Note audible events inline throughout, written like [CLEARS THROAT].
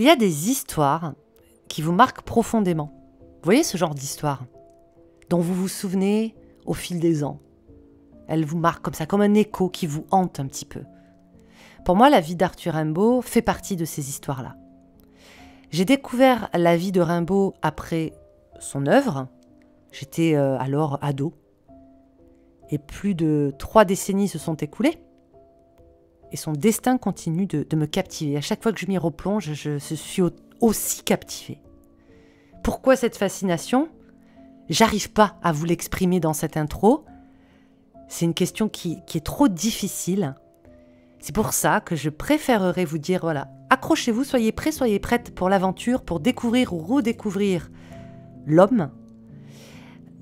Il y a des histoires qui vous marquent profondément. Vous voyez ce genre d'histoire dont vous vous souvenez au fil des ans. Elle vous marque comme ça, comme un écho qui vous hante un petit peu. Pour moi, la vie d'Arthur Rimbaud fait partie de ces histoires-là. J'ai découvert la vie de Rimbaud après son œuvre. J'étais euh, alors ado. Et plus de trois décennies se sont écoulées et son destin continue de, me captiver. À chaque fois que je m'y replonge, je, suis aussi captivée. Pourquoi cette fascination J'arrive pas à vous l'exprimer dans cette intro. C'est une question qui, qui est trop difficile. C'est pour ça que je préférerais vous dire, voilà, accrochez-vous, soyez prêts, soyez prêtes pour l'aventure, pour découvrir ou redécouvrir l'homme.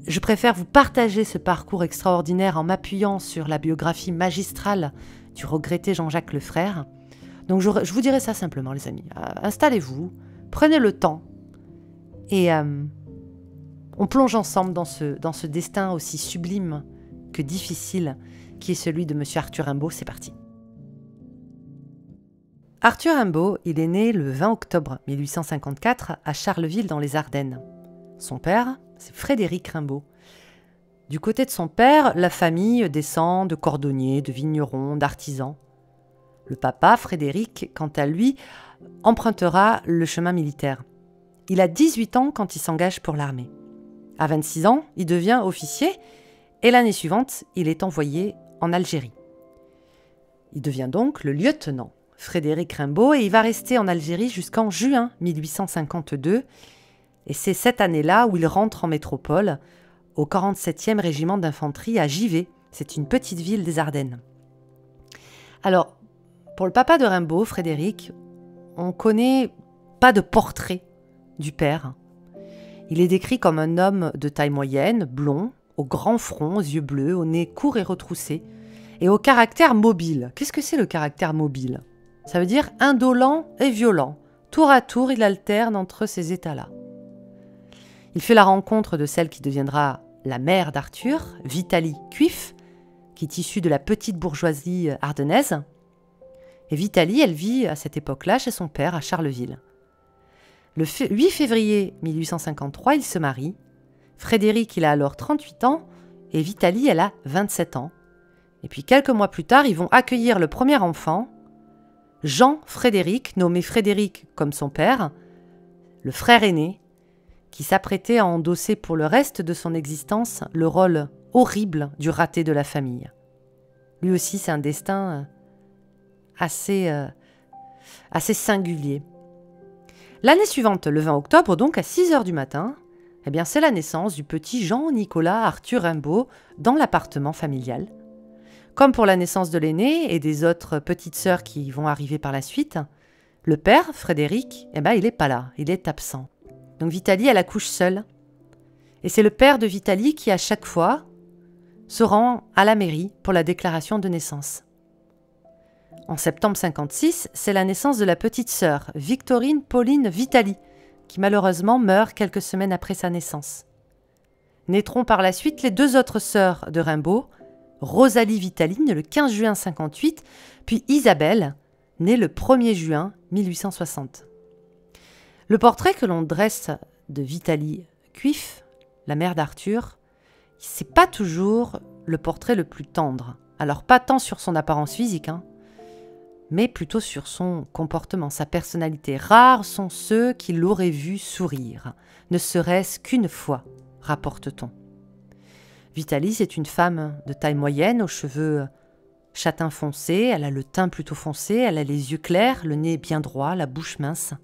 Je préfère vous partager ce parcours extraordinaire en m'appuyant sur la biographie magistrale tu regrettais Jean-Jacques le frère. Donc je, vous dirai ça simplement, les amis. Euh, installez-vous, prenez le temps et euh, on plonge ensemble dans ce, dans ce destin aussi sublime que difficile qui est celui de Monsieur Arthur Rimbaud. C'est parti. Arthur Rimbaud, il est né le 20 octobre 1854 à Charleville dans les Ardennes. Son père, c'est Frédéric Rimbaud, du côté de son père, la famille descend de cordonniers, de vignerons, d'artisans. Le papa, Frédéric, quant à lui, empruntera le chemin militaire. Il a 18 ans quand il s'engage pour l'armée. À 26 ans, il devient officier et l'année suivante, il est envoyé en Algérie. Il devient donc le lieutenant Frédéric Rimbaud et il va rester en Algérie jusqu'en juin 1852. Et c'est cette année-là où il rentre en métropole au 47e régiment d'infanterie à Givet. C'est une petite ville des Ardennes. Alors, pour le papa de Rimbaud, Frédéric, on connaît pas de portrait du père. Il est décrit comme un homme de taille moyenne, blond, au grand front, aux yeux bleus, au nez court et retroussé, et au caractère mobile. Qu'est-ce que c'est le caractère mobile Ça veut dire indolent et violent. Tour à tour, il alterne entre ces états-là. Il fait la rencontre de celle qui deviendra la mère d'Arthur, Vitalie Cuif, qui est issue de la petite bourgeoisie ardennaise. Et Vitalie, elle vit à cette époque-là chez son père à Charleville. Le 8 février 1853, ils se marient. Frédéric, il a alors 38 ans et Vitalie, elle a 27 ans. Et puis quelques mois plus tard, ils vont accueillir le premier enfant, Jean-Frédéric, nommé Frédéric comme son père, le frère aîné qui s'apprêtait à endosser pour le reste de son existence le rôle horrible du raté de la famille. Lui aussi, c'est un destin euh, assez, euh, assez singulier. L'année suivante, le 20 octobre, donc à 6 h du matin, eh bien c'est la naissance du petit Jean-Nicolas Arthur Rimbaud dans l'appartement familial. Comme pour la naissance de l'aîné et des autres petites sœurs qui vont arriver par la suite, le père, Frédéric, eh ben, il n'est pas là, il est absent. Donc Vitali, la accouche seule. Et c'est le père de Vitali qui, à chaque fois, se rend à la mairie pour la déclaration de naissance. En septembre 56, c'est la naissance de la petite sœur, Victorine Pauline Vitali, qui malheureusement meurt quelques semaines après sa naissance. Naîtront par la suite les deux autres sœurs de Rimbaud, Rosalie Vitaline le 15 juin 58, puis Isabelle, née le 1er juin 1860. Le portrait que l'on dresse de Vitalie Cuif, la mère d'Arthur, c'est pas toujours le portrait le plus tendre. Alors pas tant sur son apparence physique, hein, mais plutôt sur son comportement, sa personnalité. Rares sont ceux qui l'auraient vu sourire, ne serait-ce qu'une fois, rapporte-t-on. Vitalie, est une femme de taille moyenne, aux cheveux châtain foncé, elle a le teint plutôt foncé, elle a les yeux clairs, le nez bien droit, la bouche mince.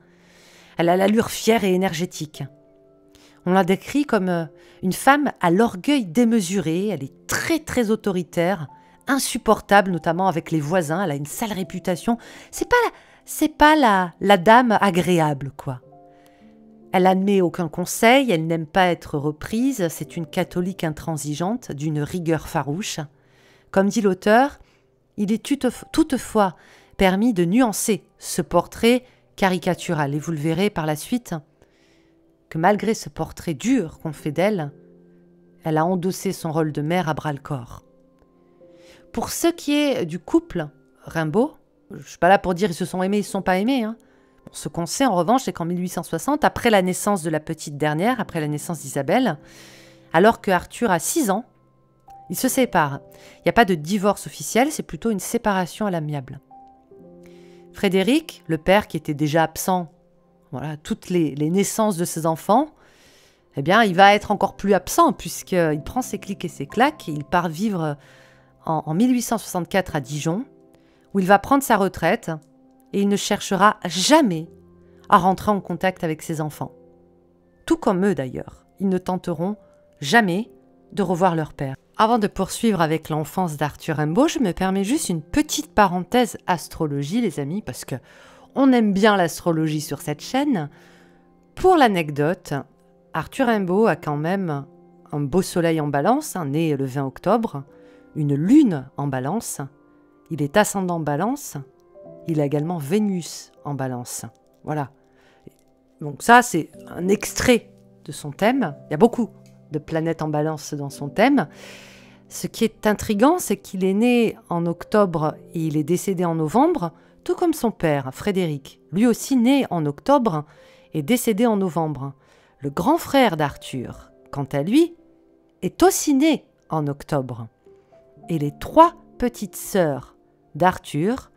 Elle a l'allure fière et énergétique. On la décrit comme euh, une femme à l'orgueil démesuré, elle est très très autoritaire, insupportable notamment avec les voisins, elle a une sale réputation. C'est pas c'est pas la, la dame agréable quoi. Elle admet aucun conseil, elle n'aime pas être reprise, c'est une catholique intransigeante d'une rigueur farouche. Comme dit l'auteur, il est toutefois permis de nuancer ce portrait Caricatural et vous le verrez par la suite, que malgré ce portrait dur qu'on fait d'elle, elle a endossé son rôle de mère à bras-le-corps. Pour ce qui est du couple, Rimbaud, je suis pas là pour dire ils se sont aimés, ils ne sont pas aimés. Hein. ce qu'on sait en revanche, c'est qu'en 1860, après la naissance de la petite dernière, après la naissance d'Isabelle, alors que Arthur a 6 ans, ils se séparent. Il n'y a pas de divorce officiel, c'est plutôt une séparation à l'amiable. Frédéric, le père qui était déjà absent, voilà, toutes les, naissances de ses enfants, eh bien, il va être encore plus absent puisqu'il prend ses clics et ses claques. Et il part vivre en 1864 à Dijon, où il va prendre sa retraite et il ne cherchera jamais à rentrer en contact avec ses enfants. Tout comme eux d'ailleurs, ils ne tenteront jamais de revoir leur père. Avant de poursuivre avec l'enfance d'Arthur Rimbaud, je me permets juste une petite parenthèse astrologie, les amis, parce que on aime bien l'astrologie sur cette chaîne. Pour l'anecdote, Arthur Rimbaud a quand même un beau soleil en balance, hein, né le 20 octobre, une lune en balance, il est ascendant balance, il a également Vénus en balance. Voilà. Donc ça, c'est un extrait de son thème. Il y a beaucoup de planète en balance dans son thème. Ce qui est intrigant, c'est qu'il est né en octobre et il est décédé en novembre, tout comme son père, Frédéric, lui aussi né en octobre et décédé en novembre. Le grand frère d'Arthur, quant à lui, est aussi né en octobre. Et les trois petites sœurs d'Arthur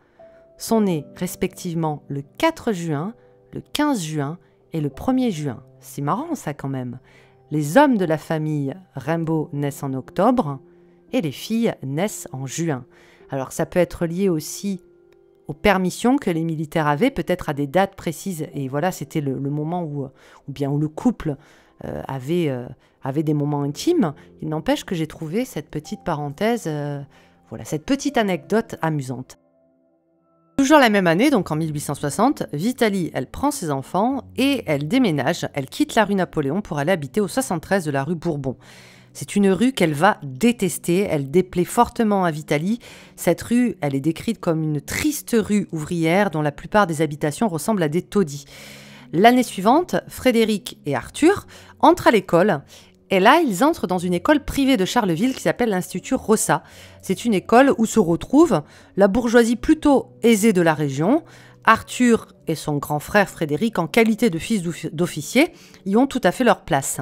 sont nées respectivement le 4 juin, le 15 juin et le 1er juin. C'est marrant ça quand même. Les hommes de la famille Rimbaud naissent en octobre et les filles naissent en juin. Alors ça peut être lié aussi aux permissions que les militaires avaient, peut-être à des dates précises. Et voilà, c'était le, moment où, euh, ou bien où le couple euh, euh, avait, des moments intimes. Il n'empêche que j'ai trouvé cette petite parenthèse, voilà, cette petite anecdote amusante. Toujours la même année, donc en 1860, Vitalie, elle prend ses enfants et elle déménage, elle quitte la rue Napoléon pour aller habiter au 73 de la rue Bourbon. C'est une rue qu'elle va détester, elle déplaît fortement à Vitalie. Cette rue, elle est décrite comme une triste rue ouvrière dont la plupart des habitations ressemblent à des taudis. L'année suivante, Frédéric et Arthur entrent à l'école et là, ils entrent dans une école privée de Charleville qui s'appelle l'Institut Rossa. C'est une école où se retrouve la bourgeoisie plutôt aisée de la région. Arthur et son grand frère Frédéric, en qualité de fils d'officier, y ont tout à fait leur place.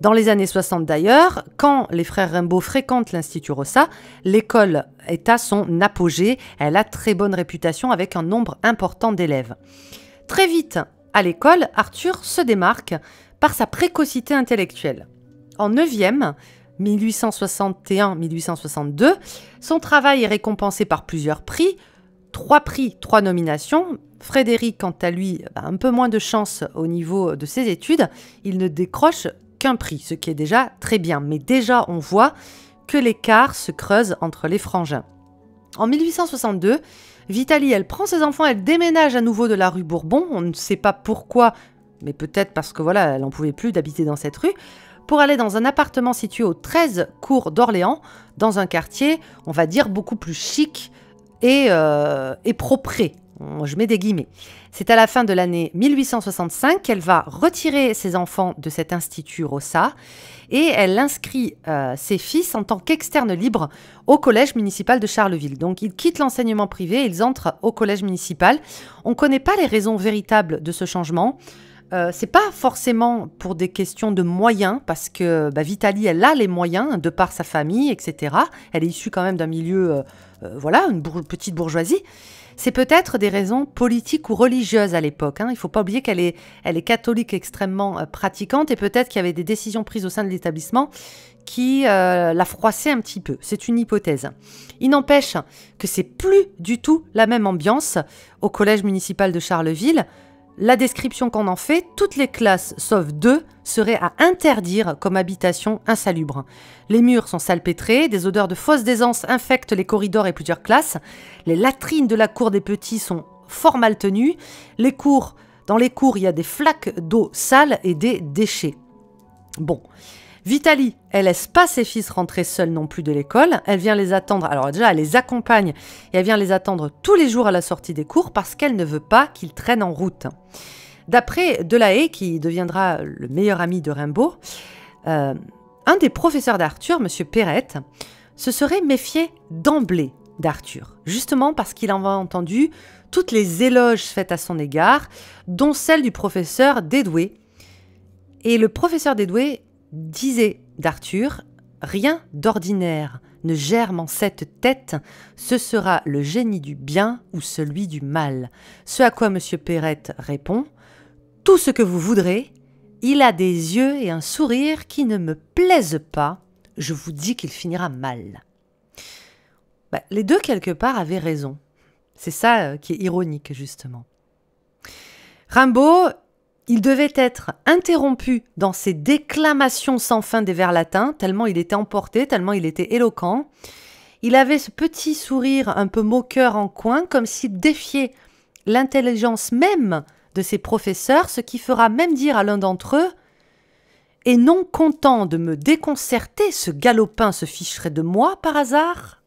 Dans les années 60 d'ailleurs, quand les frères Rimbaud fréquentent l'Institut Rossa, l'école est à son apogée, elle a très bonne réputation avec un nombre important d'élèves. Très vite, à l'école, Arthur se démarque par sa précocité intellectuelle. En 9e, 1861-1862, son travail est récompensé par plusieurs prix, trois prix, trois nominations. Frédéric, quant à lui, a un peu moins de chance au niveau de ses études. Il ne décroche qu'un prix, ce qui est déjà très bien. Mais déjà, on voit que l'écart se creuse entre les frangins. En 1862, Vitalie, elle prend ses enfants, elle déménage à nouveau de la rue Bourbon. On ne sait pas pourquoi, mais peut-être parce que voilà, elle n'en pouvait plus d'habiter dans cette rue pour aller dans un appartement situé au 13 cours d'Orléans, dans un quartier, on va dire, beaucoup plus chic et, euh, et Je mets des guillemets. C'est à la fin de l'année 1865 qu'elle va retirer ses enfants de cet institut Rossa et elle inscrit euh, ses fils en tant qu'externes libres au collège municipal de Charleville. Donc ils quittent l'enseignement privé, ils entrent au collège municipal. On ne connaît pas les raisons véritables de ce changement. Euh, c'est pas forcément pour des questions de moyens, parce que bah, Vitalie, elle a les moyens de par sa famille, etc. Elle est issue quand même d'un milieu, euh, euh, voilà, une petite bourgeoisie. C'est peut-être des raisons politiques ou religieuses à l'époque. Hein. Il ne faut pas oublier qu'elle est, catholique extrêmement pratiquante et peut-être qu'il y avait des décisions prises au sein de l'établissement qui l'a froissaient un petit peu. C'est une hypothèse. Il n'empêche que c'est plus du tout la même ambiance au collège municipal de Charleville la description qu'on en fait, toutes les classes sauf deux seraient à interdire comme habitation insalubre. Les murs sont salpêtrés, des odeurs de fausses d'aisance infectent les corridors et plusieurs classes, les latrines de la cour des petits sont fort mal tenues, les cours, dans les cours il y a des flaques d'eau sale et des déchets. Bon, Vitalie, elle laisse pas ses fils rentrer seuls non plus de l'école. Elle vient les attendre. Alors déjà, elle les accompagne et elle vient les attendre tous les jours à la sortie des cours parce qu'elle ne veut pas qu'ils traînent en route. D'après Delahaye, qui deviendra le meilleur ami de Rimbaud, euh, un des professeurs d'Arthur, M. Perrette, se serait méfié d'emblée d'Arthur, justement parce qu'il en a entendu toutes les éloges faites à son égard, dont celle du professeur Dédoué. Et le professeur Dédoué disait d'Arthur Rien d'ordinaire ne germe en cette tête, ce sera le génie du bien ou celui du mal. Ce à quoi M. Perrette répond Tout ce que vous voudrez, il a des yeux et un sourire qui ne me plaisent pas, je vous dis qu'il finira mal. Bah, les deux, quelque part, avaient raison. C'est ça euh, qui est ironique, justement. Rimbaud il devait être interrompu dans ses déclamations sans fin des vers latins, tellement il était emporté, tellement il était éloquent. Il avait ce petit sourire un peu moqueur en coin, comme s'il défiait l'intelligence même de ses professeurs, ce qui fera même dire à l'un d'entre eux Et non content de me déconcerter, ce galopin se ficherait de moi par hasard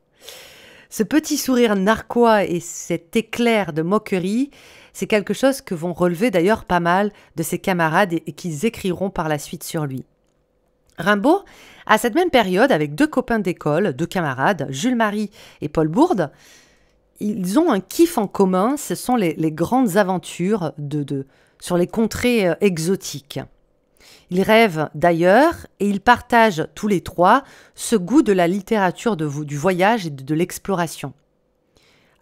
Ce petit sourire narquois et cet éclair de moquerie c'est quelque chose que vont relever d'ailleurs pas mal de ses camarades et, qu'ils écriront par la suite sur lui. Rimbaud, à cette même période, avec deux copains d'école, deux camarades, Jules Marie et Paul Bourde, ils ont un kiff en commun, ce sont les, grandes aventures de, sur les contrées euh, exotiques. Ils rêvent d'ailleurs et ils partagent tous les trois ce goût de la littérature de, du voyage et de, de l'exploration.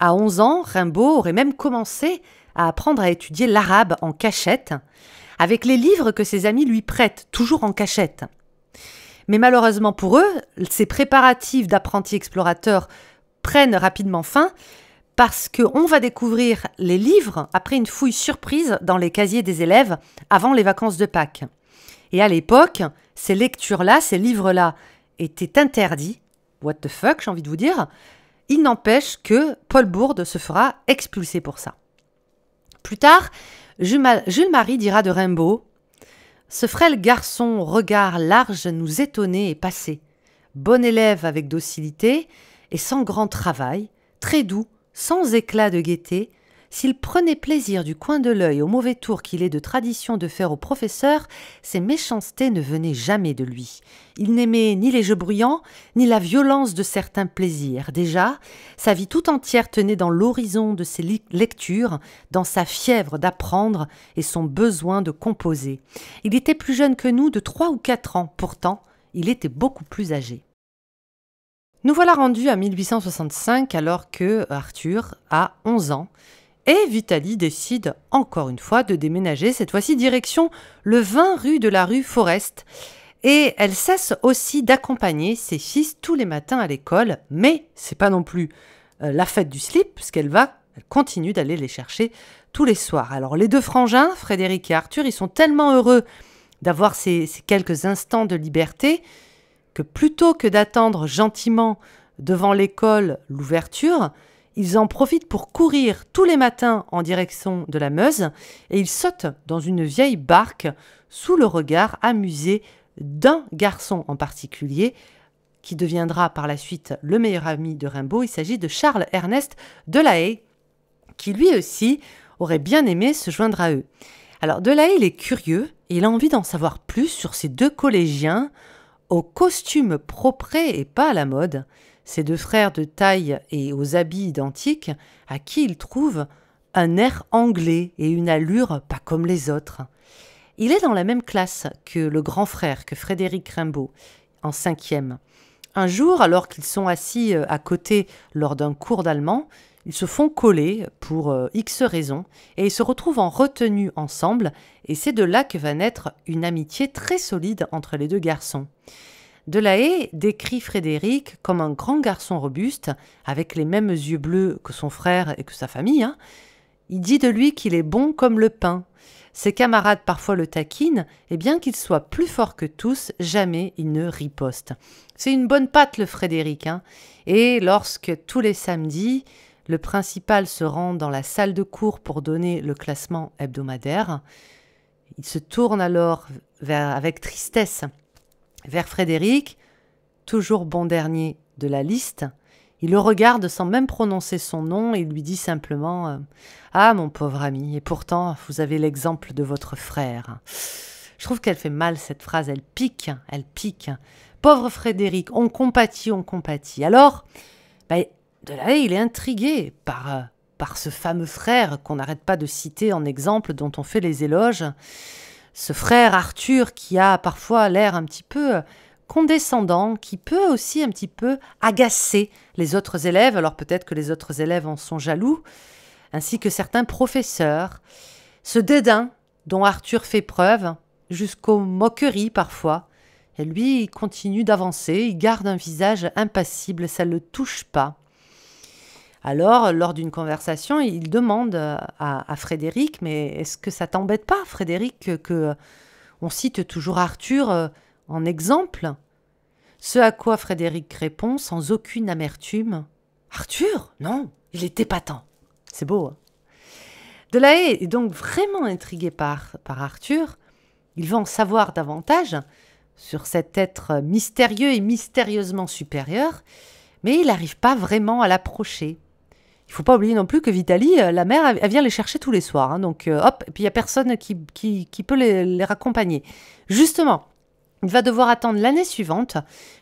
À 11 ans, Rimbaud aurait même commencé à apprendre à étudier l'arabe en cachette, avec les livres que ses amis lui prêtent, toujours en cachette. Mais malheureusement pour eux, ces préparatifs d'apprentis explorateur prennent rapidement fin parce qu'on va découvrir les livres après une fouille surprise dans les casiers des élèves avant les vacances de Pâques. Et à l'époque, ces lectures-là, ces livres-là étaient interdits. What the fuck, j'ai envie de vous dire. Il n'empêche que Paul Bourde se fera expulser pour ça. Plus tard, Jules-Marie dira de Rimbaud Ce frêle garçon, regard large, nous étonnait et passé. Bon élève avec docilité et sans grand travail, très doux, sans éclat de gaieté, s'il prenait plaisir du coin de l'œil au mauvais tour qu'il est de tradition de faire au professeur, ses méchancetés ne venaient jamais de lui. Il n'aimait ni les jeux bruyants, ni la violence de certains plaisirs. Déjà, sa vie tout entière tenait dans l'horizon de ses lectures, dans sa fièvre d'apprendre et son besoin de composer. Il était plus jeune que nous de trois ou quatre ans, pourtant, il était beaucoup plus âgé. Nous voilà rendus à 1865 alors que euh, Arthur a 11 ans et Vitalie décide encore une fois de déménager, cette fois-ci direction le 20 rue de la rue Forest. Et elle cesse aussi d'accompagner ses fils tous les matins à l'école, mais c'est pas non plus euh, la fête du slip, puisqu'elle va, elle continue d'aller les chercher tous les soirs. Alors les deux frangins, Frédéric et Arthur, ils sont tellement heureux d'avoir ces quelques instants de liberté que plutôt que d'attendre gentiment devant l'école l'ouverture, ils en profitent pour courir tous les matins en direction de la Meuse et ils sautent dans une vieille barque sous le regard amusé d'un garçon en particulier qui deviendra par la suite le meilleur ami de Rimbaud. Il s'agit de Charles Ernest Delahaye qui lui aussi aurait bien aimé se joindre à eux. Alors Delahaye, il est curieux et il a envie d'en savoir plus sur ces deux collégiens aux costumes propres et pas à la mode ses deux frères de taille et aux habits identiques, à qui il trouve un air anglais et une allure pas comme les autres. Il est dans la même classe que le grand frère, que Frédéric Rimbaud, en cinquième. Un jour, alors qu'ils sont assis euh, à côté lors d'un cours d'allemand, ils se font coller pour euh, X raisons et ils se retrouvent en retenue ensemble et c'est de là que va naître une amitié très solide entre les deux garçons. Delahaye décrit Frédéric comme un grand garçon robuste, avec les mêmes yeux bleus que son frère et que sa famille. Hein. Il dit de lui qu'il est bon comme le pain. Ses camarades parfois le taquinent, et bien qu'il soit plus fort que tous, jamais il ne riposte. C'est une bonne patte le Frédéric. Hein. Et lorsque tous les samedis, le principal se rend dans la salle de cours pour donner le classement hebdomadaire, il se tourne alors vers, avec tristesse vers Frédéric, toujours bon dernier de la liste, il le regarde sans même prononcer son nom et lui dit simplement euh, Ah, mon pauvre ami, et pourtant vous avez l'exemple de votre frère. Je trouve qu'elle fait mal cette phrase, elle pique, elle pique. Pauvre Frédéric, on compatit, on compatit. Alors, Delahaye, ben, de là, il est intrigué par, euh, par ce fameux frère qu'on n'arrête pas de citer en exemple dont on fait les éloges ce frère Arthur qui a parfois l'air un petit peu euh, condescendant, qui peut aussi un petit peu agacer les autres élèves, alors peut-être que les autres élèves en sont jaloux, ainsi que certains professeurs. Ce dédain dont Arthur fait preuve, jusqu'aux moqueries parfois, et lui il continue d'avancer, il garde un visage impassible, ça ne le touche pas. Alors, lors d'une conversation, il demande euh, à, Frédéric, mais est-ce que ça t'embête pas, Frédéric, que, euh, on cite toujours Arthur euh, en exemple Ce à quoi Frédéric répond sans aucune amertume. Arthur Non, il est épatant. C'est beau. Hein. Delahaye est donc vraiment intrigué par, par Arthur. Il veut en savoir davantage sur cet être mystérieux et mystérieusement supérieur, mais il n'arrive pas vraiment à l'approcher. Il faut pas oublier non plus que Vitaly, euh, la mère, elle, vient les chercher tous les soirs. Hein. donc euh, hop, et puis il n'y a personne qui, qui, peut les, raccompagner. Justement, il va devoir attendre l'année suivante,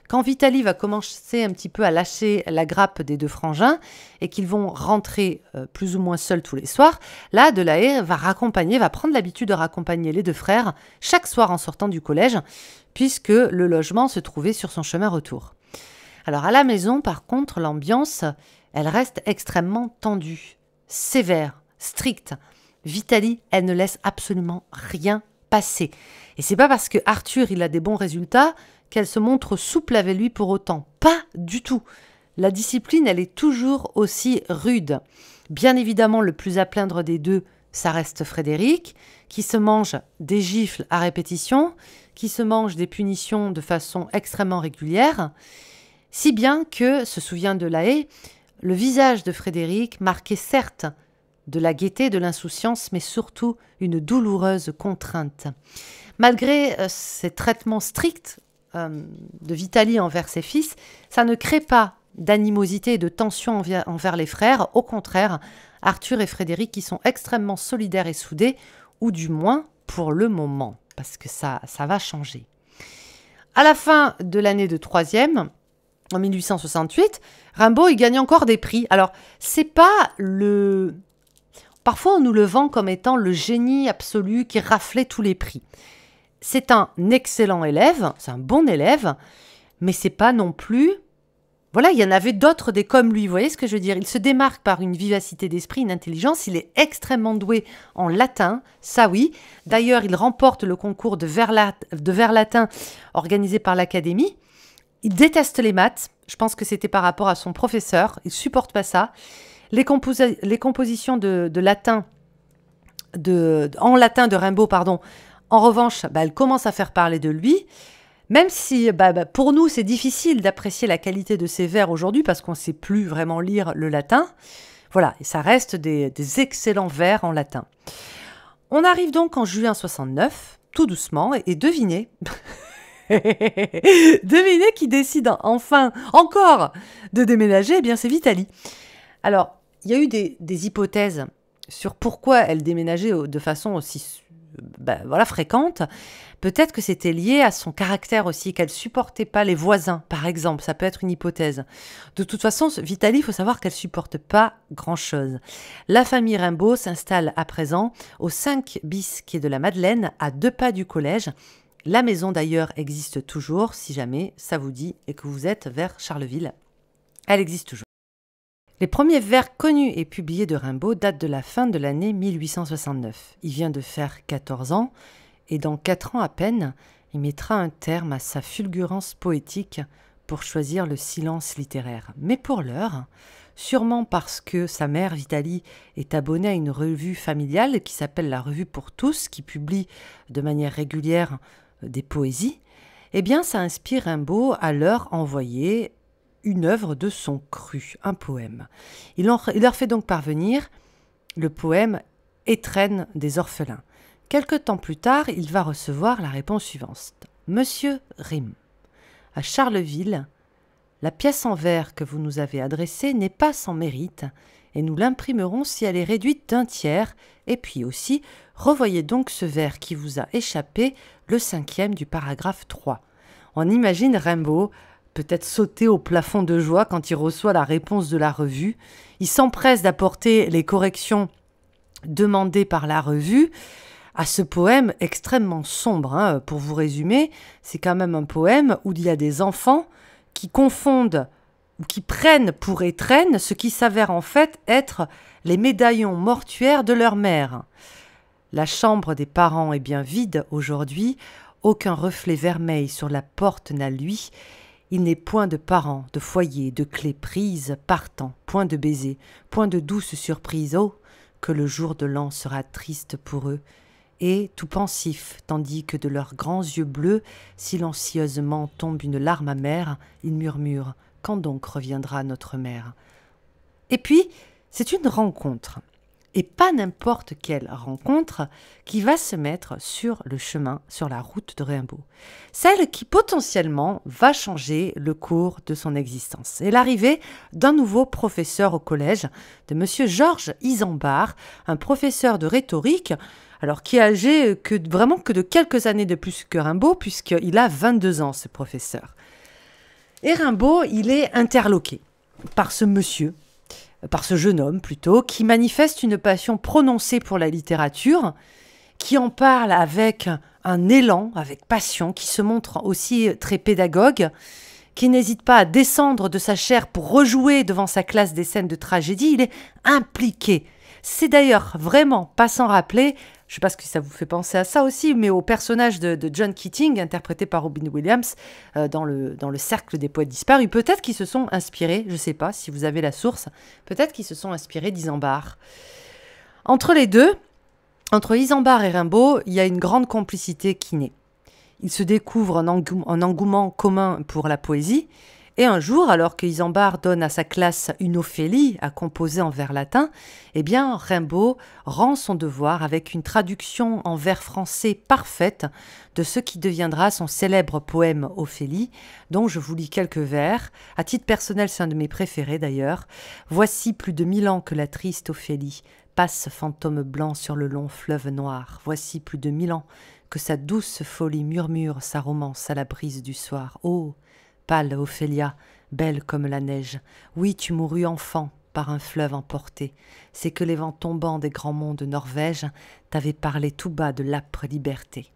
quand Vitaly va commencer un petit peu à lâcher la grappe des deux frangins et qu'ils vont rentrer euh, plus ou moins seuls tous les soirs. Là, Delahaye va raccompagner, va prendre l'habitude de raccompagner les deux frères chaque soir en sortant du collège, puisque le logement se trouvait sur son chemin retour. Alors à la maison, par contre, l'ambiance, elle reste extrêmement tendue, sévère, stricte. Vitali, elle ne laisse absolument rien passer. Et c'est pas parce que Arthur il a des bons résultats qu'elle se montre souple avec lui pour autant. Pas du tout. La discipline, elle est toujours aussi rude. Bien évidemment, le plus à plaindre des deux, ça reste Frédéric, qui se mange des gifles à répétition, qui se mange des punitions de façon extrêmement régulière, si bien que, se souvient de la haie, le visage de Frédéric marquait certes de la gaieté, de l'insouciance, mais surtout une douloureuse contrainte. Malgré ces euh, traitements stricts euh, de Vitalie envers ses fils, ça ne crée pas d'animosité et de tension envers, les frères. Au contraire, Arthur et Frédéric, qui sont extrêmement solidaires et soudés, ou du moins pour le moment, parce que ça, ça va changer. À la fin de l'année de troisième, en 1868, Rimbaud, il gagne encore des prix. Alors, c'est pas le... Parfois, on nous le vend comme étant le génie absolu qui raflait tous les prix. C'est un excellent élève, c'est un bon élève, mais c'est pas non plus... Voilà, il y en avait d'autres des comme lui, vous voyez ce que je veux dire Il se démarque par une vivacité d'esprit, une intelligence, il est extrêmement doué en latin, ça oui. D'ailleurs, il remporte le concours de de vers latin organisé par l'Académie. Il déteste les maths. Je pense que c'était par rapport à son professeur. Il supporte pas ça. Les, les compositions de, latin, de, en latin de Rimbaud, pardon. En revanche, bah, elle commence à faire parler de lui. Même si bah, bah pour nous, c'est difficile d'apprécier la qualité de ses vers aujourd'hui parce qu'on ne sait plus vraiment lire le latin. Voilà, et ça reste des, excellents vers en latin. On arrive donc en juin 69, tout doucement, et devinez, [LAUGHS] [LAUGHS] Devinez qui décide enfin, encore, de déménager eh bien, c'est Vitali. Alors, il y a eu des, hypothèses sur pourquoi elle déménageait de façon aussi euh, bah, voilà, fréquente. Peut-être que c'était lié à son caractère aussi, qu'elle supportait pas les voisins, par exemple. Ça peut être une hypothèse. De toute façon, Vitalie, il faut savoir qu'elle supporte pas grand-chose. La famille Rimbaud s'installe à présent au 5 bis qui est de la Madeleine, à deux pas du collège, la maison d'ailleurs existe toujours, si jamais ça vous dit et que vous êtes vers Charleville. Elle existe toujours. Les premiers vers connus et publiés de Rimbaud datent de la fin de l'année 1869. Il vient de faire 14 ans, et dans 4 ans à peine, il mettra un terme à sa fulgurance poétique pour choisir le silence littéraire. Mais pour l'heure, sûrement parce que sa mère, Vitalie, est abonnée à une revue familiale qui s'appelle la Revue pour tous, qui publie de manière régulière des poésies, eh bien ça inspire Rimbaud à leur envoyer une œuvre de son cru, un poème. Il, leur fait donc parvenir le poème Étrenne des orphelins. Quelque temps plus tard, il va recevoir la réponse suivante. Monsieur Rim, à Charleville, la pièce en vers que vous nous avez adressée n'est pas sans mérite, et nous l'imprimerons si elle est réduite d'un tiers, et puis aussi, revoyez donc ce vers qui vous a échappé le cinquième du paragraphe 3. On imagine Rimbaud peut-être sauter au plafond de joie quand il reçoit la réponse de la revue. Il s'empresse d'apporter les corrections demandées par la revue à ce poème extrêmement sombre. Hein. Pour vous résumer, c'est quand même un poème où il y a des enfants qui confondent ou qui prennent pour étrennes ce qui s'avère en fait être les médaillons mortuaires de leur mère. La chambre des parents est bien vide aujourd'hui, aucun reflet vermeil sur la porte n'a lui, il n'est point de parents, de foyer, de clés prises, partant, point de baisers, point de douce surprise, oh, que le jour de l'an sera triste pour eux, et, tout pensif, tandis que de leurs grands yeux bleus silencieusement tombe une larme amère, ils murmurent Quand donc reviendra notre mère Et puis, c'est une rencontre et pas n'importe quelle rencontre qui va se mettre sur le chemin, sur la route de Rimbaud. Celle qui potentiellement va changer le cours de son existence. Et l'arrivée d'un nouveau professeur au collège, de M. Georges Isambard, un professeur de rhétorique, alors qui est âgé que, vraiment que de quelques années de plus que Rimbaud, puisqu'il a 22 ans, ce professeur. Et Rimbaud, il est interloqué par ce monsieur par ce jeune homme plutôt, qui manifeste une passion prononcée pour la littérature, qui en parle avec un élan, avec passion, qui se montre aussi très pédagogue, qui n'hésite pas à descendre de sa chair pour rejouer devant sa classe des scènes de tragédie, il est impliqué c'est d'ailleurs vraiment pas sans rappeler, je sais pas si ça vous fait penser à ça aussi, mais au personnage de, John Keating, interprété par Robin Williams, euh, dans, le, dans le cercle des poètes disparus. Peut-être qu'ils se sont inspirés, je ne sais pas si vous avez la source, peut-être qu'ils se sont inspirés d'Isambard. Entre les deux, entre Isambard et Rimbaud, il y a une grande complicité qui naît. Ils se découvrent un engouement commun pour la poésie, et un jour, alors que Isambard donne à sa classe une Ophélie à composer en vers latin, eh bien Rimbaud rend son devoir avec une traduction en vers français parfaite de ce qui deviendra son célèbre poème Ophélie, dont je vous lis quelques vers. À titre personnel, c'est un de mes préférés d'ailleurs. Voici plus de mille ans que la triste Ophélie passe fantôme blanc sur le long fleuve noir. Voici plus de mille ans que sa douce folie murmure sa romance à la brise du soir. Oh pâle Ophélia, belle comme la neige. Oui, tu mourus enfant par un fleuve emporté. C'est que les vents tombants des grands monts de Norvège t'avaient parlé tout bas de l'âpre liberté.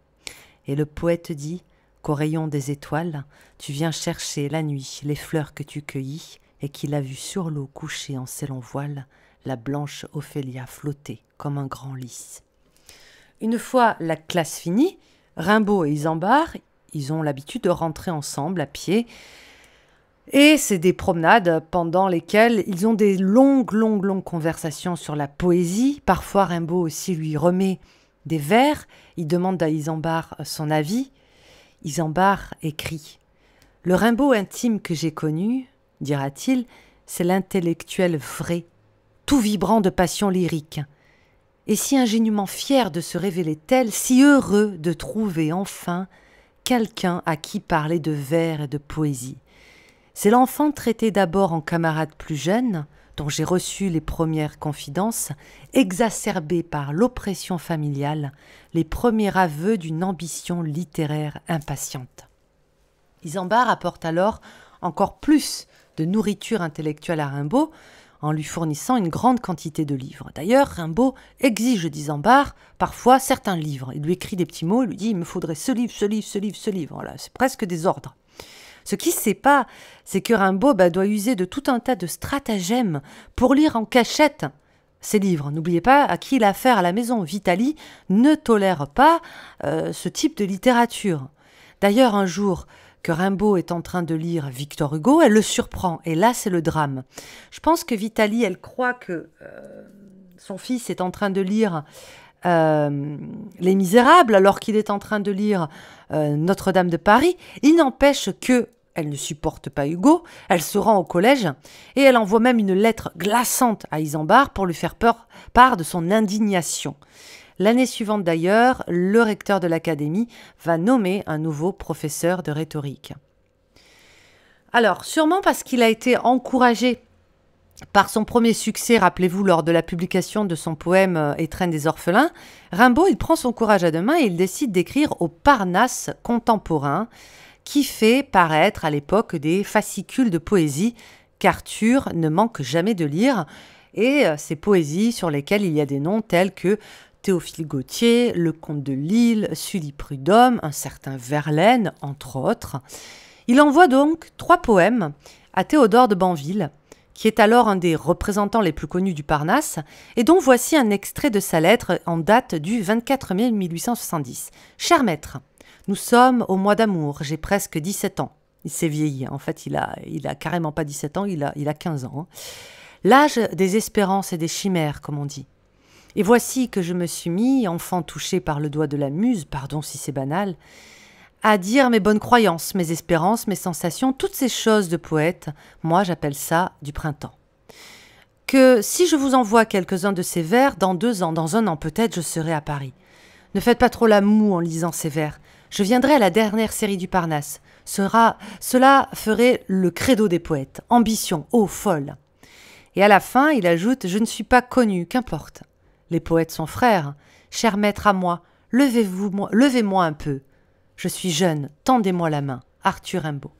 Et le poète dit qu'au rayon des étoiles, tu viens chercher la nuit les fleurs que tu cueillis et qu'il a vu sur l'eau coucher en ses longs voiles la blanche Ophélia flotter comme un grand lys. Une fois la classe finie, Rimbaud et Isambard ils ont l'habitude de rentrer ensemble à pied. Et c'est des promenades pendant lesquelles ils ont des longues, longues, longues conversations sur la poésie. Parfois, Rimbaud aussi lui remet des vers. Il demande à Isambard son avis. Isambard écrit Le Rimbaud intime que j'ai connu, dira-t-il, c'est l'intellectuel vrai, tout vibrant de passion lyrique, et si ingénument fier de se révéler tel, si heureux de trouver enfin quelqu'un à qui parler de vers et de poésie. C'est l'enfant traité d'abord en camarade plus jeune, dont j'ai reçu les premières confidences, exacerbé par l'oppression familiale, les premiers aveux d'une ambition littéraire impatiente. Isambard apporte alors encore plus de nourriture intellectuelle à Rimbaud, en lui fournissant une grande quantité de livres. D'ailleurs, Rimbaud exige d'Isambard parfois certains livres. Il lui écrit des petits mots, il lui dit il me faudrait ce livre, ce livre, ce livre, ce livre. Voilà, c'est presque des ordres. Ce qui ne sait pas, c'est que Rimbaud bah, doit user de tout un tas de stratagèmes pour lire en cachette ses livres. N'oubliez pas à qui il a affaire à la maison. Vitali ne tolère pas euh, ce type de littérature. D'ailleurs, un jour, que Rimbaud est en train de lire Victor Hugo, elle le surprend. Et là, c'est le drame. Je pense que Vitalie, elle croit que euh, son fils est en train de lire euh, Les Misérables, alors qu'il est en train de lire euh, Notre-Dame de Paris. Il n'empêche que elle ne supporte pas Hugo, elle se rend au collège et elle envoie même une lettre glaçante à Isambard pour lui faire peur, part de son indignation. L'année suivante d'ailleurs, le recteur de l'académie va nommer un nouveau professeur de rhétorique. Alors, sûrement parce qu'il a été encouragé par son premier succès, rappelez-vous, lors de la publication de son poème euh, Étreine des orphelins, Rimbaud, il prend son courage à deux mains et il décide d'écrire au Parnasse contemporain, qui fait paraître à l'époque des fascicules de poésie qu'Arthur ne manque jamais de lire, et euh, ces poésies sur lesquelles il y a des noms tels que Théophile Gautier, le comte de Lille, Sully Prudhomme, un certain Verlaine, entre autres. Il envoie donc trois poèmes à Théodore de Banville, qui est alors un des représentants les plus connus du Parnasse, et dont voici un extrait de sa lettre en date du 24 mai 1870. Cher maître, nous sommes au mois d'amour, j'ai presque 17 ans. Il s'est vieilli, en fait, il a, il a carrément pas 17 ans, il a, il a 15 ans. Hein. L'âge des espérances et des chimères, comme on dit. Et voici que je me suis mis, enfant touché par le doigt de la muse, pardon si c'est banal, à dire mes bonnes croyances, mes espérances, mes sensations, toutes ces choses de poète, moi j'appelle ça du printemps. Que si je vous envoie quelques-uns de ces vers, dans deux ans, dans un an peut-être, je serai à Paris. Ne faites pas trop la moue en lisant ces vers. Je viendrai à la dernière série du Parnasse. cela ferait le credo des poètes. Ambition, oh folle. Et à la fin, il ajoute Je ne suis pas connu, qu'importe. Les poètes sont frères. Cher maître à moi, levez-vous, moi, levez-moi un peu. Je suis jeune, tendez-moi la main. Arthur Rimbaud.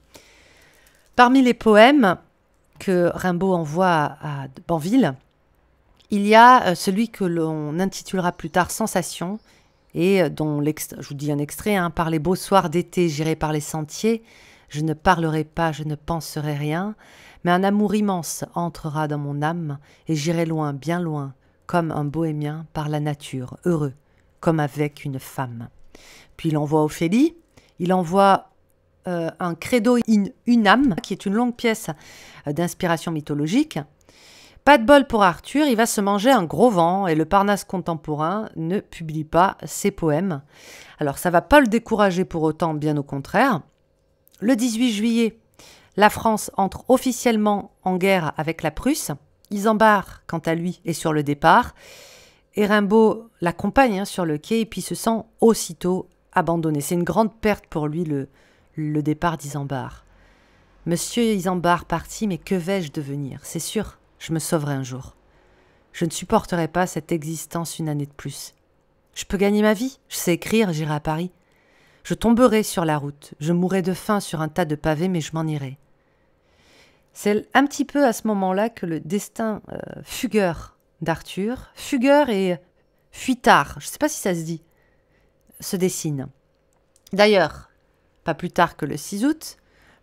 Parmi les poèmes que Rimbaud envoie à, Banville, il y a euh, celui que l'on intitulera plus tard Sensation, et euh, dont je vous dis un extrait, hein, Par les beaux soirs d'été, j'irai par les sentiers, je ne parlerai pas, je ne penserai rien, mais un amour immense entrera dans mon âme, et j'irai loin, bien loin, comme un bohémien par la nature, heureux, comme avec une femme. Puis il envoie Ophélie, il envoie euh, un credo in unam, qui est une longue pièce euh, d'inspiration mythologique. Pas de bol pour Arthur, il va se manger un gros vent et le Parnasse contemporain ne publie pas ses poèmes. Alors ça va pas le décourager pour autant, bien au contraire. Le 18 juillet, la France entre officiellement en guerre avec la Prusse. Isambard, quant à lui, est sur le départ. Et Rimbaud l'accompagne hein, sur le quai et puis se sent aussitôt abandonné. C'est une grande perte pour lui le, le départ d'Isambard. Monsieur Isambard parti, mais que vais-je devenir C'est sûr, je me sauverai un jour. Je ne supporterai pas cette existence une année de plus. Je peux gagner ma vie, je sais écrire, j'irai à Paris. Je tomberai sur la route, je mourrai de faim sur un tas de pavés, mais je m'en irai. C'est un petit peu à ce moment-là que le destin euh, fugueur d'Arthur, fugueur et fuitard, je ne sais pas si ça se dit, se dessine. D'ailleurs, pas plus tard que le 6 août,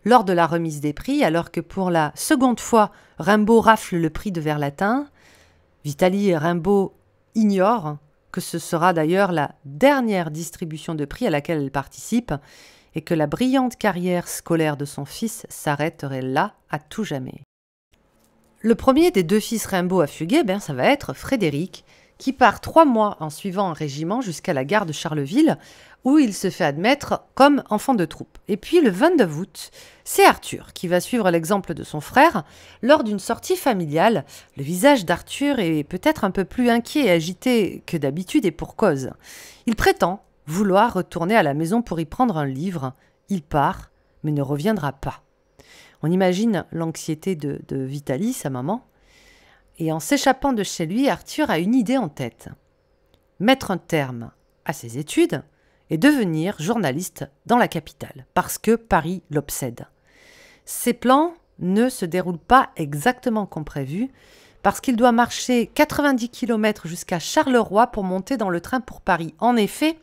lors de la remise des prix, alors que pour la seconde fois, Rimbaud rafle le prix de latin Vitali et Rimbaud ignorent que ce sera d'ailleurs la dernière distribution de prix à laquelle elle participe, et que la brillante carrière scolaire de son fils s'arrêterait là à tout jamais. Le premier des deux fils Rimbaud à fuguer, ben, ça va être Frédéric, qui part trois mois en suivant un régiment jusqu'à la gare de Charleville, où il se fait admettre comme enfant de troupe. Et puis le 22 août, c'est Arthur qui va suivre l'exemple de son frère lors d'une sortie familiale. Le visage d'Arthur est peut-être un peu plus inquiet et agité que d'habitude et pour cause. Il prétend vouloir retourner à la maison pour y prendre un livre, il part, mais ne reviendra pas. On imagine l'anxiété de, de sa maman. Et en s'échappant de chez lui, Arthur a une idée en tête. Mettre un terme à ses études et devenir journaliste dans la capitale, parce que Paris l'obsède. Ses plans ne se déroulent pas exactement comme prévu, parce qu'il doit marcher 90 km jusqu'à Charleroi pour monter dans le train pour Paris. En effet,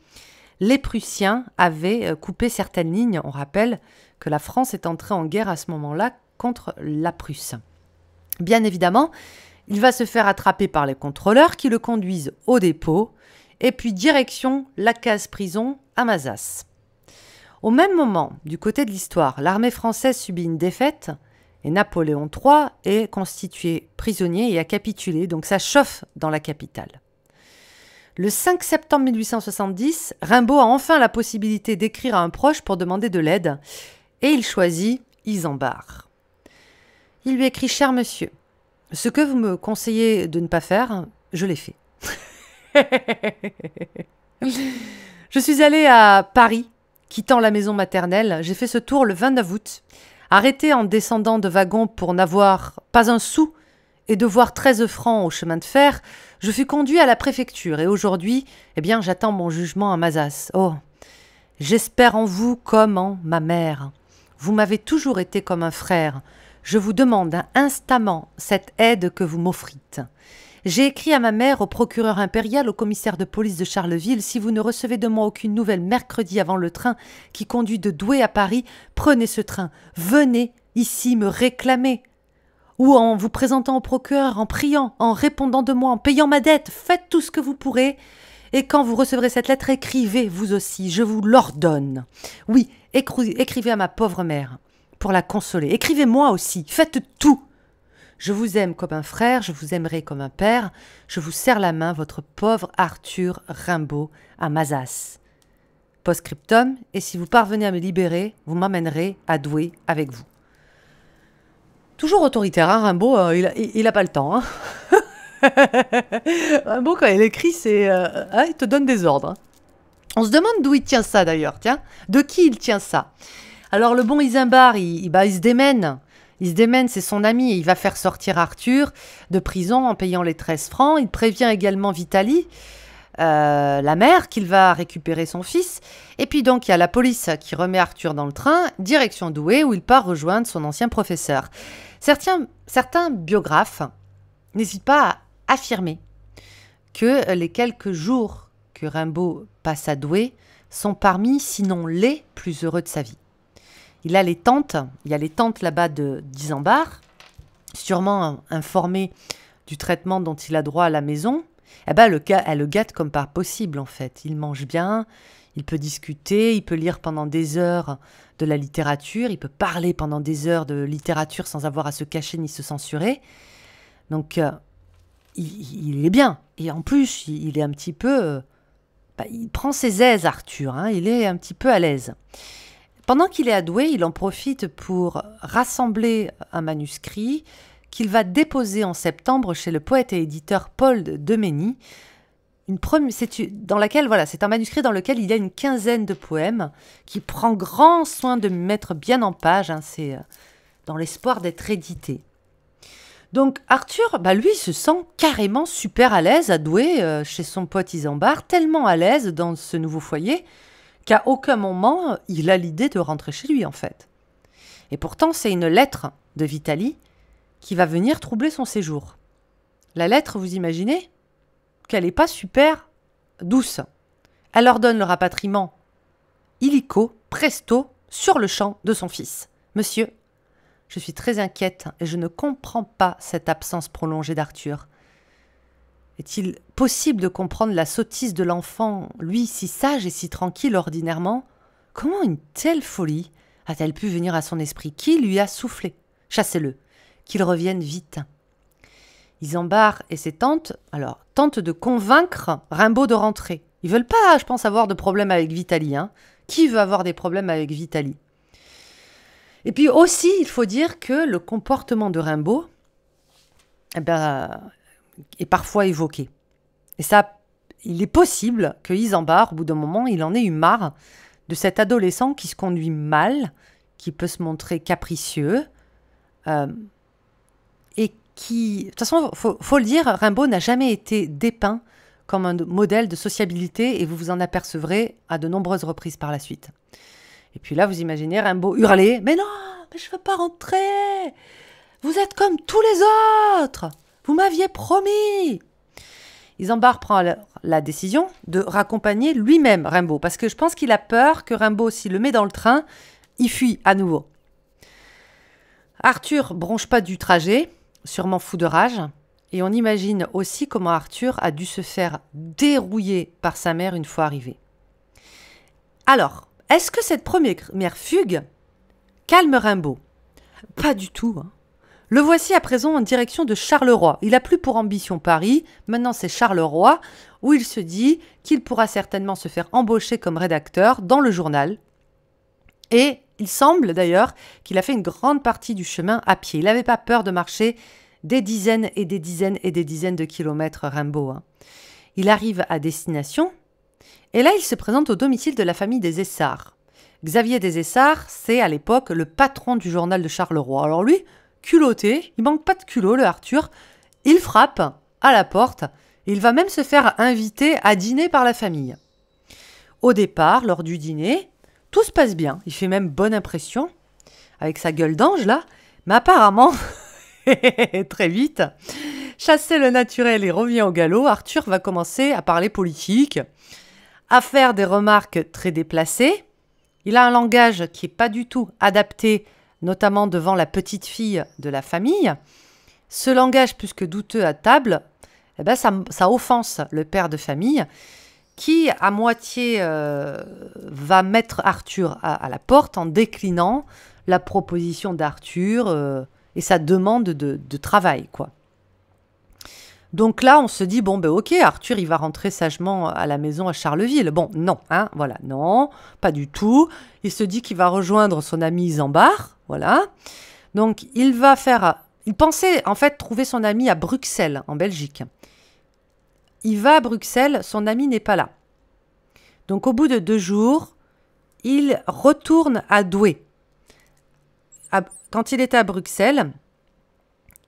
les Prussiens avaient euh, coupé certaines lignes. On rappelle que la France est entrée en guerre à ce moment-là contre la Prusse. Bien évidemment, il va se faire attraper par les contrôleurs qui le conduisent au dépôt et puis direction la case prison à Mazas. Au même moment, du côté de l'histoire, l'armée française subit une défaite et Napoléon III est constitué prisonnier et a capitulé, donc ça chauffe dans la capitale. Le 5 septembre 1870, Rimbaud a enfin la possibilité d'écrire à un proche pour demander de l'aide, et il choisit Isambard. Il lui écrit Cher monsieur, ce que vous me conseillez de ne pas faire, je l'ai fait. [LAUGHS] je suis allé à Paris, quittant la maison maternelle. J'ai fait ce tour le 29 août, arrêté en descendant de wagon pour n'avoir pas un sou et de voir 13 francs au chemin de fer, je fus conduit à la préfecture et aujourd'hui, eh bien, j'attends mon jugement à Mazas. Oh, j'espère en vous comme en ma mère. Vous m'avez toujours été comme un frère. Je vous demande instamment cette aide que vous m'offrite. J'ai écrit à ma mère, au procureur impérial, au commissaire de police de Charleville, si vous ne recevez de moi aucune nouvelle mercredi avant le train qui conduit de Douai à Paris, prenez ce train, venez ici me réclamer ou en vous présentant au procureur, en priant, en répondant de moi, en payant ma dette, faites tout ce que vous pourrez. Et quand vous recevrez cette lettre, écrivez vous aussi, je vous l'ordonne. Oui, écrivez à ma pauvre mère pour la consoler. Écrivez-moi aussi, faites tout. Je vous aime comme un frère, je vous aimerai comme un père, je vous serre la main, votre pauvre Arthur Rimbaud à Mazas. Postscriptum, et si vous parvenez à me libérer, vous m'amènerez à Douai avec vous. Toujours autoritaire, hein, Rimbaud, euh, il, n'a pas le temps. Hein. [LAUGHS] Rimbaud, quand il écrit, c'est, euh, hein, il te donne des ordres. Hein. On se demande d'où il tient ça d'ailleurs, tiens. De qui il tient ça Alors le bon Isambard, il, il bah, se démène. Il se démène, c'est son ami, il va faire sortir Arthur de prison en payant les 13 francs. Il prévient également Vitali, euh, la mère qu'il va récupérer son fils. Et puis donc il y a la police qui remet Arthur dans le train, direction Douai, où il part rejoindre son ancien professeur. Certains, biographes n'hésitent pas à affirmer que les quelques jours que Rimbaud passe à Douai sont parmi, sinon les plus heureux de sa vie. Il a les tentes, il y a les tentes là-bas de Dizembart, sûrement informé du traitement dont il a droit à la maison, eh ben, le elle le gâte comme par possible, en fait. Il mange bien, il peut discuter, il peut lire pendant des heures de la littérature, il peut parler pendant des heures de littérature sans avoir à se cacher ni se censurer. Donc, euh, il, est bien. Et en plus, il, est un petit peu... Euh, bah, il prend ses aises, Arthur. Hein. il est un petit peu à l'aise. Pendant qu'il est à Douai, il en profite pour rassembler un manuscrit, qu'il va déposer en septembre chez le poète et éditeur Paul de Demény, une première, dans laquelle voilà, c'est un manuscrit dans lequel il y a une quinzaine de poèmes qui prend grand soin de mettre bien en page, hein, c'est euh, dans l'espoir d'être édité. Donc Arthur, bah, lui, se sent carrément super à l'aise à Douai euh, chez son poète Isambard, tellement à l'aise dans ce nouveau foyer qu'à aucun moment euh, il a l'idée de rentrer chez lui en fait. Et pourtant, c'est une lettre de Vitali qui va venir troubler son séjour. La lettre, vous imaginez qu'elle n'est pas super douce. Elle ordonne le rapatriement illico, presto, sur le champ de son fils. Monsieur, je suis très inquiète et je ne comprends pas cette absence prolongée d'Arthur. Est-il possible de comprendre la sottise de l'enfant, lui si sage et si tranquille ordinairement Comment une telle folie a-t-elle pu venir à son esprit Qui lui a soufflé Chassez-le, qu'il reviennent vite. Isambard et ses tantes, alors, tentent de convaincre Rimbaud de rentrer. Ils veulent pas, je pense, avoir de problèmes avec Vitali. Hein. Qui veut avoir des problèmes avec Vitali Et puis aussi, il faut dire que le comportement de Rimbaud eh ben, est parfois évoqué. Et ça, il est possible que Isambard, au bout d'un moment, il en ait eu marre de cet adolescent qui se conduit mal, qui peut se montrer capricieux, euh, qui... De toute façon, faut, le dire, Rimbaud n'a jamais été dépeint comme un modèle de sociabilité et vous vous en apercevrez à de nombreuses reprises par la suite. Et puis là, vous imaginez Rimbaud hurler Mais non, mais je veux pas rentrer Vous êtes comme tous les autres Vous m'aviez promis Isambard prend alors la décision de raccompagner lui-même Rimbaud, parce que je pense qu'il a peur que Rimbaud, s'il le met dans le train, il fuit à nouveau. Arthur bronche pas du trajet, sûrement fou de rage. Et on imagine aussi comment Arthur a dû se faire dérouiller par sa mère une fois arrivé. Alors, est-ce que cette première fugue calme Rimbaud Pas du tout. Hein. Le voici à présent en direction de Charleroi. Il n'a plus pour ambition Paris, maintenant c'est Charleroi, où il se dit qu'il pourra certainement se faire embaucher comme rédacteur dans le journal. Et il semble d'ailleurs qu'il a fait une grande partie du chemin à pied. Il n'avait pas peur de marcher des dizaines et des dizaines et des dizaines de kilomètres Rimbaud. Hein. Il arrive à destination et là il se présente au domicile de la famille des Essarts. Xavier des Essarts, c'est à l'époque le patron du journal de Charleroi. Alors lui, culotté, il manque pas de culot le Arthur, il frappe à la porte, il va même se faire inviter à dîner par la famille. Au départ, lors du dîner, tout se passe bien. Il fait même bonne impression avec sa gueule d'ange là. Mais apparemment, [LAUGHS] très vite, chasser le naturel et revient au galop, Arthur va commencer à parler politique, à faire des remarques très déplacées. Il a un langage qui n'est pas du tout adapté, notamment devant la petite fille de la famille. Ce langage plus que douteux à table, eh ben ça, ça offense le père de famille qui à moitié euh, va mettre Arthur à, la porte en déclinant la proposition d'Arthur euh, et sa demande de, travail, quoi. Donc là, on se dit bon ben ok, Arthur il va rentrer sagement à la maison à Charleville. Bon non, hein, voilà, non, pas du tout. Il se dit qu'il va rejoindre son ami Isambard, voilà. Donc il va faire, il pensait en fait trouver son ami à Bruxelles en Belgique il va à Bruxelles, son ami n'est pas là. Donc au bout de deux jours, il retourne à Douai. Quand il était à Bruxelles,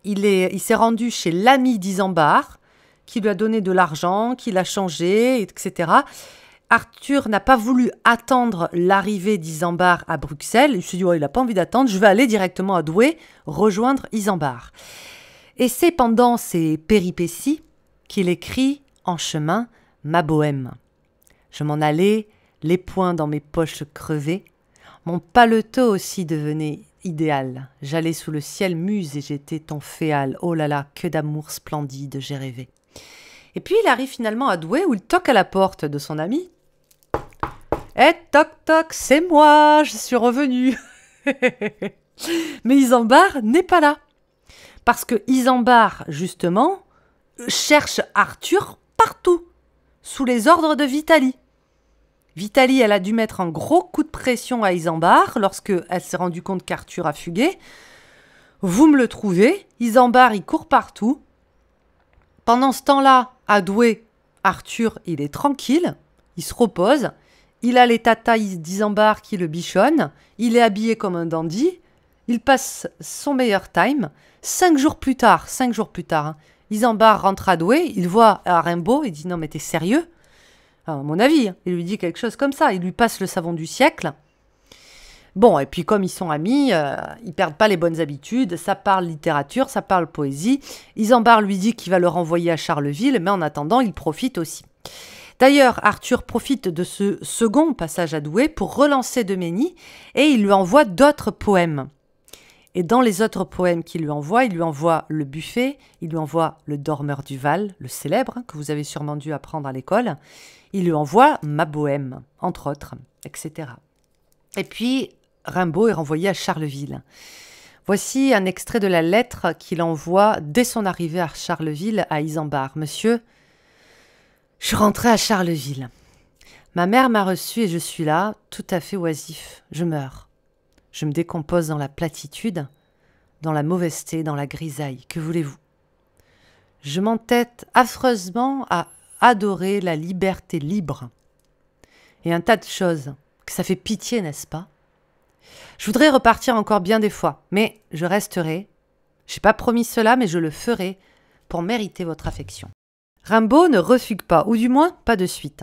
il s'est il rendu chez l'ami d'Isambard, qui lui a donné de l'argent, qui l'a changé, etc. Arthur n'a pas voulu attendre l'arrivée d'Isambard à Bruxelles. Il s'est dit, il n'a pas envie d'attendre, je vais aller directement à Douai rejoindre Isambard. Et c'est pendant ces péripéties qu'il écrit en chemin, ma bohème. Je m'en allais, les poings dans mes poches crevés, Mon paletot aussi devenait idéal. J'allais sous le ciel muse et j'étais ton féal. Oh là là, que d'amour splendide, j'ai rêvé. Et puis il arrive finalement à Douai où il toque à la porte de son ami. Eh toc toc, c'est moi, je suis revenu. [LAUGHS] Mais Isambard n'est pas là. Parce que Isambard, justement, cherche Arthur partout, sous les ordres de Vitali. Vitali, elle a dû mettre un gros coup de pression à Isambard lorsque elle s'est rendue compte qu'Arthur a fugué. Vous me le trouvez, Isambard, il court partout. Pendant ce temps-là, à Douai, Arthur, il est tranquille, il se repose, il a les tatas d'Isambard qui le bichonnent, il est habillé comme un dandy, il passe son meilleur time. Cinq jours plus tard, cinq jours plus tard, hein, Isambard rentre à Douai, il voit Rimbaud, il dit non mais t'es sérieux À mon avis, hein. il lui dit quelque chose comme ça, il lui passe le savon du siècle. Bon, et puis comme ils sont amis, euh, ils perdent pas les bonnes habitudes, ça parle littérature, ça parle poésie. Isambard lui dit qu'il va le renvoyer à Charleville, mais en attendant, il profite aussi. D'ailleurs, Arthur profite de ce second passage à Douai pour relancer Doménie et il lui envoie d'autres poèmes. Et dans les autres poèmes qu'il lui envoie, il lui envoie Le Buffet, il lui envoie Le Dormeur du Val, le célèbre, hein, que vous avez sûrement dû apprendre à l'école. Il lui envoie Ma Bohème, entre autres, etc. Et puis, Rimbaud est renvoyé à Charleville. Voici un extrait de la lettre qu'il envoie dès son arrivée à Charleville à Isambard. Monsieur, je suis à Charleville. Ma mère m'a reçu et je suis là, tout à fait oisif. Je meurs. Je me décompose dans la platitude, dans la mauvaiseté, dans la grisaille. Que voulez-vous Je m'entête affreusement à adorer la liberté libre et un tas de choses, que ça fait pitié, n'est-ce pas Je voudrais repartir encore bien des fois, mais je resterai. Je n'ai pas promis cela, mais je le ferai pour mériter votre affection. Rimbaud ne refugue pas, ou du moins pas de suite.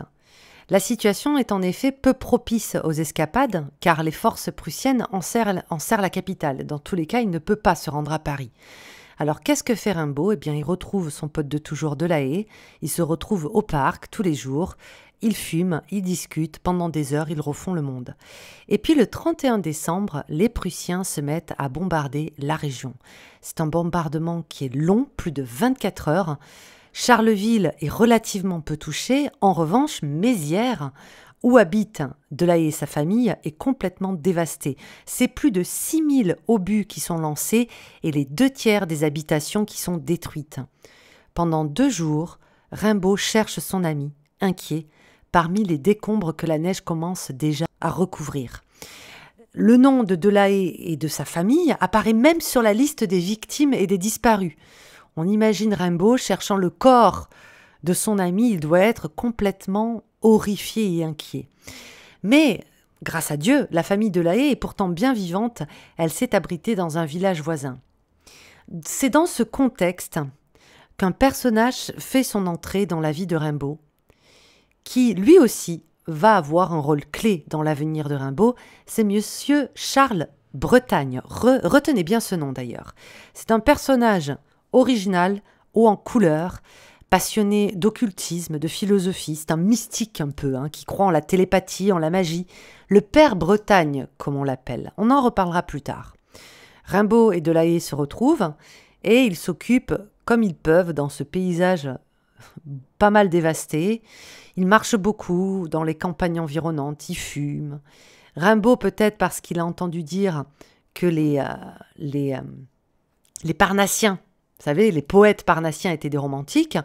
La situation est en effet peu propice aux escapades, car les forces prussiennes enserrent, la capitale. Dans tous les cas, il ne peut pas se rendre à Paris. Alors qu'est-ce que fait Rimbaud Eh bien, il retrouve son pote de toujours de la il se retrouve au parc tous les jours, il fume, il discute, pendant des heures, il refond le monde. Et puis le 31 décembre, les Prussiens se mettent à bombarder la région. C'est un bombardement qui est long, plus de 24 heures. Charleville est relativement peu touchée, en revanche, Mézières, où habite Delahaye et sa famille, est complètement dévastée. C'est plus de 6000 obus qui sont lancés et les deux tiers des habitations qui sont détruites. Pendant deux jours, Rimbaud cherche son ami, inquiet, parmi les décombres que la neige commence déjà à recouvrir. Le nom de Delahaye et de sa famille apparaît même sur la liste des victimes et des disparus. On imagine Rimbaud cherchant le corps de son ami, il doit être complètement horrifié et inquiet. Mais, grâce à Dieu, la famille de la Haye est pourtant bien vivante, elle s'est abritée dans un village voisin. C'est dans ce contexte qu'un personnage fait son entrée dans la vie de Rimbaud, qui lui aussi va avoir un rôle clé dans l'avenir de Rimbaud, c'est monsieur Charles Bretagne. retenez bien ce nom d'ailleurs. C'est un personnage original, haut en couleur, passionné d'occultisme, de philosophie, c'est un mystique un peu, hein, qui croit en la télépathie, en la magie, le père Bretagne, comme on l'appelle. On en reparlera plus tard. Rimbaud et Delahaye se retrouvent et ils s'occupent comme ils peuvent dans ce paysage pas mal dévasté. Ils marchent beaucoup dans les campagnes environnantes, ils fument. Rimbaud peut-être parce qu'il a entendu dire que les, euh, les, euh, les Parnassiens vous savez, les poètes parnassiens étaient des romantiques.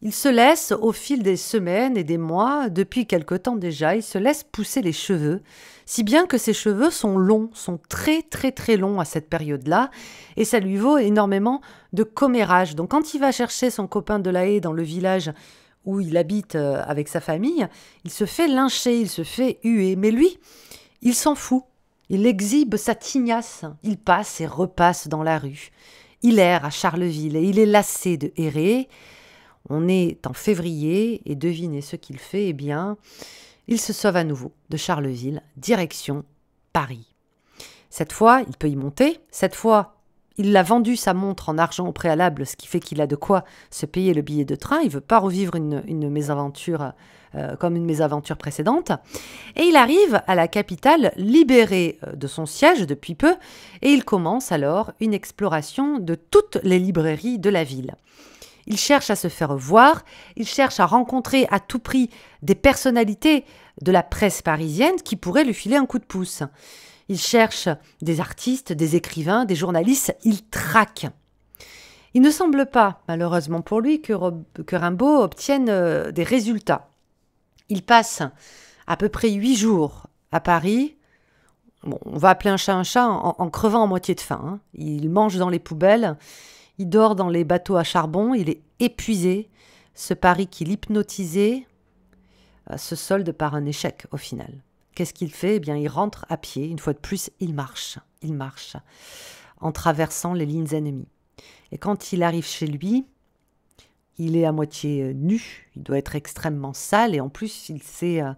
Il se laisse, au fil des semaines et des mois, depuis quelque temps déjà, il se laisse pousser les cheveux, si bien que ses cheveux sont longs, sont très très très longs à cette période-là, et ça lui vaut énormément de commérage. Donc quand il va chercher son copain de la haie dans le village où il habite euh, avec sa famille, il se fait lyncher, il se fait huer, mais lui, il s'en fout. Il exhibe sa tignasse, il passe et repasse dans la rue. Il erre à Charleville et il est lassé de errer. On est en février et devinez ce qu'il fait Eh bien, il se sauve à nouveau de Charleville, direction Paris. Cette fois, il peut y monter. Cette fois, il l'a vendu sa montre en argent au préalable, ce qui fait qu'il a de quoi se payer le billet de train. Il veut pas revivre une, une mésaventure euh, comme une mésaventure précédente. Et il arrive à la capitale libéré euh, de son siège depuis peu, et il commence alors une exploration de toutes les librairies de la ville. Il cherche à se faire voir, il cherche à rencontrer à tout prix des personnalités de la presse parisienne qui pourraient lui filer un coup de pouce. Il cherche des artistes, des écrivains, des journalistes, il traque. Il ne semble pas, malheureusement pour lui, que, Rimbaud obtienne euh, des résultats. Il passe à peu près huit jours à Paris. on va appeler un chat un chat en, crevant en moitié de faim. Hein. Il mange dans les poubelles, il dort dans les bateaux à charbon, il est épuisé. Ce pari qui hypnotisait euh, se solde par un échec au final. Qu'est-ce qu'il fait Eh bien, il rentre à pied. Une fois de plus, il marche. Il marche en traversant les lignes ennemies. Et quand il arrive chez lui, il est à moitié euh, nu, il doit être extrêmement sale et en plus euh,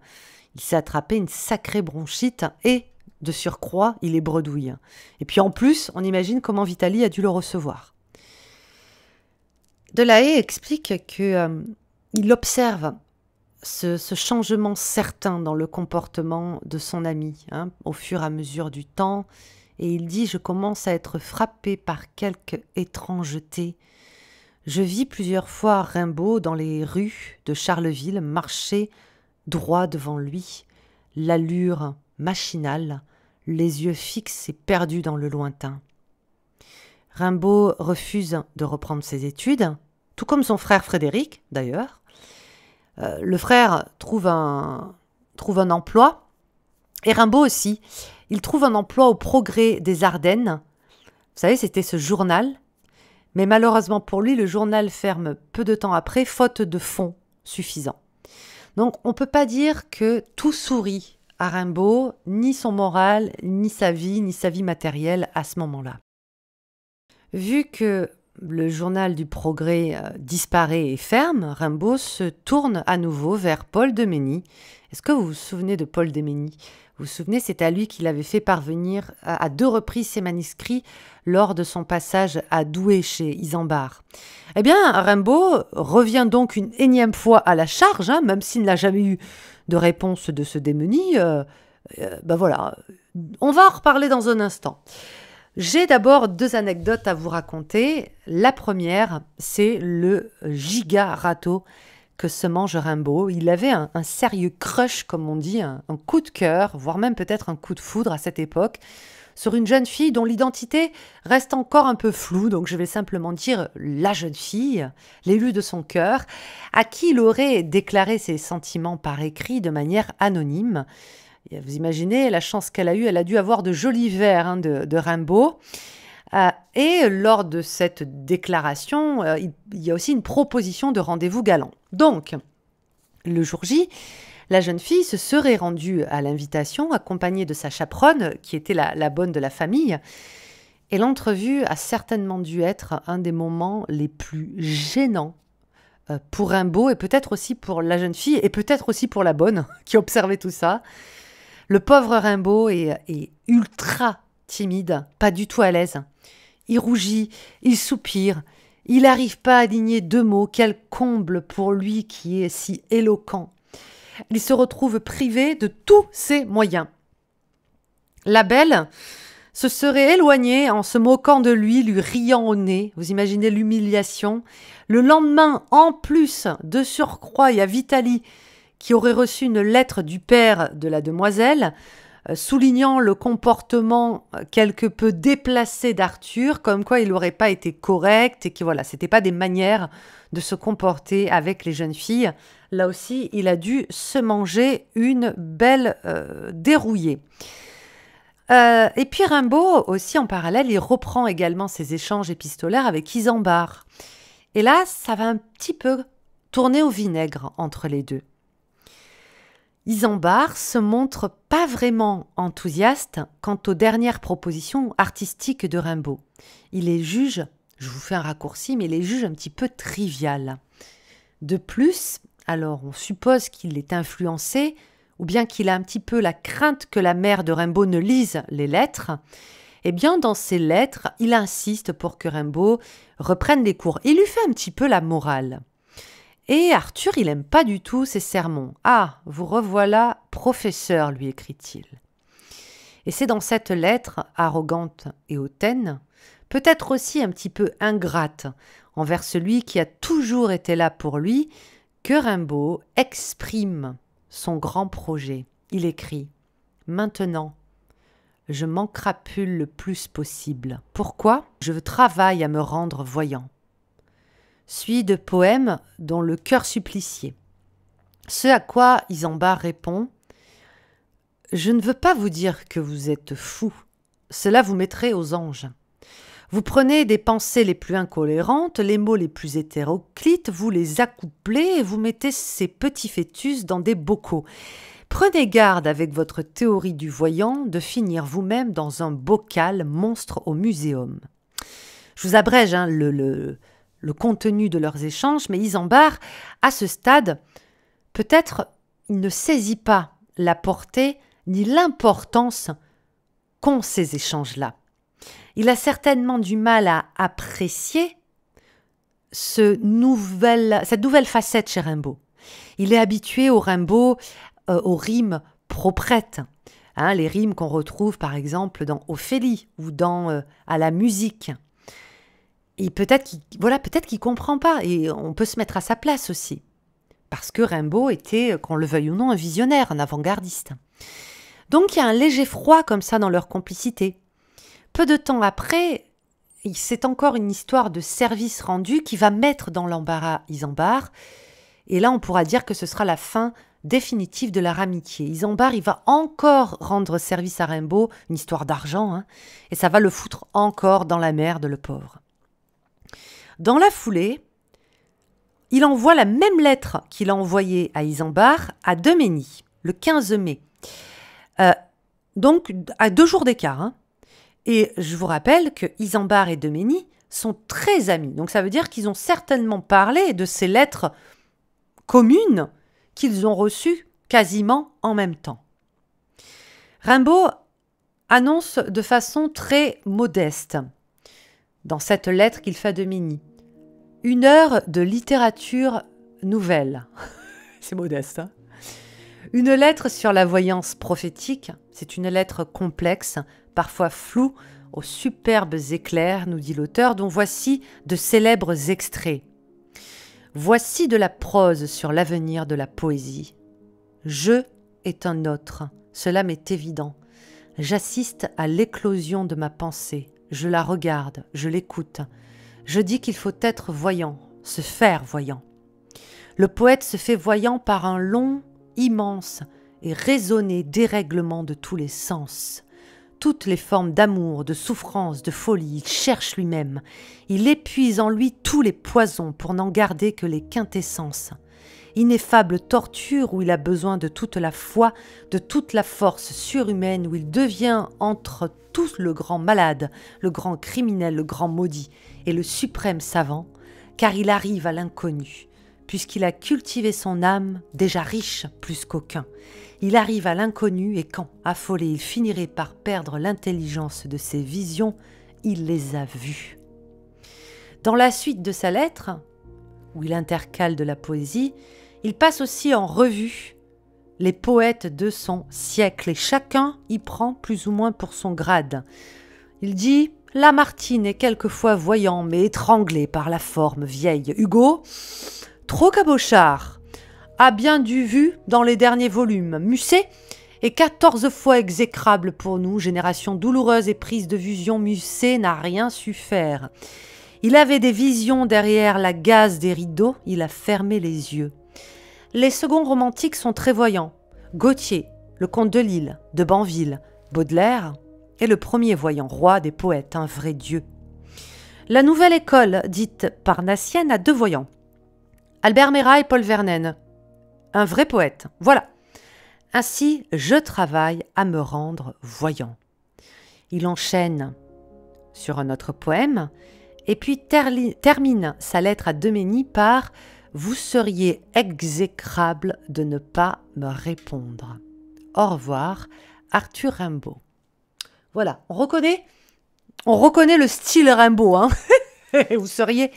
il s'est attrapé une sacrée bronchite et de surcroît il est bredouille. Et puis en plus on imagine comment Vitali a dû le recevoir. Delahaye explique qu'il euh, observe ce, changement certain dans le comportement de son ami hein, au fur et à mesure du temps et il dit je commence à être frappé par quelque étrangeté je vis plusieurs fois Rimbaud dans les rues de Charleville marcher droit devant lui, l'allure machinale, les yeux fixes et perdus dans le lointain. Rimbaud refuse de reprendre ses études, tout comme son frère Frédéric d'ailleurs. Euh, le frère trouve un, trouve un emploi, et Rimbaud aussi. Il trouve un emploi au Progrès des Ardennes. Vous savez, c'était ce journal mais malheureusement pour lui, le journal ferme peu de temps après, faute de fonds suffisants. Donc on ne peut pas dire que tout sourit à Rimbaud, ni son moral, ni sa vie, ni sa vie matérielle à ce moment-là. Vu que le journal du progrès euh, disparaît et ferme, Rimbaud se tourne à nouveau vers Paul Demény est-ce que vous vous souvenez de Paul Démény Vous vous souvenez, c'est à lui qu'il avait fait parvenir à deux reprises ses manuscrits lors de son passage à Douai chez Isambard. Eh bien, Rimbaud revient donc une énième fois à la charge, hein, même s'il n'a jamais eu de réponse de ce Démény. Euh, euh, ben voilà, on va en reparler dans un instant. J'ai d'abord deux anecdotes à vous raconter. La première, c'est le giga râteau que se mange Rimbaud. Il avait un, sérieux crush, comme on dit, un, coup de cœur, voire même peut-être un coup de foudre à cette époque, sur une jeune fille dont l'identité reste encore un peu floue, donc je vais simplement dire la jeune fille, l'élu de son cœur, à qui il aurait déclaré ses sentiments par écrit de manière anonyme. Et vous imaginez la chance qu'elle a eue, elle a dû avoir de jolis vers hein, de, de Rimbaud. Euh, et lors de cette déclaration, euh, il y a aussi une proposition de rendez-vous galant. Donc, le jour J, la jeune fille se serait rendue à l'invitation, accompagnée de sa chaperonne, qui était la, bonne de la famille. Et l'entrevue a certainement dû être un des moments les plus gênants euh, pour Rimbaud et peut-être aussi pour la jeune fille et peut-être aussi pour la bonne [LAUGHS] qui observait tout ça. Le pauvre Rimbaud est ultra timide, pas du tout à l'aise. Il rougit, il soupire, il n'arrive pas à digner deux mots, quel comble pour lui qui est si éloquent. Il se retrouve privé de tous ses moyens. La belle se serait éloignée en se moquant de lui, lui riant au nez. Vous imaginez l'humiliation. Le lendemain, en plus, de surcroît, il y a Vitali qui aurait reçu une lettre du père de la demoiselle euh, soulignant le comportement euh, quelque peu déplacé d'Arthur, comme quoi il n'aurait pas été correct et que voilà, c'était pas des manières de se comporter avec les jeunes filles. Là aussi, il a dû se manger une belle euh, dérouillée. et puis Rimbaud aussi en parallèle, il reprend également ses échanges épistolaires avec Isambard. Et là, ça va un petit peu tourner au vinaigre entre les deux. Isambard se montre pas vraiment enthousiaste quant aux dernières propositions artistiques de Rimbaud. Il les juge, je vous fais un raccourci, mais il les juge un petit peu triviales. De plus, alors on suppose qu'il est influencé, ou bien qu'il a un petit peu la crainte que la mère de Rimbaud ne lise les lettres, eh bien dans ses lettres, il insiste pour que Rimbaud reprenne les cours. Il lui fait un petit peu la morale. Et Arthur, il aime pas du tout ses sermons. Ah, vous revoilà professeur, lui écrit-il. Et c'est dans cette lettre, arrogante et hautaine, peut-être aussi un petit peu ingrate envers celui qui a toujours été là pour lui, que Rimbaud exprime son grand projet. Il écrit Maintenant, je m'encrapule le plus possible. Pourquoi Je travaille à me rendre voyant suit de poèmes dont le cœur supplicié Ce à quoi Isambard répond Je ne veux pas vous dire que vous êtes fou, cela vous mettrait aux anges. Vous prenez des pensées les plus incohérentes, les mots les plus hétéroclites, vous les accouplez et vous mettez ces petits fœtus dans des bocaux. Prenez garde avec votre théorie du voyant de finir vous-même dans un bocal monstre au muséum. Je vous abrège hein, le, le le contenu de leurs échanges, mais Isambard, à ce stade, peut-être il ne saisit pas la portée ni l'importance qu'ont ces échanges-là. Il a certainement du mal à apprécier ce cette nouvelle facette chez Rimbaud. Il est habitué au Rimbaud, euh, aux rimes proprettes, hein, les rimes qu'on retrouve par exemple dans Ophélie ou dans euh, à la musique et peut-être qu'il voilà, peut-être qu'il comprend pas et on peut se mettre à sa place aussi. Parce que Rimbaud était, euh, qu'on le veuille ou non, un visionnaire, un avant-gardiste. Donc il y a un léger froid comme ça dans leur complicité. Peu de temps après, c'est encore une histoire de service rendu qui va mettre dans l'embarras Isambard. Et là, on pourra dire que ce sera la fin définitive de leur amitié. Isambard, il va encore rendre service à Rimbaud, une histoire d'argent, hein, et ça va le foutre encore dans la de le pauvre. Dans la foulée, il envoie la même lettre qu'il a envoyée à Isambard à Deménie, le 15 mai. Euh, donc, à deux jours d'écart. Hein. Et je vous rappelle que Isambard et Demeni sont très amis. Donc, ça veut dire qu'ils ont certainement parlé de ces lettres communes qu'ils ont reçues quasiment en même temps. Rimbaud annonce de façon très modeste dans cette lettre qu'il fait de mini, Une heure de littérature nouvelle. [LAUGHS] c'est modeste. Hein. une lettre sur la voyance prophétique, c'est une lettre complexe, parfois floue, aux superbes éclairs, nous dit l'auteur, dont voici de célèbres extraits. Voici de la prose sur l'avenir de la poésie. Je est un autre, cela m'est évident. J'assiste à l'éclosion de ma pensée. Je la regarde, je l'écoute. Je dis qu'il faut être voyant, se faire voyant. Le poète se fait voyant par un long, immense et raisonné dérèglement de tous les sens. Toutes les formes d'amour, de souffrance, de folie, il cherche lui-même. Il épuise en lui tous les poisons pour n'en garder que les quintessences ineffable torture où il a besoin de toute la foi, de toute la force surhumaine, où il devient entre tous le grand malade, le grand criminel, le grand maudit et le suprême savant, car il arrive à l'inconnu, puisqu'il a cultivé son âme, déjà riche plus qu'aucun. Il arrive à l'inconnu et quand, affolé, il finirait par perdre l'intelligence de ses visions, il les a vues. Dans la suite de sa lettre, où il intercale de la poésie, il passe aussi en revue les poètes de son siècle et chacun y prend plus ou moins pour son grade. Il dit Lamartine est quelquefois voyant mais étranglé par la forme vieille. Hugo, trop cabochard, a bien dû vu dans les derniers volumes. Musset est quatorze fois exécrable pour nous, génération douloureuse et prise de vision. Musset n'a rien su faire. Il avait des visions derrière la gaze des rideaux, il a fermé les yeux. Les seconds romantiques sont très voyants. Gautier, le comte de Lille, de Banville, Baudelaire est le premier voyant roi des poètes, un vrai dieu. La nouvelle école, dite parnassienne, a deux voyants. Albert méra et Paul Verlaine. Un vrai poète, voilà. Ainsi, je travaille à me rendre voyant. Il enchaîne sur un autre poème et puis termine sa lettre à Demény par vous seriez exécrable de ne pas me répondre. Au revoir, Arthur Rimbaud. Voilà, on reconnaît On reconnaît le style Rimbaud, hein [LAUGHS] Vous seriez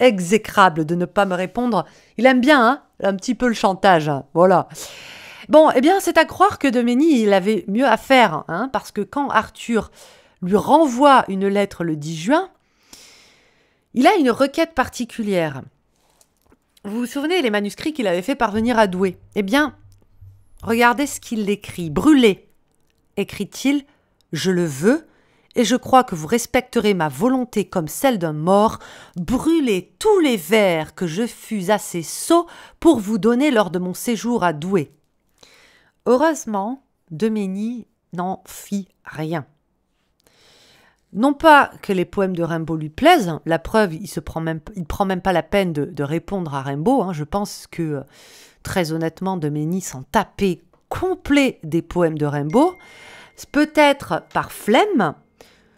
exécrable de ne pas me répondre. Il aime bien, hein, Un petit peu le chantage, hein, voilà. Bon, eh bien, c'est à croire que Doménie, il avait mieux à faire, hein, parce que quand Arthur lui renvoie une lettre le 10 juin, il a une requête particulière. Vous vous souvenez les manuscrits qu'il avait fait parvenir à Douai Eh bien, regardez ce qu'il écrit. Brûlez, écrit-il, je le veux, et je crois que vous respecterez ma volonté comme celle d'un mort, brûlez tous les vers que je fus assez sot pour vous donner lors de mon séjour à Douai. Heureusement, Demény n'en fit rien non pas que les poèmes de Rimbaud lui plaisent, hein. la preuve, il ne prend, même, prend même pas la peine de, répondre à Rimbaud. Hein. Je pense que, euh, très honnêtement, de s'en tapait complet des poèmes de Rimbaud. Peut-être par flemme,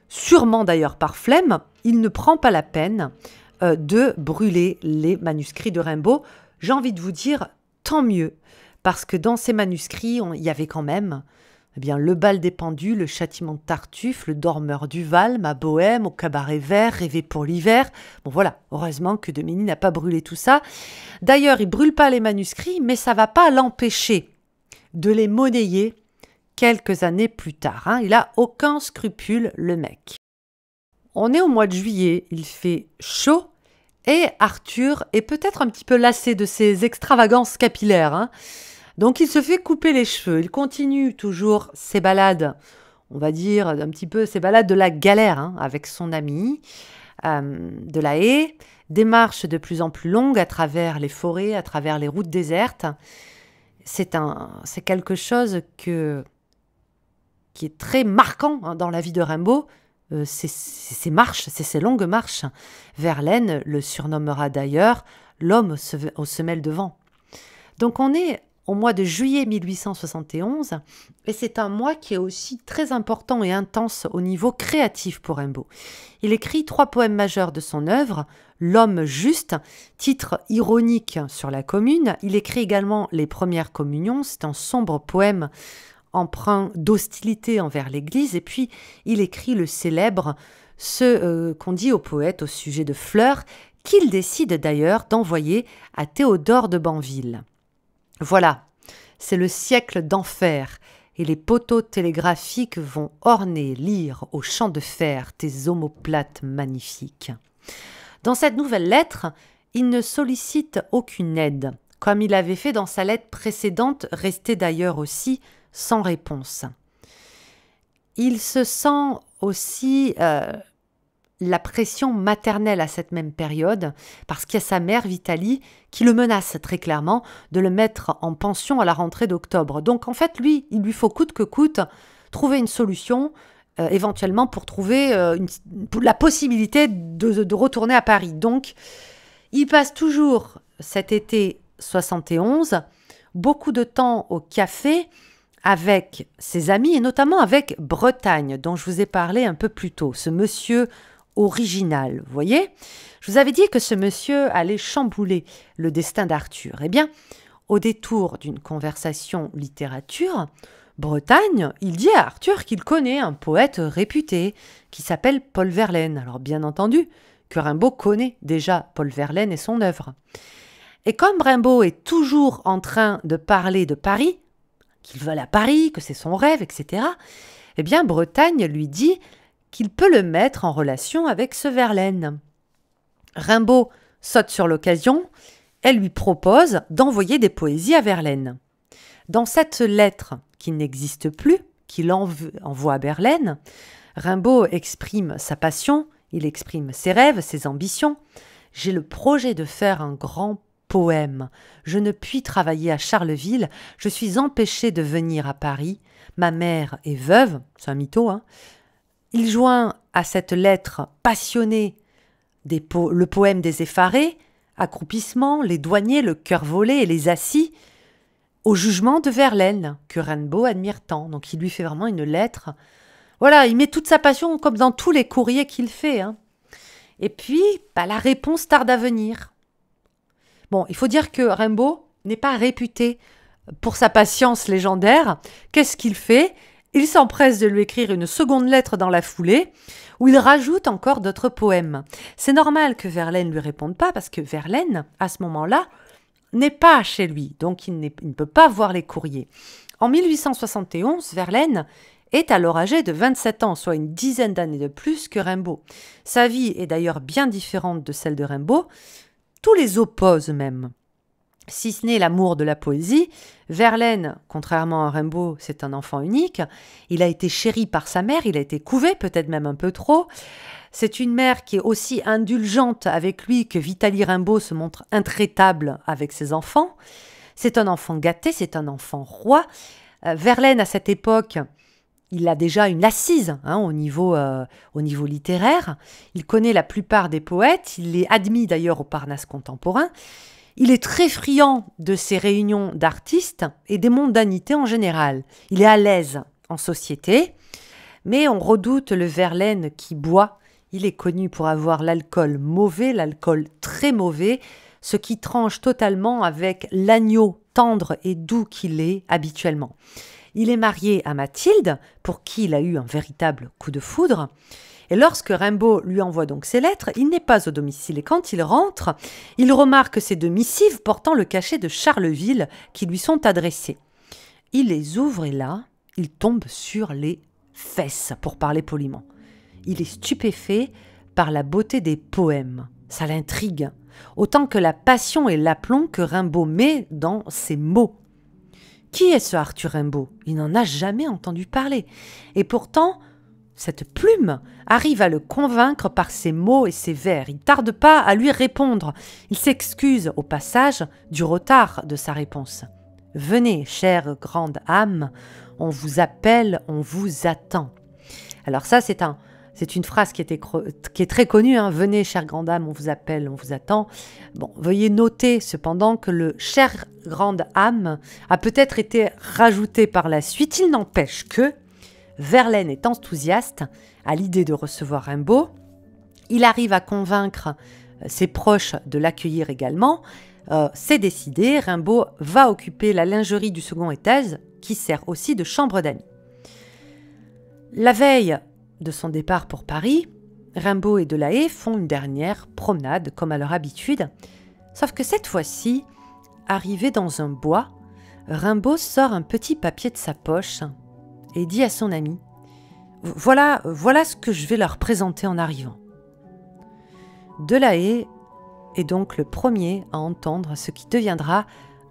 sûrement d'ailleurs par flemme, il ne prend pas la peine euh, de brûler les manuscrits de Rimbaud. J'ai envie de vous dire, tant mieux, parce que dans ces manuscrits, il y avait quand même eh bien, le bal des pendus, le châtiment de Tartuffe, le dormeur du Val, ma Bohème, au cabaret vert, rêvé pour l'hiver. Bon voilà, heureusement que Domini n'a pas brûlé tout ça. D'ailleurs, il brûle pas les manuscrits, mais ça va pas l'empêcher de les monnayer quelques années plus tard. Hein. Il n'a aucun scrupule, le mec. On est au mois de juillet, il fait chaud et Arthur est peut-être un petit peu lassé de ses extravagances capillaires. Hein. Donc il se fait couper les cheveux, il continue toujours ses balades, on va dire un petit peu ses balades de la galère hein, avec son ami euh, de la haie, des marches de plus en plus longues à travers les forêts, à travers les routes désertes. C'est un, c'est quelque chose que qui est très marquant hein, dans la vie de Rimbaud. Euh, ces marches, c'est ces longues marches. Verlaine le surnommera d'ailleurs l'homme aux semelles de vent. Donc on est au mois de juillet 1871, et c'est un mois qui est aussi très important et intense au niveau créatif pour Rimbaud. Il écrit trois poèmes majeurs de son œuvre, L'homme juste, titre ironique sur la commune, il écrit également Les Premières communions, c'est un sombre poème emprunt d'hostilité envers l'Église, et puis il écrit le célèbre ce euh, qu'on dit au poète au sujet de fleurs, qu'il décide d'ailleurs d'envoyer à Théodore de Banville. Voilà, c'est le siècle d'enfer, et les poteaux télégraphiques vont orner, lire au champ de fer tes omoplates magnifiques. Dans cette nouvelle lettre, il ne sollicite aucune aide, comme il avait fait dans sa lettre précédente, restée d'ailleurs aussi sans réponse. Il se sent aussi euh, la pression maternelle à cette même période, parce qu'il y a sa mère, Vitalie qui le menace très clairement de le mettre en pension à la rentrée d'octobre. Donc en fait, lui, il lui faut coûte que coûte trouver une solution, euh, éventuellement pour trouver euh, la possibilité de, de retourner à Paris. Donc, il passe toujours cet été 71 beaucoup de temps au café avec ses amis et notamment avec Bretagne, dont je vous ai parlé un peu plus tôt. Ce monsieur original, vous voyez Je vous avais dit que ce monsieur allait chambouler le destin d'Arthur. Eh bien, au détour d'une conversation littérature, Bretagne, il dit à Arthur qu'il connaît un poète réputé qui s'appelle Paul Verlaine. Alors bien entendu que Rimbaud connaît déjà Paul Verlaine et son œuvre. Et comme Rimbaud est toujours en train de parler de Paris, qu'il veut à Paris, que c'est son rêve, etc., eh bien Bretagne lui dit qu'il peut le mettre en relation avec ce Verlaine. Rimbaud saute sur l'occasion elle lui propose d'envoyer des poésies à Verlaine. Dans cette lettre qui n'existe plus, qu'il envoie à Verlaine, Rimbaud exprime sa passion, il exprime ses rêves, ses ambitions. J'ai le projet de faire un grand poème. Je ne puis travailler à Charleville, je suis empêché de venir à Paris. Ma mère est veuve, c'est un mythe. hein, il joint à cette lettre passionnée le poème des effarés, accroupissement, les douaniers, le cœur volé et les assis, au jugement de Verlaine, que Rimbaud admire tant. Donc il lui fait vraiment une lettre. Voilà, il met toute sa passion comme dans tous les courriers qu'il fait. Hein. Et puis, bah, la réponse tarde à venir. Bon, il faut dire que Rimbaud n'est pas réputé pour sa patience légendaire. Qu'est-ce qu'il fait il s'empresse de lui écrire une seconde lettre dans la foulée, où il rajoute encore d'autres poèmes. C'est normal que Verlaine ne lui réponde pas, parce que Verlaine, à ce moment-là, n'est pas chez lui, donc il, ne peut pas voir les courriers. En 1871, Verlaine est alors âgé de 27 ans, soit une dizaine d'années de plus que Rimbaud. Sa vie est d'ailleurs bien différente de celle de Rimbaud, tous les opposent même si ce n'est l'amour de la poésie, Verlaine, contrairement à Rimbaud, c'est un enfant unique. Il a été chéri par sa mère, il a été couvé, peut-être même un peu trop. C'est une mère qui est aussi indulgente avec lui que Vitaly Rimbaud se montre intraitable avec ses enfants. C'est un enfant gâté, c'est un enfant roi. Euh, Verlaine, à cette époque, il a déjà une assise hein, au, niveau, euh, au niveau littéraire. Il connaît la plupart des poètes, il est admis d'ailleurs au Parnasse contemporain. Il est très friand de ses réunions d'artistes et des mondanités en général. Il est à l'aise en société, mais on redoute le Verlaine qui boit. Il est connu pour avoir l'alcool mauvais, l'alcool très mauvais, ce qui tranche totalement avec l'agneau tendre et doux qu'il est habituellement. Il est marié à Mathilde, pour qui il a eu un véritable coup de foudre. Et lorsque Rimbaud lui envoie donc ses lettres, il n'est pas au domicile. Et quand il rentre, il remarque ces deux missives portant le cachet de Charleville qui lui sont adressées. Il les ouvre et là, il tombe sur les fesses, pour parler poliment. Il est stupéfait par la beauté des poèmes. Ça l'intrigue, autant que la passion et l'aplomb que Rimbaud met dans ses mots. Qui est ce Arthur Rimbaud Il n'en a jamais entendu parler. Et pourtant, cette plume arrive à le convaincre par ses mots et ses vers. Il ne tarde pas à lui répondre. Il s'excuse au passage du retard de sa réponse. Venez, chère grande âme, on vous appelle, on vous attend. Alors ça, c'est un, c'est une phrase qui, est très connue. Hein. Venez, chère grande âme, on vous appelle, on vous attend. Bon, veuillez noter cependant que le chère grande âme a peut-être été rajouté par la suite. Il n'empêche que Verlaine est enthousiaste à l'idée de recevoir Rimbaud. Il arrive à convaincre euh, ses proches de l'accueillir également. Euh, c'est décidé, Rimbaud va occuper la lingerie du second étage, qui sert aussi de chambre d'amis. La veille de son départ pour Paris, Rimbaud et Delahaye font une dernière promenade comme à leur habitude, sauf que cette fois-ci, arrivé dans un bois, Rimbaud sort un petit papier de sa poche et dit à son ami Voilà, voilà ce que je vais leur présenter en arrivant. Delahaye est donc le premier à entendre ce qui deviendra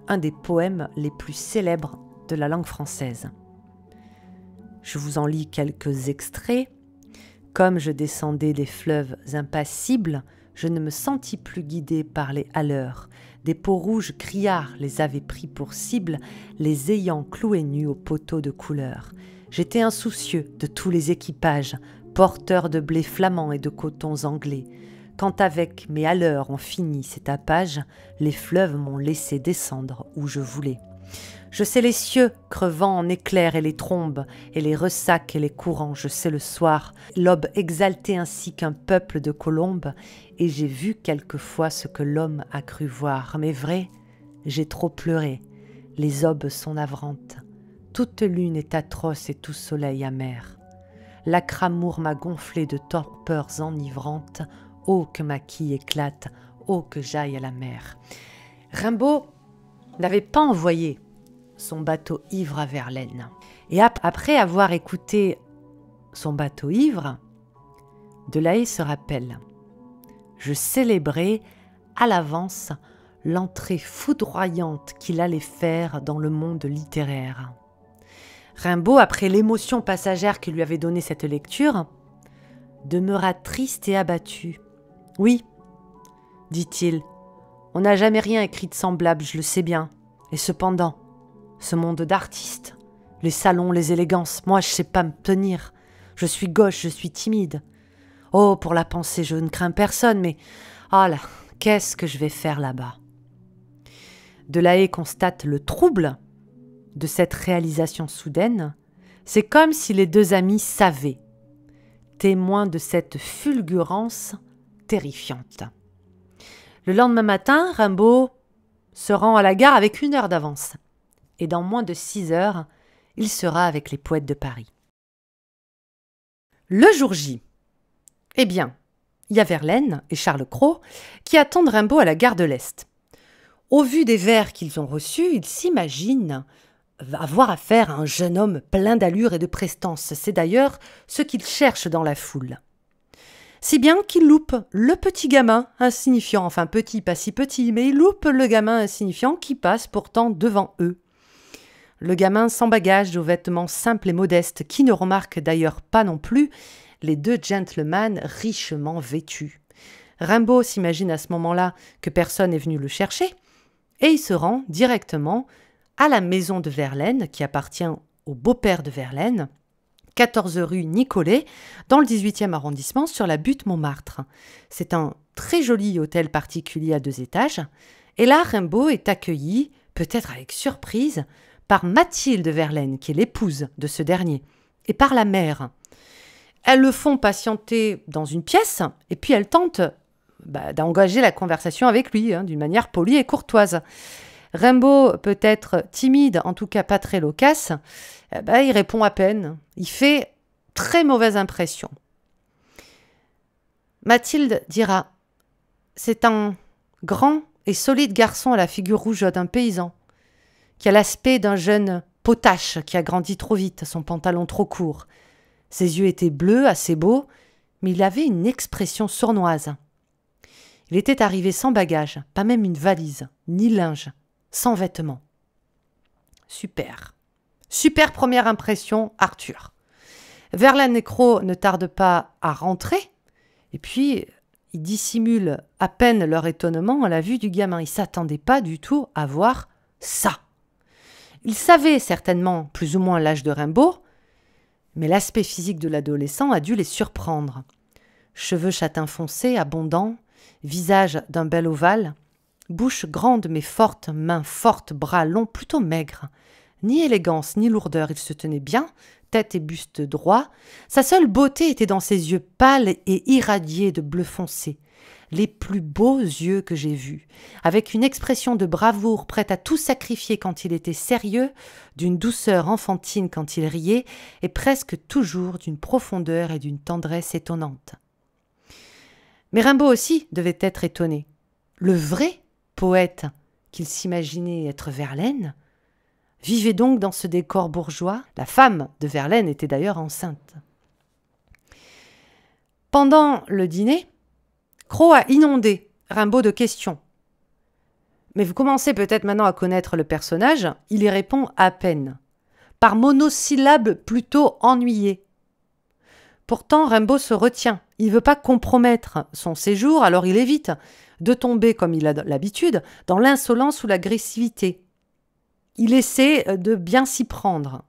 un des poèmes les plus célèbres de la langue française. Je vous en lis quelques extraits. Comme je descendais des fleuves impassibles, je ne me sentis plus guidé par les haleurs. Des peaux rouges criards les avaient pris pour cible, les ayant cloués nus aux poteaux de couleur. J'étais insoucieux de tous les équipages, porteurs de blé flamand et de cotons anglais. Quand avec mes halleurs ont fini ces tapages, les fleuves m'ont laissé descendre où je voulais. Je sais les cieux crevant en éclairs et les trombes, et les ressacs et les courants, je sais le soir, l'aube exaltée ainsi qu'un peuple de colombes, et j'ai vu quelquefois ce que l'homme a cru voir. Mais vrai, j'ai trop pleuré, les aubes sont navrantes. Toute lune est atroce et tout soleil amer. L'acramour m'a gonflé de torpeurs enivrantes. Oh que ma quille éclate, oh que j'aille à la mer. Rimbaud n'avait pas envoyé son bateau ivre à Verlaine. Et après avoir écouté son bateau ivre, Delahaye se rappelle Je célébrais à l'avance l'entrée foudroyante qu'il allait faire dans le monde littéraire. Rimbaud, après l'émotion passagère qui lui avait donnée cette lecture, demeura triste et abattu. Oui, dit-il, on n'a jamais rien écrit de semblable, je le sais bien. Et cependant, ce monde d'artistes, les salons, les élégances, moi je sais pas me tenir. Je suis gauche, je suis timide. Oh, pour la pensée, je ne crains personne, mais ah là, qu'est-ce que je vais faire là-bas Delahaye constate le trouble de cette réalisation soudaine, c'est comme si les deux amis savaient, témoins de cette fulgurance terrifiante. Le lendemain matin, Rimbaud se rend à la gare avec une heure d'avance, et dans moins de six heures, il sera avec les poètes de Paris. Le jour J. Eh bien, il y a Verlaine et Charles Cros qui attendent Rimbaud à la gare de l'Est. Au vu des vers qu'ils ont reçus, ils s'imaginent avoir affaire à un jeune homme plein d'allure et de prestance. C'est d'ailleurs ce qu'il cherche dans la foule. Si bien qu'il loupe le petit gamin insignifiant, enfin petit, pas si petit, mais il loupe le gamin insignifiant qui passe pourtant devant eux. Le gamin sans bagages, aux vêtements simples et modestes, qui ne remarque d'ailleurs pas non plus les deux gentlemen richement vêtus. Rimbaud s'imagine à ce moment-là que personne n'est venu le chercher, et il se rend directement à la maison de Verlaine, qui appartient au beau-père de Verlaine, 14 rue Nicolet, dans le 18e arrondissement, sur la butte Montmartre. C'est un très joli hôtel particulier à deux étages. Et là, Rimbaud est accueilli, peut-être avec surprise, par Mathilde Verlaine, qui est l'épouse de ce dernier, et par la mère. Elles le font patienter dans une pièce, et puis elles tentent bah, d'engager la conversation avec lui, hein, d'une manière polie et courtoise. Rimbaud peut être timide, en tout cas pas très loquace, eh ben, il répond à peine. Il fait très mauvaise impression. Mathilde dira C'est un grand et solide garçon à la figure rouge d'un paysan, qui a l'aspect d'un jeune potache qui a grandi trop vite, son pantalon trop court. Ses yeux étaient bleus, assez beaux, mais il avait une expression sournoise. Il était arrivé sans bagage, pas même une valise, ni linge sans vêtements. Super. Super première impression, Arthur. et Necro ne tarde pas à rentrer, et puis ils dissimulent à peine leur étonnement à la vue du gamin. Ils ne s'attendaient pas du tout à voir ça. Ils savaient certainement plus ou moins l'âge de Rimbaud, mais l'aspect physique de l'adolescent a dû les surprendre. Cheveux châtain foncés, abondants, visage d'un bel ovale, bouche grande mais forte, mains fortes, bras longs, plutôt maigres. Ni élégance ni lourdeur, il se tenait bien, tête et buste droit. Sa seule beauté était dans ses yeux pâles et irradiés de bleu foncé. Les plus beaux yeux que j'ai vus, avec une expression de bravoure prête à tout sacrifier quand il était sérieux, d'une douceur enfantine quand il riait, et presque toujours d'une profondeur et d'une tendresse étonnantes. Mais Rimbaud aussi devait être étonné. Le vrai poète qu'il s'imaginait être Verlaine, vivait donc dans ce décor bourgeois. La femme de Verlaine était d'ailleurs enceinte. Pendant le dîner, Croix a inondé Rimbaud de questions. Mais vous commencez peut-être maintenant à connaître le personnage, il y répond à peine, par monosyllabes plutôt ennuyés. Pourtant, Rimbaud se retient. Il veut pas compromettre son séjour, alors il évite de tomber, comme il a l'habitude, dans l'insolence ou l'agressivité. Il essaie euh, de bien s'y prendre.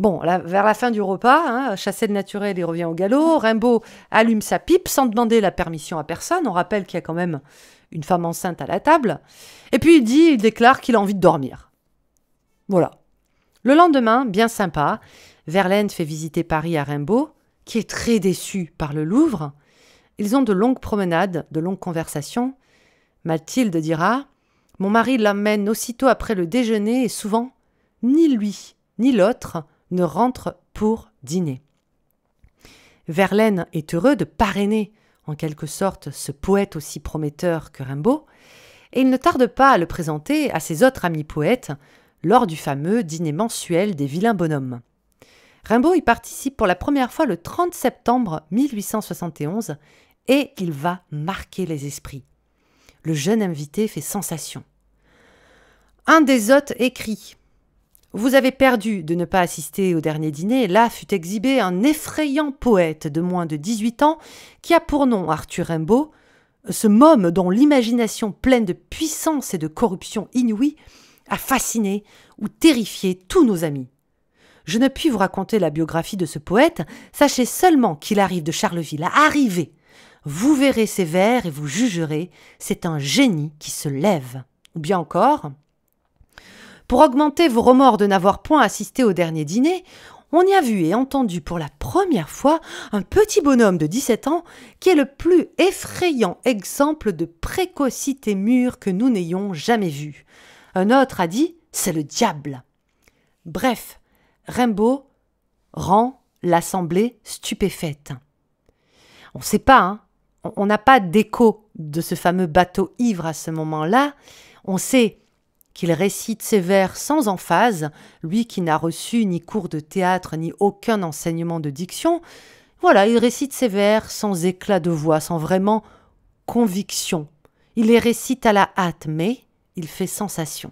Bon, vers la fin du repas, hein, chassé de naturel, il revient au galop. Rimbaud allume sa pipe sans demander la permission à personne. On rappelle qu'il y a quand même une femme enceinte à la table. Et puis il dit, il déclare qu'il a envie de dormir. Voilà. Le lendemain, bien sympa, Verlaine fait visiter Paris à Rimbaud qui est très déçu par le Louvre. Ils ont de longues promenades, de longues conversations. Mathilde dira Mon mari l'emmène aussitôt après le déjeuner et souvent, ni lui ni l'autre ne rentrent pour dîner. Verlaine est heureux de parrainer, en quelque sorte, ce poète aussi prometteur que Rimbaud, et il ne tarde pas à le présenter à ses autres amis poètes lors du fameux dîner mensuel des vilains bonhommes. Rimbaud y participe pour la première fois le 30 septembre 1871 et il va marquer les esprits. Le jeune invité fait sensation. Un des hôtes écrit Vous avez perdu de ne pas assister au dernier dîner. Là fut exhibé un effrayant poète de moins de 18 ans qui a pour nom Arthur Rimbaud, ce môme dont l'imagination pleine de puissance et de corruption inouïe a fasciné ou terrifié tous nos amis. Je ne puis vous raconter la biographie de ce poète, sachez seulement qu'il arrive de Charleville à arriver. Vous verrez ses vers et vous jugerez, c'est un génie qui se lève. Ou bien encore, pour augmenter vos remords de n'avoir point assisté au dernier dîner, on y a vu et entendu pour la première fois un petit bonhomme de 17 ans qui est le plus effrayant exemple de précocité mûre que nous n'ayons jamais vu. Un autre a dit C'est le diable. Bref, Rimbaud rend l'Assemblée stupéfaite. On ne sait pas, hein. on n'a pas d'écho de ce fameux bateau ivre à ce moment-là. On sait qu'il récite ses vers sans emphase, lui qui n'a reçu ni cours de théâtre ni aucun enseignement de diction. Voilà, il récite ses vers sans éclat de voix, sans vraiment conviction. Il les récite à la hâte, mais il fait sensation.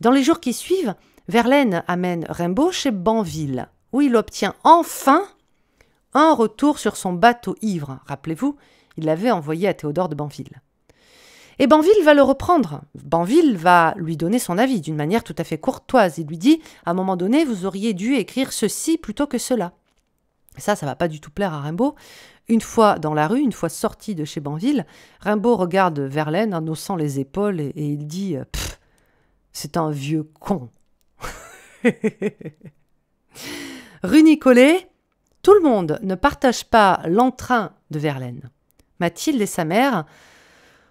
Dans les jours qui suivent, Verlaine amène Rimbaud chez Banville, où il obtient enfin un retour sur son bateau ivre. Rappelez-vous, il l'avait envoyé à Théodore de Banville. Et Banville va le reprendre. Banville va lui donner son avis d'une manière tout à fait courtoise. Il lui dit À un moment donné, vous auriez dû écrire ceci plutôt que cela. Ça, ça va pas du tout plaire à Rimbaud. Une fois dans la rue, une fois sorti de chez Banville, Rimbaud regarde Verlaine en haussant les épaules et, il dit euh, C'est un vieux con. [LAUGHS] Rue Nicolet, tout le monde ne partage pas l'entrain de Verlaine. Mathilde et sa mère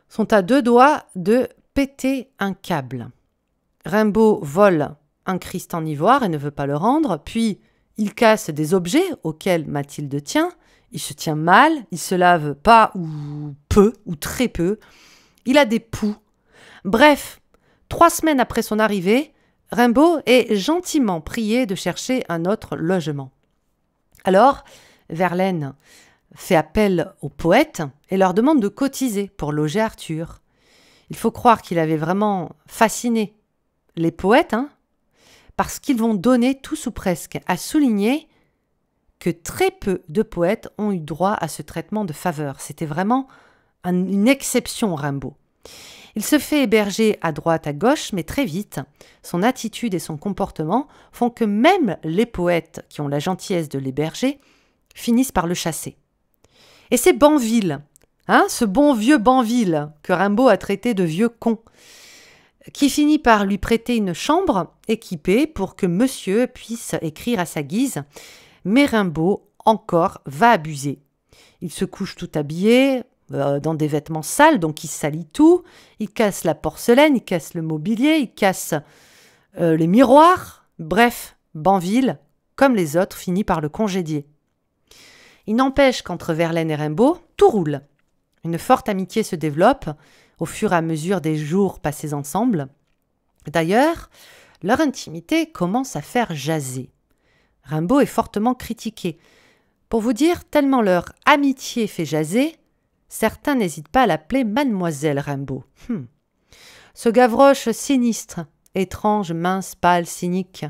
sont à deux doigts de péter un câble. Rimbaud vole un Christ en ivoire et ne veut pas le rendre, puis il casse des objets auxquels Mathilde tient, il se tient mal, il se lave pas ou peu ou très peu, il a des poux. Bref, trois semaines après son arrivée, Rimbaud est gentiment prié de chercher un autre logement. Alors, Verlaine fait appel aux poètes et leur demande de cotiser pour loger Arthur. Il faut croire qu'il avait vraiment fasciné les poètes, hein, parce qu'ils vont donner tous ou presque à souligner que très peu de poètes ont eu droit à ce traitement de faveur. C'était vraiment une exception, Rimbaud. Il se fait héberger à droite, à gauche, mais très vite. Son attitude et son comportement font que même les poètes qui ont la gentillesse de l'héberger finissent par le chasser. Et c'est Banville, hein, ce bon vieux Banville que Rimbaud a traité de vieux con, qui finit par lui prêter une chambre équipée pour que monsieur puisse écrire à sa guise. Mais Rimbaud, encore, va abuser. Il se couche tout habillé, euh, dans des vêtements sales, donc il salit tout, il casse la porcelaine, il casse le mobilier, il casse euh, les miroirs. Bref, Banville, comme les autres, finit par le congédier. Il n'empêche qu'entre Verlaine et Rimbaud, tout roule. Une forte amitié se développe au fur et à mesure des jours passés ensemble. D'ailleurs, leur intimité commence à faire jaser. Rimbaud est fortement critiqué. Pour vous dire, tellement leur amitié fait jaser Certains n'hésitent pas à l'appeler Mademoiselle Rimbaud. Hmm. Ce Gavroche sinistre, étrange, mince, pâle, cynique.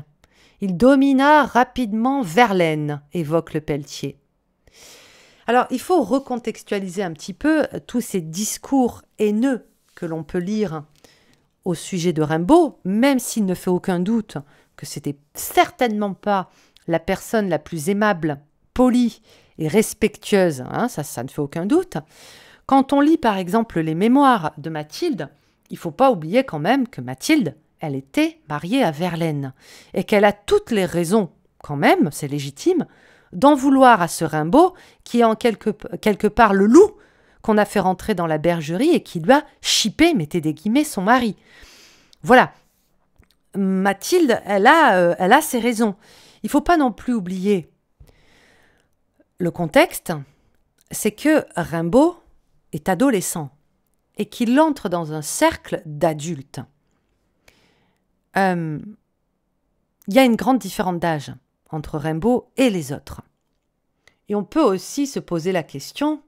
Il domina rapidement Verlaine, évoque le Pelletier. Alors, il faut recontextualiser un petit peu euh, tous ces discours haineux que l'on peut lire au sujet de Rimbaud, même s'il ne fait aucun doute que c'était certainement pas la personne la plus aimable, polie et respectueuse, hein, ça, ça ne fait aucun doute. Quand on lit par exemple les mémoires de Mathilde, il faut pas oublier quand même que Mathilde, elle était mariée à Verlaine, et qu'elle a toutes les raisons, quand même, c'est légitime, d'en vouloir à ce Rimbaud qui est en quelque, quelque part le loup qu'on a fait rentrer dans la bergerie et qui lui a chippé, mettez des guillemets, son mari. Voilà. Mathilde, elle a, euh, elle a ses raisons. Il faut pas non plus oublier le contexte, c'est que Rimbaud est adolescent et qu'il entre dans un cercle d'adultes. Euh, il y a une grande différence d'âge entre Rimbaud et les autres. Et on peut aussi se poser la question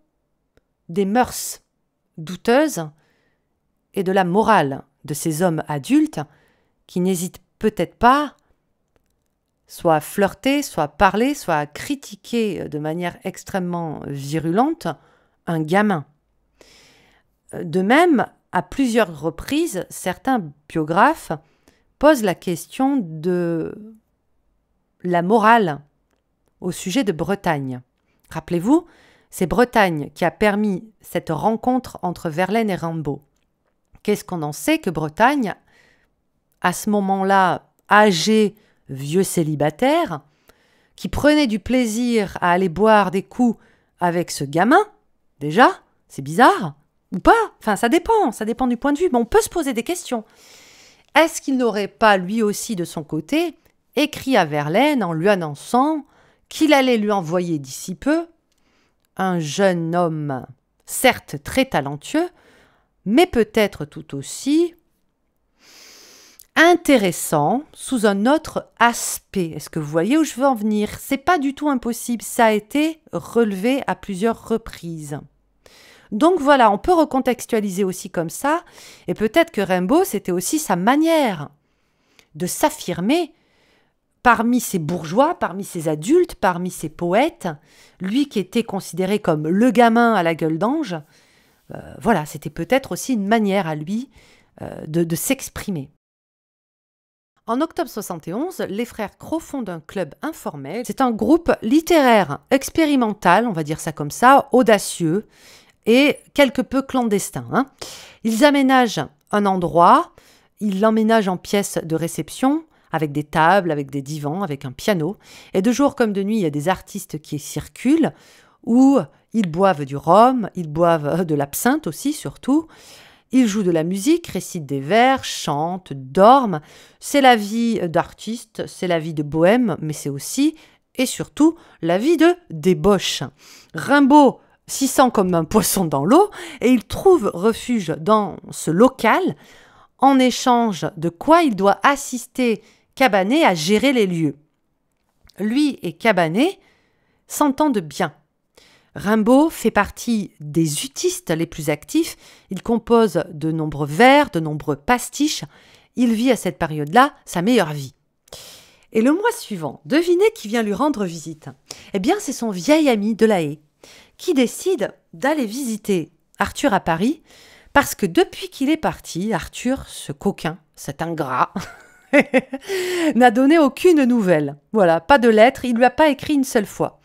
des mœurs douteuses et de la morale de ces hommes adultes qui n'hésitent peut-être pas soit flirter, soit parler, soit critiquer euh, de manière extrêmement virulente un gamin. Euh, de même, à plusieurs reprises, certains biographes posent la question de la morale au sujet de Bretagne. Rappelez-vous, c'est Bretagne qui a permis cette rencontre entre Verlaine et Rimbaud. Qu'est-ce qu'on en sait que Bretagne, à ce moment-là, âgée vieux célibataire, qui prenait du plaisir à aller boire des coups avec ce gamin, déjà, c'est bizarre, ou pas, enfin ça dépend, ça dépend du point de vue, mais on peut se poser des questions. Est-ce qu'il n'aurait pas, lui aussi, de son côté, écrit à Verlaine en lui annonçant qu'il allait lui envoyer d'ici peu un jeune homme, certes très talentueux, mais peut-être tout aussi intéressant sous un autre aspect. Est-ce que vous voyez où je veux en venir C'est pas du tout impossible, ça a été relevé à plusieurs reprises. Donc voilà, on peut recontextualiser aussi comme ça, et peut-être que Rimbaud, c'était aussi sa manière de s'affirmer parmi ses bourgeois, parmi ses adultes, parmi ses poètes, lui qui était considéré comme le gamin à la gueule d'ange, euh, voilà, c'était peut-être aussi une manière à lui euh, de s'exprimer. En octobre 71, les frères Crow fondent un club informel. C'est un groupe littéraire expérimental, on va dire ça comme ça, audacieux et quelque peu clandestin. Hein. Ils aménagent un endroit, ils l'emménagent en pièce de réception, avec des tables, avec des divans, avec un piano. Et de jour comme de nuit, il y a des artistes qui circulent, où ils boivent du rhum, ils boivent [LAUGHS] de l'absinthe aussi, surtout. Il joue de la musique, récite des vers, chante, dorme. C'est la vie d'artiste, c'est la vie de bohème, mais c'est aussi et surtout la vie de débauche. Rimbaud s'y sent comme un poisson dans l'eau et il trouve refuge dans ce local, en échange de quoi il doit assister Cabanet à gérer les lieux. Lui et Cabanet s'entendent bien. Rimbaud fait partie des utistes les plus actifs. Il compose de nombreux vers, de nombreux pastiches. Il vit à cette période-là sa meilleure vie. Et le mois suivant, devinez qui vient lui rendre visite. Eh bien, c'est son vieil ami de la qui décide d'aller visiter Arthur à Paris, parce que depuis qu'il est parti, Arthur, ce coquin, cet ingrat, [LAUGHS] n'a donné aucune nouvelle. Voilà, pas de lettre, il ne lui a pas écrit une seule fois.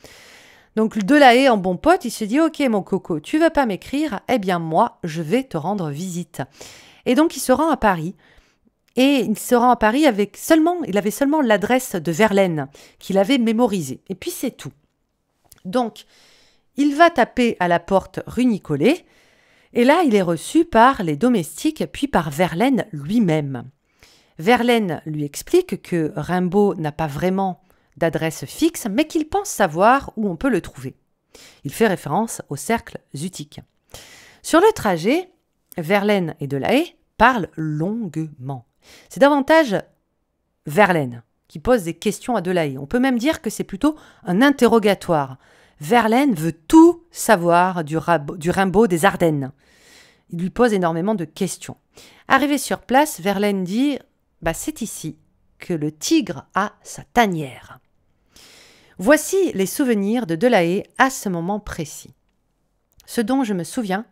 Donc Delahaye, en bon pote, il se dit Ok, mon coco, tu veux pas m'écrire Eh bien, moi, je vais te rendre visite. Et donc, il se rend à Paris. Et il se rend à Paris avec seulement, il avait seulement l'adresse de Verlaine qu'il avait mémorisée. Et puis c'est tout. Donc, il va taper à la porte rue Nicolet. Et là, il est reçu par les domestiques, puis par Verlaine lui-même. Verlaine lui explique que Rimbaud n'a pas vraiment d'adresse fixe, mais qu'il pense savoir où on peut le trouver. Il fait référence au cercle zutique. Sur le trajet, Verlaine et Delahaye parlent longuement. C'est davantage Verlaine qui pose des questions à Delahaye. On peut même dire que c'est plutôt un interrogatoire. Verlaine veut tout savoir du, Rimbaud des Ardennes. Il lui pose énormément de questions. Arrivé sur place, Verlaine dit bah, C'est ici que le tigre a sa tanière. Voici les souvenirs de Delahaye à ce moment précis. Ce dont je me souviens,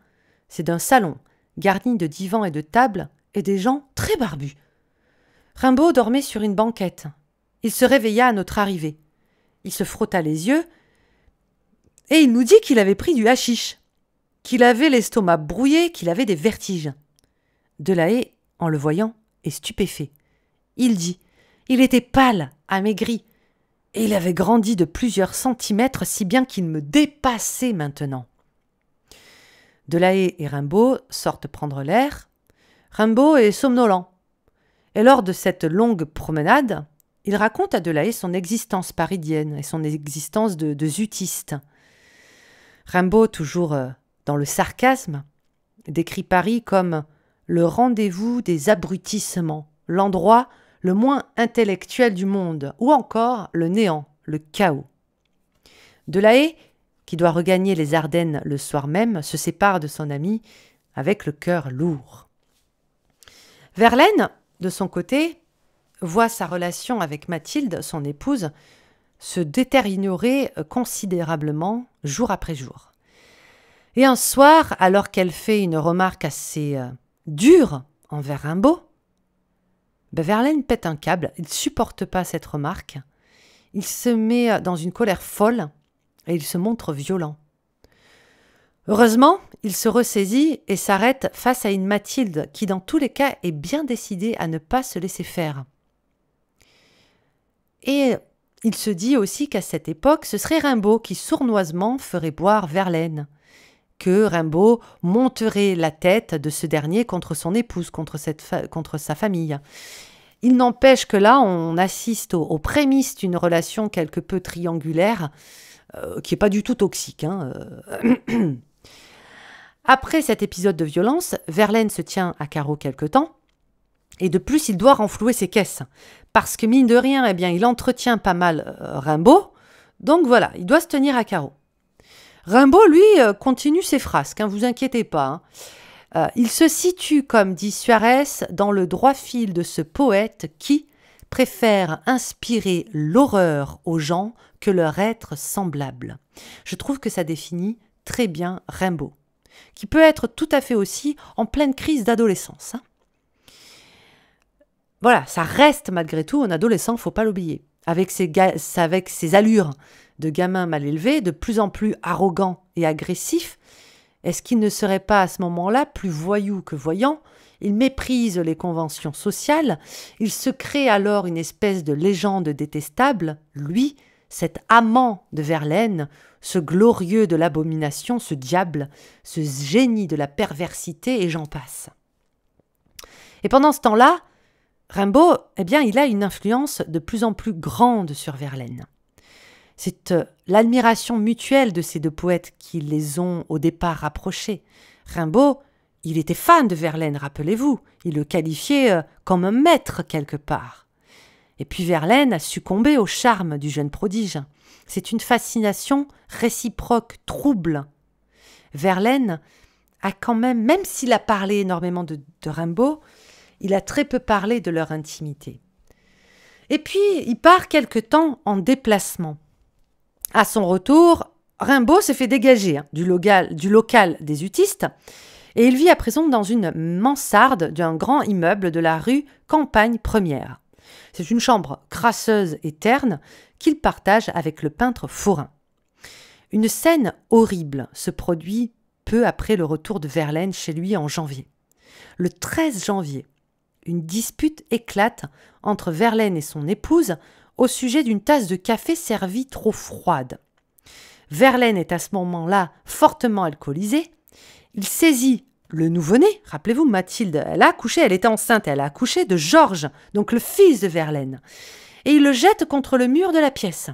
c'est d'un salon garni de divans et de tables et des gens très barbus. Rimbaud dormait sur une banquette. Il se réveilla à notre arrivée. Il se frotta les yeux et il nous dit qu'il avait pris du hashish, qu'il avait l'estomac brouillé, qu'il avait des vertiges. Delahaye, en le voyant, est stupéfait. Il dit Il était pâle, amaigri, et il avait grandi de plusieurs centimètres, si bien qu'il me dépassait maintenant. Delahaye et Rimbaud sortent prendre l'air. Rimbaud est somnolent. Et lors de cette longue promenade, il raconte à Delahaye son existence paridienne et son existence de, de zutiste. Rimbaud, toujours euh, dans le sarcasme, décrit Paris comme le rendez-vous des abrutissements, l'endroit le moins intellectuel du monde, ou encore le néant, le chaos. De la qui doit regagner les Ardennes le soir même, se sépare de son ami avec le cœur lourd. Verlaine, de son côté, voit sa relation avec Mathilde, son épouse, se détériorer considérablement jour après jour. Et un soir, alors qu'elle fait une remarque assez euh, dure envers Rimbaud, Verlaine pète un câble, il ne supporte pas cette remarque, il se met dans une colère folle et il se montre violent. Heureusement, il se ressaisit et s'arrête face à une Mathilde qui dans tous les cas est bien décidée à ne pas se laisser faire. Et il se dit aussi qu'à cette époque, ce serait Rimbaud qui sournoisement ferait boire Verlaine que Rimbaud monterait la tête de ce dernier contre son épouse, contre, cette contre sa famille. Il n'empêche que là, on assiste aux, prémices d'une relation quelque peu triangulaire, euh, qui n'est pas du tout toxique. Hein, euh. [CLEARS THROAT] Après cet épisode de violence, Verlaine se tient à carreau quelque temps, et de plus, il doit renflouer ses caisses, parce que mine de rien, eh bien, il entretient pas mal euh, Rimbaud, donc voilà, il doit se tenir à carreau. Rimbaud, lui, euh, continue ses frasques, ne hein, vous inquiétez pas. Hein. Euh, il se situe, comme dit Suarez, dans le droit fil de ce poète qui préfère inspirer l'horreur aux gens que leur être semblable. Je trouve que ça définit très bien Rimbaud, qui peut être tout à fait aussi en pleine crise d'adolescence. Hein. Voilà, ça reste malgré tout un adolescent, faut pas l'oublier, avec ses, avec ses allures, de gamin mal élevé, de plus en plus arrogant et agressif, est-ce qu'il ne serait pas à ce moment-là plus voyou que voyant Il méprise les conventions sociales, il se crée alors une espèce de légende détestable, lui, cet amant de Verlaine, ce glorieux de l'abomination, ce diable, ce génie de la perversité, et j'en passe. Et pendant ce temps-là, Rimbaud, eh bien, il a une influence de plus en plus grande sur Verlaine. C'est euh, l'admiration mutuelle de ces deux poètes qui les ont au départ rapprochés. Rimbaud, il était fan de Verlaine, rappelez-vous. Il le qualifiait euh, comme un maître quelque part. Et puis Verlaine a succombé au charme du jeune prodige. C'est une fascination réciproque, trouble. Verlaine a quand même, même s'il a parlé énormément de, de, Rimbaud, il a très peu parlé de leur intimité. Et puis, il part quelque temps en déplacement. À son retour, Rimbaud s'est fait dégager hein, du, local, des utistes et il vit à présent dans une mansarde d'un grand immeuble de la rue Campagne Première. C'est une chambre crasseuse et terne qu'il partage avec le peintre forain. Une scène horrible se produit peu après le retour de Verlaine chez lui en janvier. Le 13 janvier, une dispute éclate entre Verlaine et son épouse au sujet d'une tasse de café servie trop froide. Verlaine est à ce moment-là fortement alcoolisé. Il saisit le nouveau-né. Rappelez-vous, Mathilde, elle a accouché, elle était enceinte, elle a accouché de Georges, donc le fils de Verlaine. Et il le jette contre le mur de la pièce.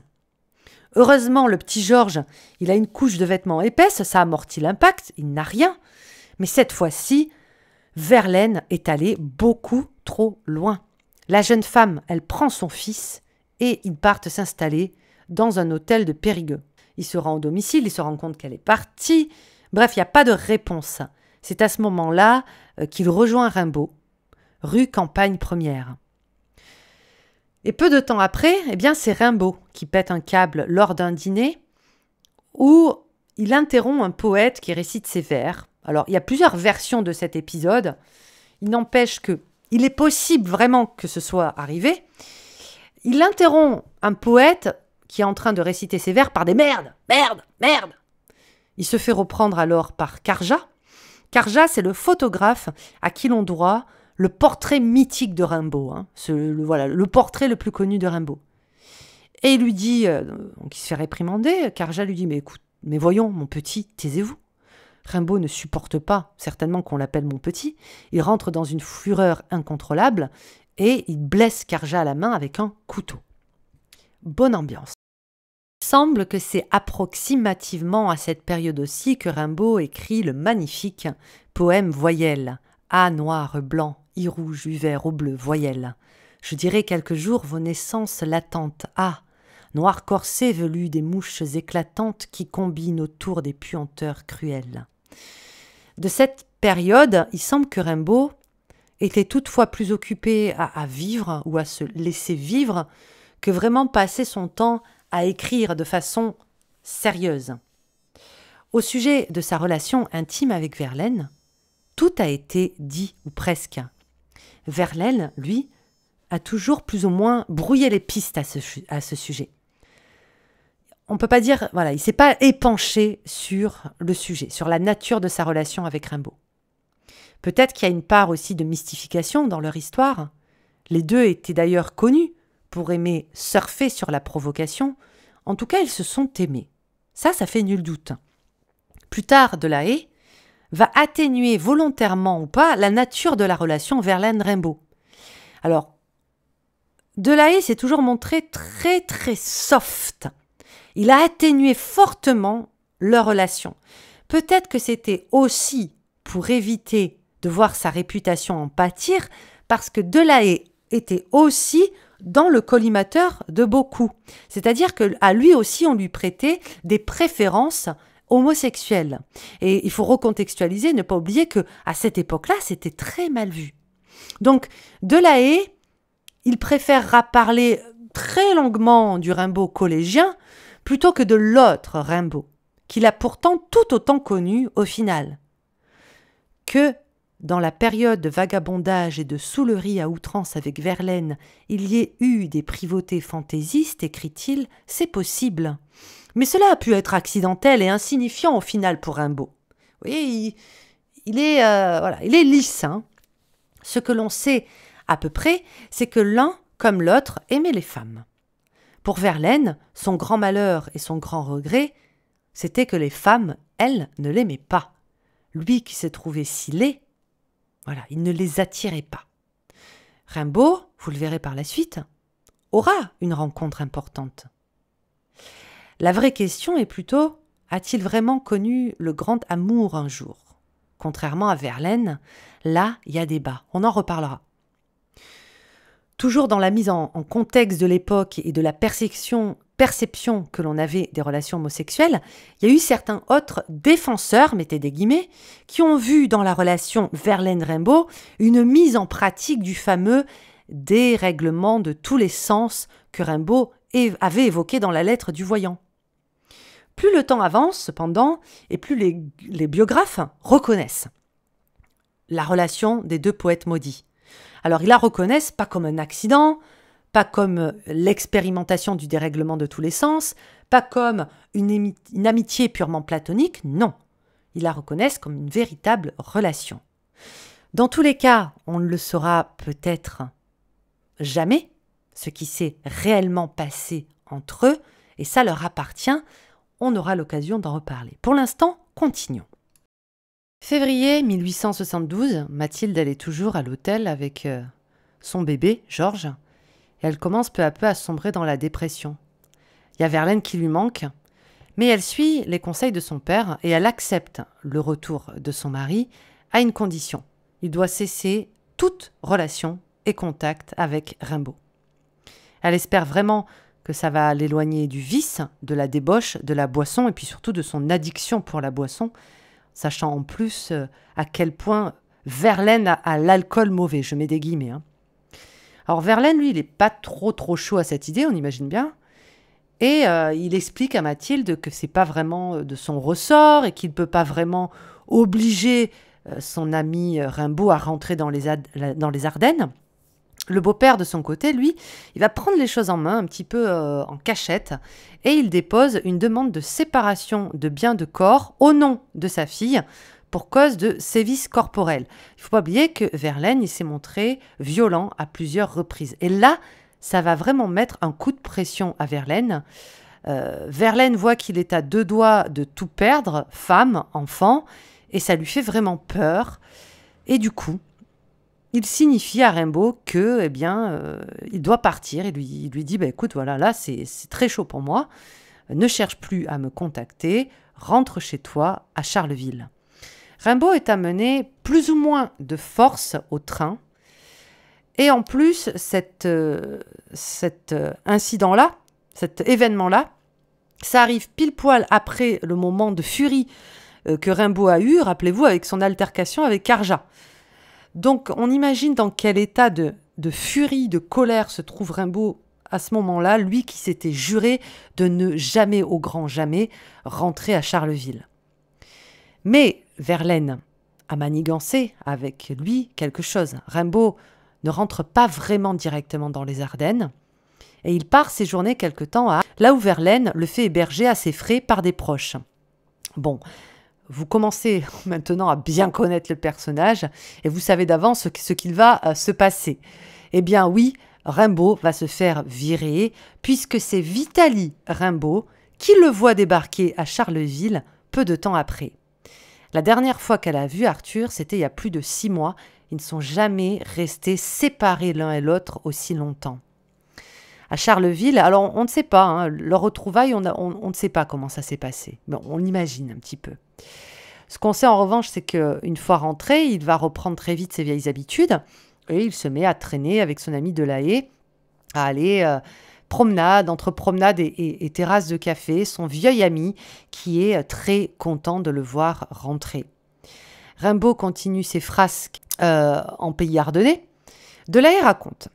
Heureusement, le petit Georges, il a une couche de vêtements épaisse, ça amortit l'impact, il n'a rien. Mais cette fois-ci, Verlaine est allé beaucoup trop loin. La jeune femme, elle prend son fils et ils partent s'installer dans un hôtel de Périgueux. Il se rend au domicile, il se rend compte qu'elle est partie. Bref, il n'y a pas de réponse. C'est à ce moment-là euh, qu'il rejoint Rimbaud, rue Campagne Première. Et peu de temps après, eh bien, c'est Rimbaud qui pète un câble lors d'un dîner où il interrompt un poète qui récite ses vers. Alors, il y a plusieurs versions de cet épisode. Il n'empêche que il est possible vraiment que ce soit arrivé. Il interrompt un poète qui est en train de réciter ses vers par des merdes, merde, merde. Il se fait reprendre alors par Karja. Karja, c'est le photographe à qui l'on doit le portrait mythique de Rimbaud, hein. le, voilà, le portrait le plus connu de Rimbaud. Et il lui dit, euh, donc il se fait réprimander, Karja lui dit, mais écoute, mais voyons, mon petit, taisez-vous. Rimbaud ne supporte pas, certainement qu'on l'appelle mon petit, il rentre dans une fureur incontrôlable, et il blesse Carja à la main avec un couteau. Bonne ambiance. Il semble que c'est approximativement à cette période aussi que Rimbaud écrit le magnifique poème Voyelle. A noir, blanc, i rouge, u vert, au bleu, voyelle. Je dirai quelques jours vos naissances latentes. Ah, noir corset velu des mouches éclatantes qui combinent autour des puanteurs cruelles. De cette période, il semble que Rimbaud était toutefois plus occupé à, vivre ou à se laisser vivre que vraiment passer son temps à écrire de façon sérieuse. Au sujet de sa relation intime avec Verlaine, tout a été dit ou presque. Verlaine, lui, a toujours plus ou moins brouillé les pistes à ce, sujet. On ne peut pas dire, voilà, il s'est pas épanché sur le sujet, sur la nature de sa relation avec Rimbaud. Peut-être qu'il y a une part aussi de mystification dans leur histoire. Les deux étaient d'ailleurs connus pour aimer surfer sur la provocation. En tout cas, ils se sont aimés. Ça, ça fait nul doute. Plus tard, de la va atténuer volontairement ou pas la nature de la relation Verlaine-Rimbaud. Alors, Delahaye s'est toujours montré très très soft. Il a atténué fortement leur relation. Peut-être que c'était aussi pour éviter de voir sa réputation en pâtir, parce que Delahaye était aussi dans le collimateur de beaucoup. C'est-à-dire que à lui aussi, on lui prêtait des préférences homosexuelles. Et il faut recontextualiser, ne pas oublier que à cette époque-là, c'était très mal vu. Donc, Delahaye, il préférera parler très longuement du Rimbaud collégien plutôt que de l'autre Rimbaud, qu'il a pourtant tout autant connu au final, que dans la période de vagabondage et de soulerie à outrance avec Verlaine, il y ait eu des privautés fantaisistes, écrit-il, c'est possible. Mais cela a pu être accidentel et insignifiant au final pour Rimbaud. Vous il, est, euh, voilà, il est lisse. Hein. Ce que l'on sait à peu près, c'est que l'un, comme l'autre, aimait les femmes. Pour Verlaine, son grand malheur et son grand regret, c'était que les femmes, elles, ne l'aimaient pas. Lui qui s'est trouvé si laid, voilà, il ne les attirait pas. Rimbaud, vous le verrez par la suite, aura une rencontre importante. La vraie question est plutôt a-t-il vraiment connu le grand amour un jour Contrairement à Verlaine, là, il y a débat. On en reparlera. Toujours dans la mise en, en contexte de l'époque et de la perception perception que l'on avait des relations homosexuelles, il y a eu certains autres défenseurs, mettez des guillemets, qui ont vu dans la relation Verlaine-Rimbaud une mise en pratique du fameux dérèglement de tous les sens que Rimbaud avait évoqué dans la lettre du voyant. Plus le temps avance, cependant, et plus les, les biographes reconnaissent la relation des deux poètes maudits. Alors ils la reconnaissent pas comme un accident, pas comme euh, l'expérimentation du dérèglement de tous les sens, pas comme une, amitié purement platonique, non. Ils la reconnaissent comme une véritable relation. Dans tous les cas, on ne le saura peut-être jamais, ce qui s'est réellement passé entre eux, et ça leur appartient, on aura l'occasion d'en reparler. Pour l'instant, continuons. Février 1872, Mathilde, allait toujours à l'hôtel avec euh, son bébé, Georges, elle commence peu à peu à sombrer dans la dépression. Il y a Verlaine qui lui manque, mais elle suit les conseils de son père et elle accepte le retour de son mari à une condition. Il doit cesser toute relation et contact avec Rimbaud. Elle espère vraiment que ça va l'éloigner du vice, de la débauche, de la boisson et puis surtout de son addiction pour la boisson, sachant en plus euh, à quel point Verlaine a, l'alcool mauvais, je mets des guillemets. Hein. Alors Verlaine, lui, il n'est pas trop trop chaud à cette idée, on imagine bien. Et euh, il explique à Mathilde que c'est pas vraiment euh, de son ressort et qu'il ne peut pas vraiment obliger euh, son ami Rimbaud à rentrer dans les, dans les Ardennes. Le beau-père, de son côté, lui, il va prendre les choses en main, un petit peu en cachette, et il dépose une demande de séparation de biens de corps au nom de sa fille, pour cause de sévices corporels. Il faut pas oublier que Verlaine, il s'est montré violent à plusieurs reprises. Et là, ça va vraiment mettre un coup de pression à Verlaine. Euh, Verlaine voit qu'il est à deux doigts de tout perdre, femme, enfant, et ça lui fait vraiment peur. Et du coup, il signifie à Rimbaud que, eh bien, euh, il doit partir. Il lui, lui dit, bah, écoute, voilà, là, c'est très chaud pour moi. Ne cherche plus à me contacter. Rentre chez toi à Charleville. Rimbaud est amené plus ou moins de force au train. Et en plus, euh, cet, euh, incident-là, cet événement-là, ça arrive pile poil après le moment de furie euh, que Rimbaud a eu, rappelez-vous, avec son altercation avec Carja. Donc on imagine dans quel état de, de furie, de colère se trouve Rimbaud à ce moment-là, lui qui s'était juré de ne jamais au grand jamais rentrer à Charleville. Mais Verlaine a manigancé avec lui quelque chose. Rimbaud ne rentre pas vraiment directement dans les Ardennes et il part séjourner quelque temps à là où Verlaine le fait héberger à ses frais par des proches. Bon, vous commencez [LAUGHS] maintenant à bien connaître le personnage et vous savez d'avance ce qu'il va euh, se passer. Eh bien oui, Rimbaud va se faire virer puisque c'est Vitali Rimbaud qui le voit débarquer à Charleville peu de temps après. La dernière fois qu'elle a vu Arthur, c'était il y a plus de six mois. Ils ne sont jamais restés séparés l'un et l'autre aussi longtemps. À Charleville, alors on ne sait pas, hein, leur retrouvaille, on, ne sait pas comment ça s'est passé. mais on l'imagine un petit peu. Ce qu'on sait en revanche, c'est qu'une fois rentré, il va reprendre très vite ses vieilles habitudes et il se met à traîner avec son ami Delahaye, à aller euh, promenade, entre promenade et, et, terrasse de café, son vieil ami qui est euh, très content de le voir rentrer. Rimbaud continue ses frasques euh, en pays ardennais. Delahaye raconte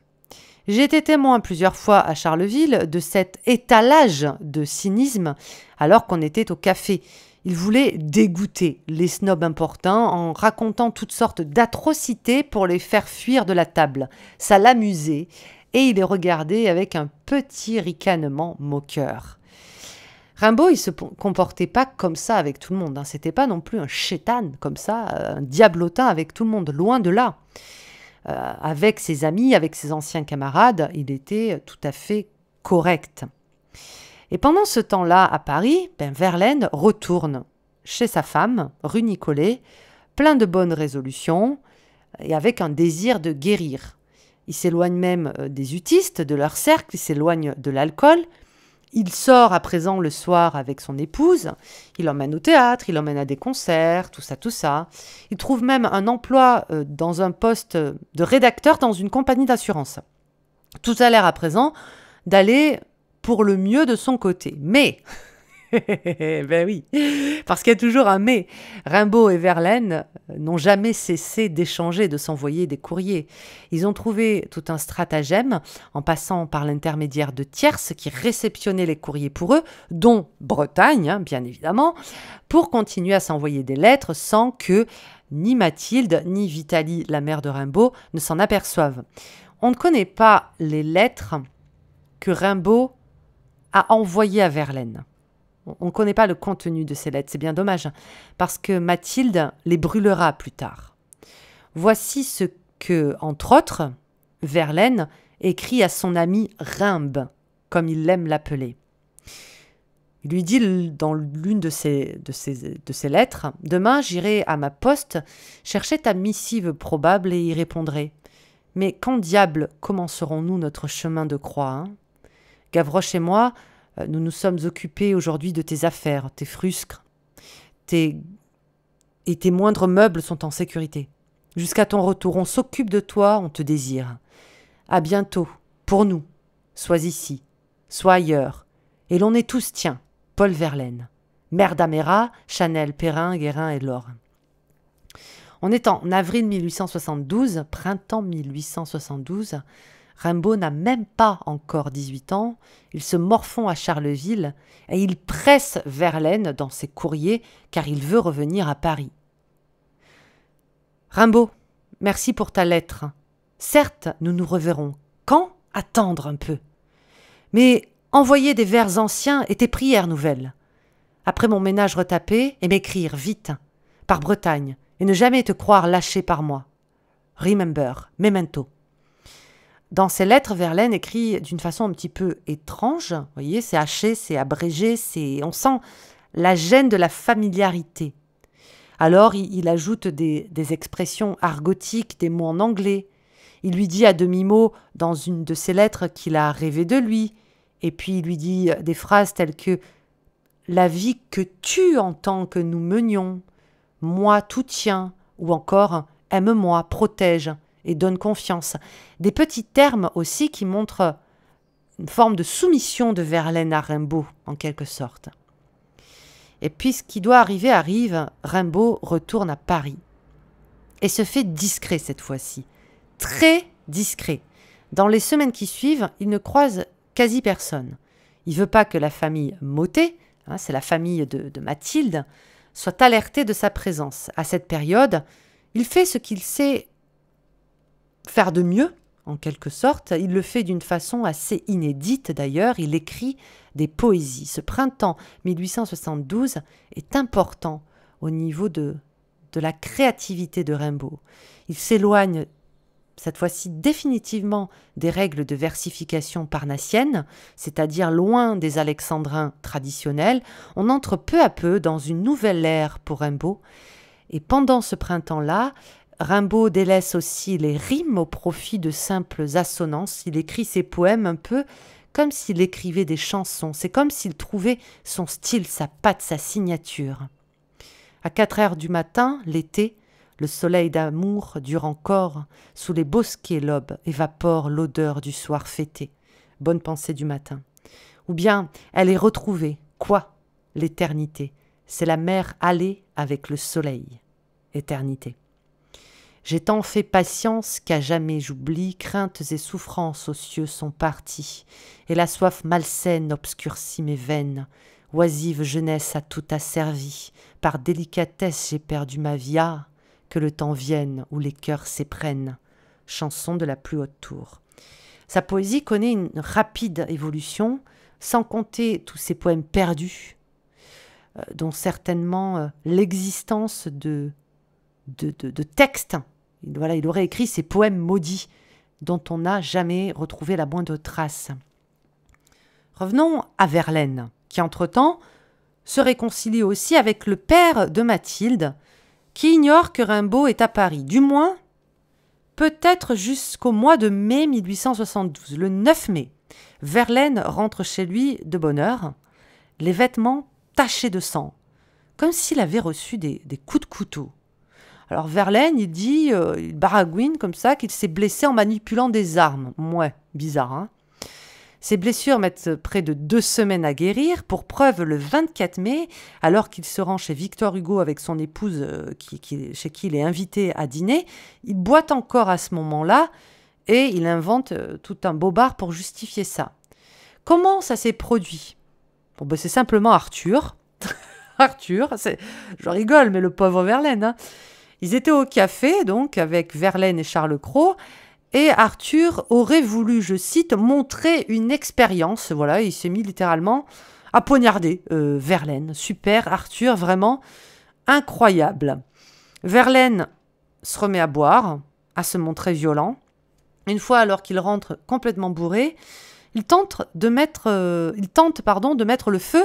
J'ai été témoin plusieurs fois à Charleville de cet étalage de cynisme alors qu'on était au café. Il voulait dégoûter les snobs importants en racontant toutes sortes d'atrocités pour les faire fuir de la table. Ça l'amusait et il est regardé avec un petit ricanement moqueur. Rimbaud, il se comportait pas comme ça avec tout le monde. Hein. C'était pas non plus un chétan comme ça, euh, un diablotin avec tout le monde, loin de là. Euh, avec ses amis, avec ses anciens camarades, il était tout à fait correct. Et pendant ce temps-là, à Paris, ben Verlaine retourne chez sa femme, rue Nicolet, plein de bonnes résolutions et avec un désir de guérir il s'éloigne même euh, des utistes, de leur cercle, il s'éloigne de l'alcool. Il sort à présent le soir avec son épouse, il emmène au théâtre, il emmène à des concerts, tout ça, tout ça. Il trouve même un emploi euh, dans un poste de rédacteur dans une compagnie d'assurance. Tout a l'air à présent d'aller pour le mieux de son côté. Mais [LAUGHS] ben oui, parce qu'il y a toujours un mais. Rimbaud et Verlaine euh, n'ont jamais cessé d'échanger, de s'envoyer des courriers. Ils ont trouvé tout un stratagème en passant par l'intermédiaire de tierces qui réceptionnaient les courriers pour eux, dont Bretagne, hein, bien évidemment, pour continuer à s'envoyer des lettres sans que ni Mathilde ni Vitalie, la mère de Rimbaud, ne s'en aperçoivent. On ne connaît pas les lettres que Rimbaud a envoyées à Verlaine. On ne connaît pas le contenu de ces lettres, c'est bien dommage, hein, parce que Mathilde les brûlera plus tard. Voici ce que, entre autres, Verlaine écrit à son ami Rimbe, comme il l'aime l'appeler. Il lui dit dans l'une de ses, de, lettres Demain, j'irai à ma poste chercher ta missive probable et y répondrai. Mais quand diable commencerons-nous notre chemin de croix hein Gavroche et moi, euh, nous nous sommes occupés aujourd'hui de tes affaires, tes frusques, tes... et tes moindres meubles sont en sécurité. Jusqu'à ton retour, on s'occupe de toi, on te désire. À bientôt, pour nous. Sois ici, sois ailleurs. Et l'on est tous tiens, Paul Verlaine. Mère d'Améra, Chanel, Perrin, Guérin et Laure. On est en avril 1872, printemps 1872. Rimbaud n'a même pas encore dix-huit ans, il se morfond à Charleville et il presse Verlaine dans ses courriers car il veut revenir à Paris. Rimbaud, merci pour ta lettre. Certes, nous nous reverrons. Quand Attendre un peu. Mais envoyer des vers anciens et tes prières nouvelles. Après mon ménage retapé, et m'écrire vite, par Bretagne, et ne jamais te croire lâché par moi. Remember, memento. Dans ses lettres, Verlaine écrit d'une façon un petit peu étrange. Vous voyez, c'est haché, c'est abrégé, c'est on sent la gêne de la familiarité. Alors, il, ajoute des, expressions argotiques, des mots en anglais. Il lui dit à demi-mot dans une de ses lettres qu'il a rêvé de lui. Et puis, il lui dit des phrases telles que La vie que tu entends que nous menions, moi tout tiens » ou encore Aime-moi, protège et donne confiance. Des petits termes aussi qui montrent une forme de soumission de Verlaine à Rimbaud, en quelque sorte. Et puis ce qui doit arriver arrive, Rimbaud retourne à Paris. Et se fait discret cette fois-ci. Très discret. Dans les semaines qui suivent, il ne croise quasi personne. Il ne veut pas que la famille Motet, hein, c'est la famille de Mathilde, soit alertée de sa présence. À cette période, il fait ce qu'il sait faire de mieux, en quelque sorte. Il le fait d'une façon assez inédite d'ailleurs. Il écrit des poésies. Ce printemps 1872 est important au niveau de, de la créativité de Rimbaud. Il s'éloigne cette fois-ci définitivement des règles de versification parnassienne, c'est-à-dire loin des alexandrins traditionnels, on entre peu à peu dans une nouvelle ère pour Rimbaud. Et pendant ce printemps-là, Rimbaud délaisse aussi les rimes au profit de simples assonances. Il écrit ses poèmes un peu comme s'il écrivait des chansons. C'est comme s'il trouvait son style, sa patte, sa signature. À quatre heures du matin, l'été, le soleil d'amour dure encore. Sous les bosquets, l'aube évapore l'odeur du soir fêté. Bonne pensée du matin. Ou bien, elle est retrouvée. Quoi L'éternité. C'est la mer allée avec le soleil. Éternité. J'ai tant fait patience qu'à jamais j'oublie, craintes et souffrances aux cieux sont parties, et la soif malsaine obscurcit mes veines. Oisive jeunesse a tout asservi, par délicatesse j'ai perdu ma vie. Ah, que le temps vienne où les cœurs s'éprennent. Chanson de la plus haute tour. Sa poésie connaît une rapide évolution, sans compter tous ses poèmes perdus, euh, dont certainement euh, l'existence de de, de, de, textes il, aurait écrit ces poèmes maudits dont on n'a jamais retrouvé la moindre trace. Revenons à Verlaine, qui entre-temps se réconcilie aussi avec le père de Mathilde, qui ignore que Rimbaud est à Paris, du moins peut-être jusqu'au mois de mai 1872. Le 9 mai, Verlaine rentre chez lui de bonne heure, les vêtements tachés de sang, comme s'il avait reçu des coups de couteau. Alors Verlaine, il dit, euh, il baragouine comme ça, qu'il s'est blessé en manipulant des armes. Mouais, bizarre, hein Ses blessures mettent près de deux semaines à guérir. Pour preuve, le 24 mai, alors qu'il se rend chez Victor Hugo avec son épouse, euh, chez qui il est invité à dîner, il boite encore à ce moment-là et il invente euh, tout un bobard pour justifier ça. Comment ça s'est produit bon, ben, C'est simplement Arthur. [LAUGHS] Arthur, je rigole, mais le pauvre Verlaine. Hein. Ils étaient au café, donc, avec Verlaine et Charles Cros, et Arthur aurait voulu, je cite, montrer une expérience. Voilà, il s'est mis littéralement à poignarder euh, Verlaine. Super, Arthur, vraiment incroyable. Verlaine se remet à boire, à se montrer violent. Une fois alors qu'il rentre complètement bourré, il tente de mettre, euh, il tente pardon de mettre le feu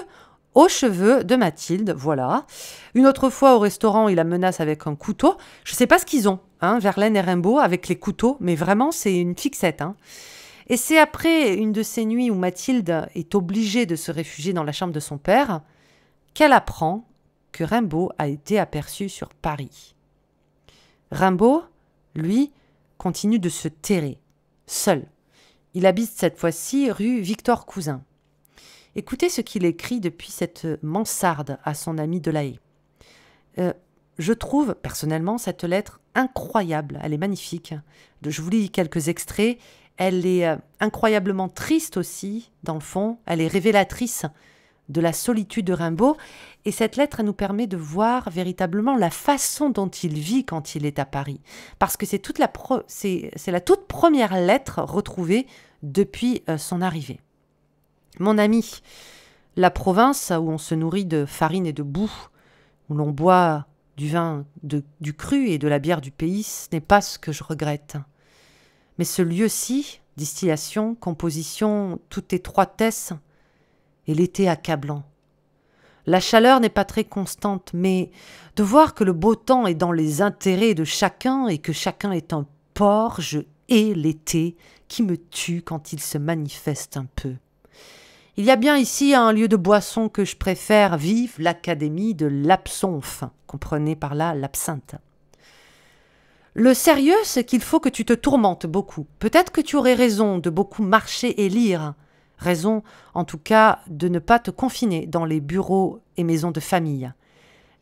aux cheveux de Mathilde, voilà. Une autre fois au restaurant, il la menace avec un couteau. Je ne sais pas ce qu'ils ont, hein, Verlaine et Rimbaud, avec les couteaux, mais vraiment, c'est une fixette. Hein. Et c'est après une de ces nuits où Mathilde est obligée de se réfugier dans la chambre de son père qu'elle apprend que Rimbaud a été aperçu sur Paris. Rimbaud, lui, continue de se terrer, seul. Il habite cette fois-ci rue Victor Cousin. Écoutez ce qu'il écrit depuis cette mansarde à son ami Delahaye. Euh, je trouve personnellement cette lettre incroyable, elle est magnifique. Je vous lis quelques extraits. Elle est euh, incroyablement triste aussi, dans le fond. Elle est révélatrice de la solitude de Rimbaud. Et cette lettre, nous permet de voir véritablement la façon dont il vit quand il est à Paris. Parce que c'est, la, c'est la toute première lettre retrouvée depuis euh, son arrivée. Mon ami, la province où on se nourrit de farine et de boue, où l'on boit du vin du cru et de la bière du pays, ce n'est pas ce que je regrette. Mais ce lieu-ci, distillation, composition, toute étroitesse, et l'été accablant. La chaleur n'est pas très constante, mais de voir que le beau temps est dans les intérêts de chacun et que chacun est un porc, je hais l'été qui me tue quand il se manifeste un peu. Il y a bien ici un lieu de boisson que je préfère, vivre, l'académie de l'absinthe, comprenez par là l'absinthe. Le sérieux, c'est qu'il faut que tu te tourmentes beaucoup. Peut-être que tu aurais raison de beaucoup marcher et lire. Raison, en tout cas, de ne pas te confiner dans les bureaux et maisons de famille.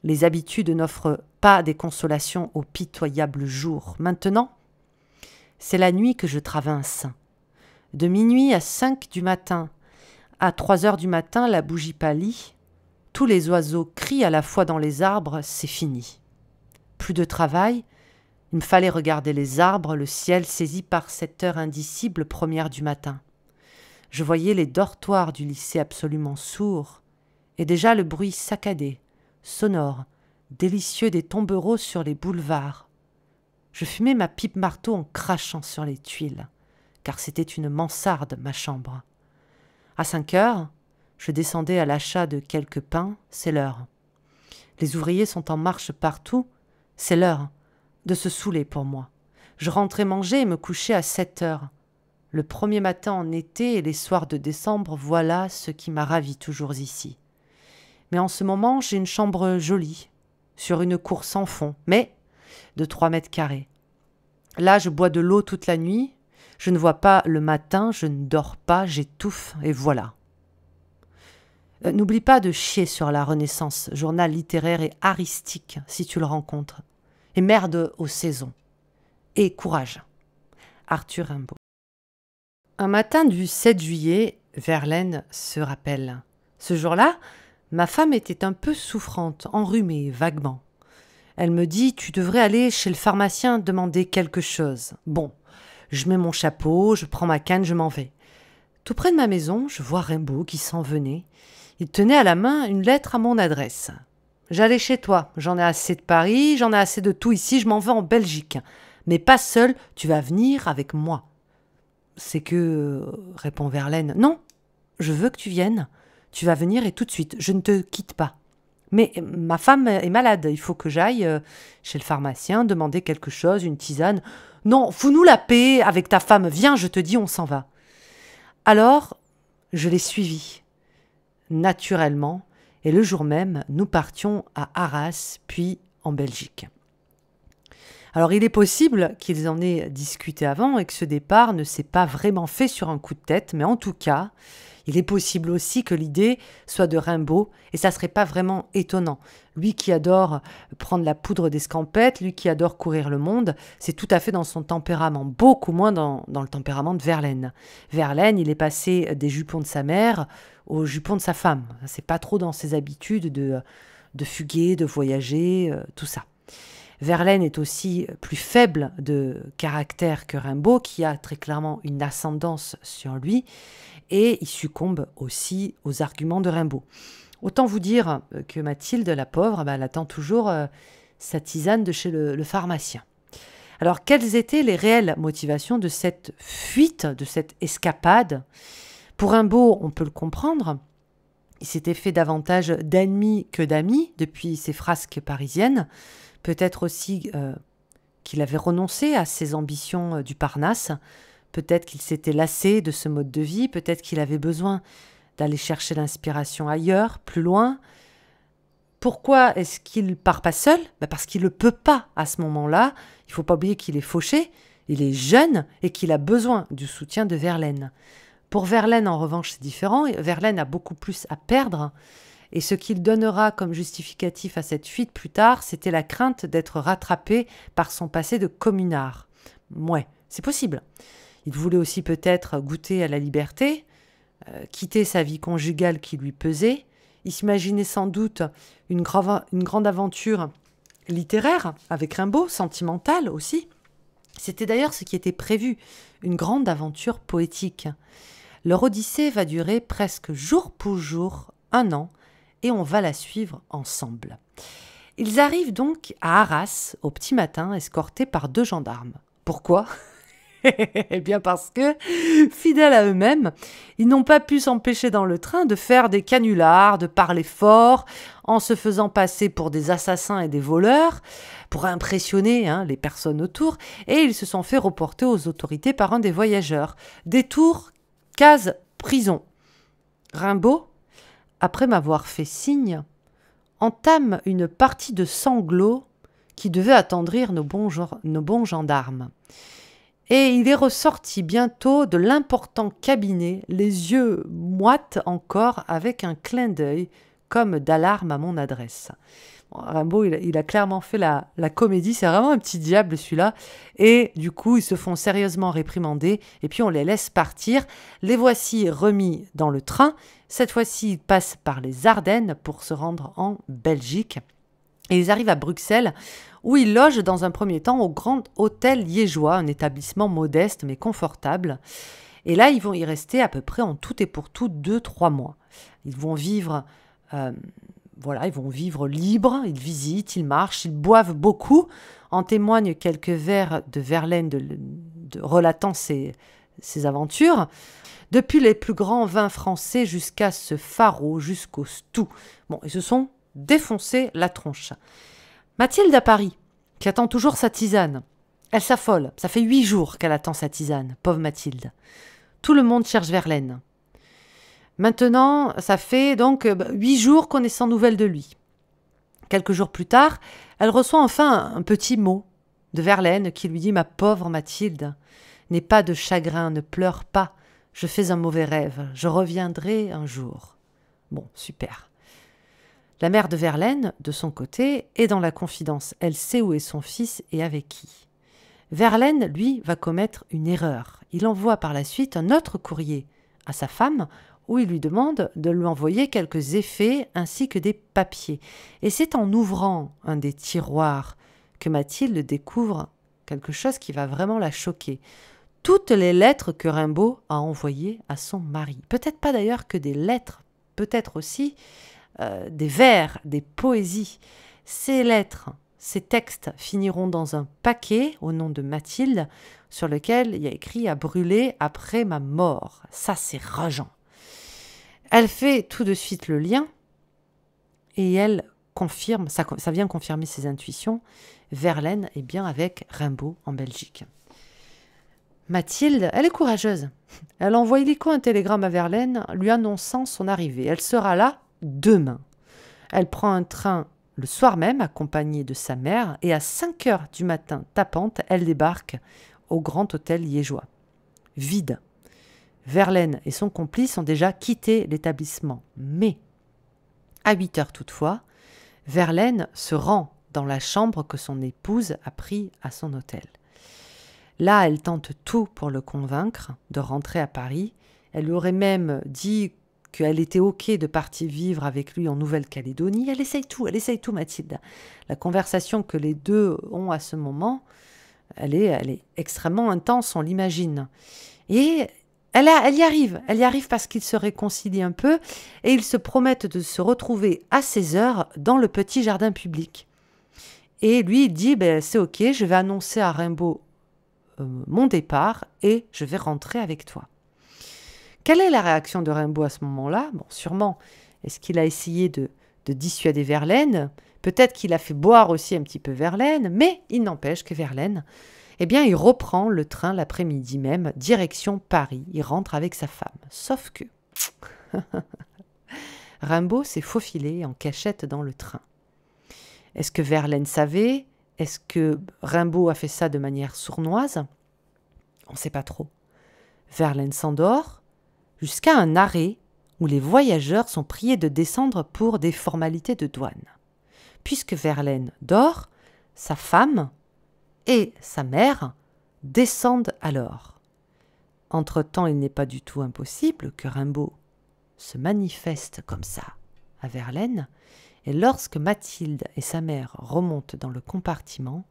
Les habitudes n'offrent pas des consolations au pitoyables jour. Maintenant, c'est la nuit que je traverse. De minuit à cinq du matin, à trois heures du matin, la bougie pâlit. Tous les oiseaux crient à la fois dans les arbres, c'est fini. Plus de travail, il me fallait regarder les arbres, le ciel saisi par cette heure indicible première du matin. Je voyais les dortoirs du lycée absolument sourds, et déjà le bruit saccadé, sonore, délicieux des tombereaux sur les boulevards. Je fumais ma pipe marteau en crachant sur les tuiles, car c'était une mansarde, ma chambre. À cinq heures, je descendais à l'achat de quelques pains, c'est l'heure. Les ouvriers sont en marche partout, c'est l'heure. De se saouler pour moi. Je rentrais manger et me couchais à sept heures. Le premier matin en été et les soirs de décembre, voilà ce qui m'a ravi toujours ici. Mais en ce moment, j'ai une chambre jolie, sur une cour sans fond, mais de trois mètres carrés. Là, je bois de l'eau toute la nuit, je ne vois pas le matin, je ne dors pas, j'étouffe, et voilà. Euh, n'oublie pas de chier sur la Renaissance, journal littéraire et aristique, si tu le rencontres. Et merde aux saisons. Et courage. Arthur Rimbaud. Un matin du 7 juillet, Verlaine se rappelle. Ce jour-là, ma femme était un peu souffrante, enrhumée, vaguement. Elle me dit Tu devrais aller chez le pharmacien demander quelque chose. Bon, je mets mon chapeau, je prends ma canne, je m'en vais. Tout près de ma maison, je vois Rimbaud qui s'en venait. Il tenait à la main une lettre à mon adresse. J'allais chez toi, j'en ai assez de Paris, j'en ai assez de tout ici, je m'en vais en Belgique. Mais pas seul, tu vas venir avec moi. C'est que, euh, répond Verlaine, non, je veux que tu viennes. Tu vas venir et tout de suite, je ne te quitte pas. Mais euh, ma femme est malade, il faut que j'aille euh, chez le pharmacien demander quelque chose, une tisane. Non, fous-nous la paix avec ta femme, viens, je te dis, on s'en va. Alors, je l'ai suivi, naturellement, et le jour même, nous partions à Arras, puis en Belgique. Alors il est possible qu'ils en aient discuté avant et que ce départ ne s'est pas vraiment fait sur un coup de tête, mais en tout cas, il est possible aussi que l'idée soit de Rimbaud, et ça ne serait pas vraiment étonnant, lui qui adore prendre la poudre des scampettes, lui qui adore courir le monde, c'est tout à fait dans son tempérament, beaucoup moins dans, le tempérament de Verlaine. Verlaine, il est passé des jupons de sa mère aux jupons de sa femme. C'est pas trop dans ses habitudes de, de fuguer, de voyager, euh, tout ça. Verlaine est aussi plus faible de caractère que Rimbaud, qui a très clairement une ascendance sur lui, et il succombe aussi aux arguments de Rimbaud. Autant vous dire euh, que Mathilde, la pauvre, elle bah, attend toujours euh, sa tisane de chez le, pharmacien. Alors, quelles étaient les réelles motivations de cette fuite, de cette escapade Pour un beau, on peut le comprendre. Il s'était fait davantage d'ennemis que d'amis depuis ses frasques parisiennes. Peut-être aussi euh, qu'il avait renoncé à ses ambitions du Parnasse. Peut-être qu'il s'était lassé de ce mode de vie. Peut-être qu'il avait besoin d'aller chercher l'inspiration ailleurs, plus loin. Pourquoi est-ce qu'il part pas seul ben, Parce qu'il ne peut pas à ce moment-là. Il faut pas oublier qu'il est fauché, il est jeune et qu'il a besoin du soutien de Verlaine. Pour Verlaine, en revanche, c'est différent. Verlaine a beaucoup plus à perdre. Et ce qu'il donnera comme justificatif à cette fuite plus tard, c'était la crainte d'être rattrapé par son passé de communard. Ouais, c'est possible. Il voulait aussi peut-être goûter à la liberté, euh, quitter sa vie conjugale qui lui pesait. Il s'imaginait sans doute une, une grande aventure littéraire avec Rimbaud, sentimentale aussi. C'était d'ailleurs ce qui était prévu, une grande aventure poétique. Leur odyssée va durer presque jour pour jour un an et on va la suivre ensemble. Ils arrivent donc à Arras au petit matin, escortés par deux gendarmes. Pourquoi eh bien parce que, fidèles à eux-mêmes, ils n'ont pas pu s'empêcher dans le train de faire des canulars, de parler fort, en se faisant passer pour des assassins et des voleurs, pour impressionner hein, les personnes autour, et ils se sont fait reporter aux autorités par un des voyageurs. Détour, case, prison. Rimbaud, après m'avoir fait signe, entame une partie de sanglots qui devait attendrir nos bons gendarmes et il est ressorti bientôt de l'important cabinet, les yeux moites encore, avec un clin d'œil, comme d'alarme à mon adresse. Rimbaud, il, a clairement fait la, la comédie, c'est vraiment un petit diable celui-là, et du coup, ils se font sérieusement réprimander, et puis on les laisse partir. Les voici remis dans le train, cette fois-ci, ils passent par les Ardennes pour se rendre en Belgique. Et ils arrivent à Bruxelles, où ils logent dans un premier temps au Grand Hôtel Liégeois, un établissement modeste mais confortable. Et là, ils vont y rester à peu près en tout et pour tout deux, trois mois. Ils vont vivre... Euh, voilà, ils vont vivre libres, ils visitent, ils marchent, ils boivent beaucoup. En témoignent quelques vers de Verlaine de, relatant ses, aventures. Depuis les plus grands vins français jusqu'à ce pharo, jusqu'au stou. Bon, et ce sont défoncer la tronche. Mathilde à Paris, qui attend toujours sa tisane. Elle s'affole, ça fait huit jours qu'elle attend sa tisane, pauvre Mathilde. Tout le monde cherche Verlaine. Maintenant, ça fait donc euh, bah, huit jours qu'on est sans nouvelles de lui. Quelques jours plus tard, elle reçoit enfin un petit mot de Verlaine qui lui dit Ma pauvre Mathilde, n'aie pas de chagrin, ne pleure pas, je fais un mauvais rêve, je reviendrai un jour. Bon, super. La mère de Verlaine, de son côté, est dans la confidence. Elle sait où est son fils et avec qui. Verlaine, lui, va commettre une erreur. Il envoie par la suite un autre courrier à sa femme où il lui demande de lui envoyer quelques effets ainsi que des papiers. Et c'est en ouvrant un des tiroirs que Mathilde découvre quelque chose qui va vraiment la choquer. Toutes les lettres que Rimbaud a envoyées à son mari. Peut-être pas d'ailleurs que des lettres, peut-être aussi euh, des vers, des poésies. Ces lettres, ces textes finiront dans un paquet au nom de Mathilde, sur lequel il y a écrit à brûler après ma mort. Ça, c'est rageant. Elle fait tout de suite le lien et elle confirme, ça, ça vient confirmer ses intuitions, Verlaine est bien avec Rimbaud en Belgique. Mathilde, elle est courageuse. Elle envoie illico un télégramme à Verlaine lui annonçant son arrivée. Elle sera là demain. Elle prend un train le soir même, accompagnée de sa mère, et à 5 heures du matin tapante, elle débarque au Grand Hôtel Liégeois. Vide. Verlaine et son complice ont déjà quitté l'établissement. Mais, à 8 heures toutefois, Verlaine se rend dans la chambre que son épouse a prise à son hôtel. Là, elle tente tout pour le convaincre de rentrer à Paris. Elle lui aurait même dit qu'elle était OK de partir vivre avec lui en Nouvelle-Calédonie. Elle essaye tout, elle essaye tout, Mathilde. La conversation que les deux ont à ce moment, elle est, elle est extrêmement intense, on l'imagine. Et elle, elle y arrive, elle y arrive parce qu'ils se réconcilient un peu et ils se promettent de se retrouver à 16 heures dans le petit jardin public. Et lui, dit, ben, c'est OK, je vais annoncer à Rimbaud euh, mon départ et je vais rentrer avec toi. Quelle est la réaction de Rimbaud à ce moment-là Bon, sûrement. Est-ce qu'il a essayé de, de dissuader Verlaine Peut-être qu'il a fait boire aussi un petit peu Verlaine, mais il n'empêche que Verlaine, eh bien, il reprend le train l'après-midi même, direction Paris. Il rentre avec sa femme. Sauf que [LAUGHS] Rimbaud s'est faufilé en cachette dans le train. Est-ce que Verlaine savait Est-ce que Rimbaud a fait ça de manière sournoise On ne sait pas trop. Verlaine s'endort, jusqu'à un arrêt où les voyageurs sont priés de descendre pour des formalités de douane. Puisque Verlaine dort, sa femme et sa mère descendent alors. Entre-temps, il n'est pas du tout impossible que Rimbaud se manifeste comme ça à Verlaine, et lorsque Mathilde et sa mère remontent dans le compartiment,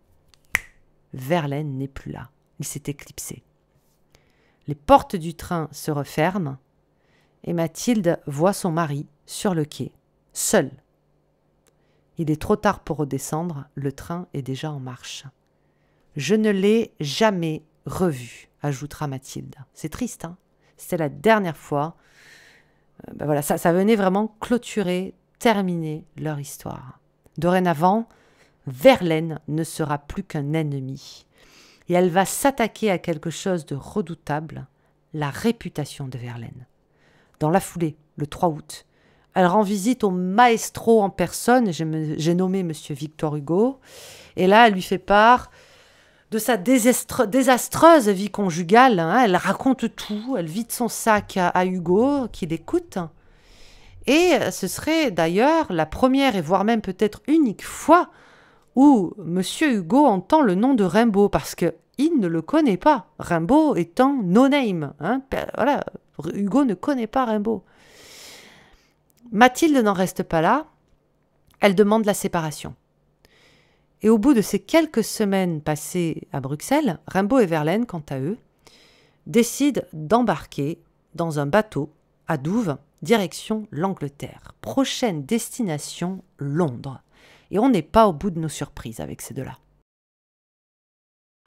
Verlaine n'est plus là, il s'est éclipsé. Les portes du train se referment, et Mathilde voit son mari sur le quai, seul. Il est trop tard pour redescendre, le train est déjà en marche. Je ne l'ai jamais revu, ajoutera Mathilde. C'est triste, hein C'était la dernière fois. Euh, ben voilà, ça, ça venait vraiment clôturer, terminer leur histoire. Dorénavant, Verlaine ne sera plus qu'un ennemi. Et elle va s'attaquer à quelque chose de redoutable, la réputation de Verlaine dans la foulée, le 3 août. Elle rend visite au maestro en personne, j'ai nommé Monsieur Victor Hugo, et là, elle lui fait part de sa désastreuse vie conjugale. Hein. Elle raconte tout, elle vide son sac à, Hugo, qui l'écoute. Et ce serait d'ailleurs la première et voire même peut-être unique fois où Monsieur Hugo entend le nom de Rimbaud, parce que il ne le connaît pas, Rimbaud étant no-name. Hein. Voilà, Hugo ne connaît pas Rimbaud. Mathilde n'en reste pas là. Elle demande la séparation. Et au bout de ces quelques semaines passées à Bruxelles, Rimbaud et Verlaine, quant à eux, décident d'embarquer dans un bateau à Douves, direction l'Angleterre. Prochaine destination, Londres. Et on n'est pas au bout de nos surprises avec ces deux-là.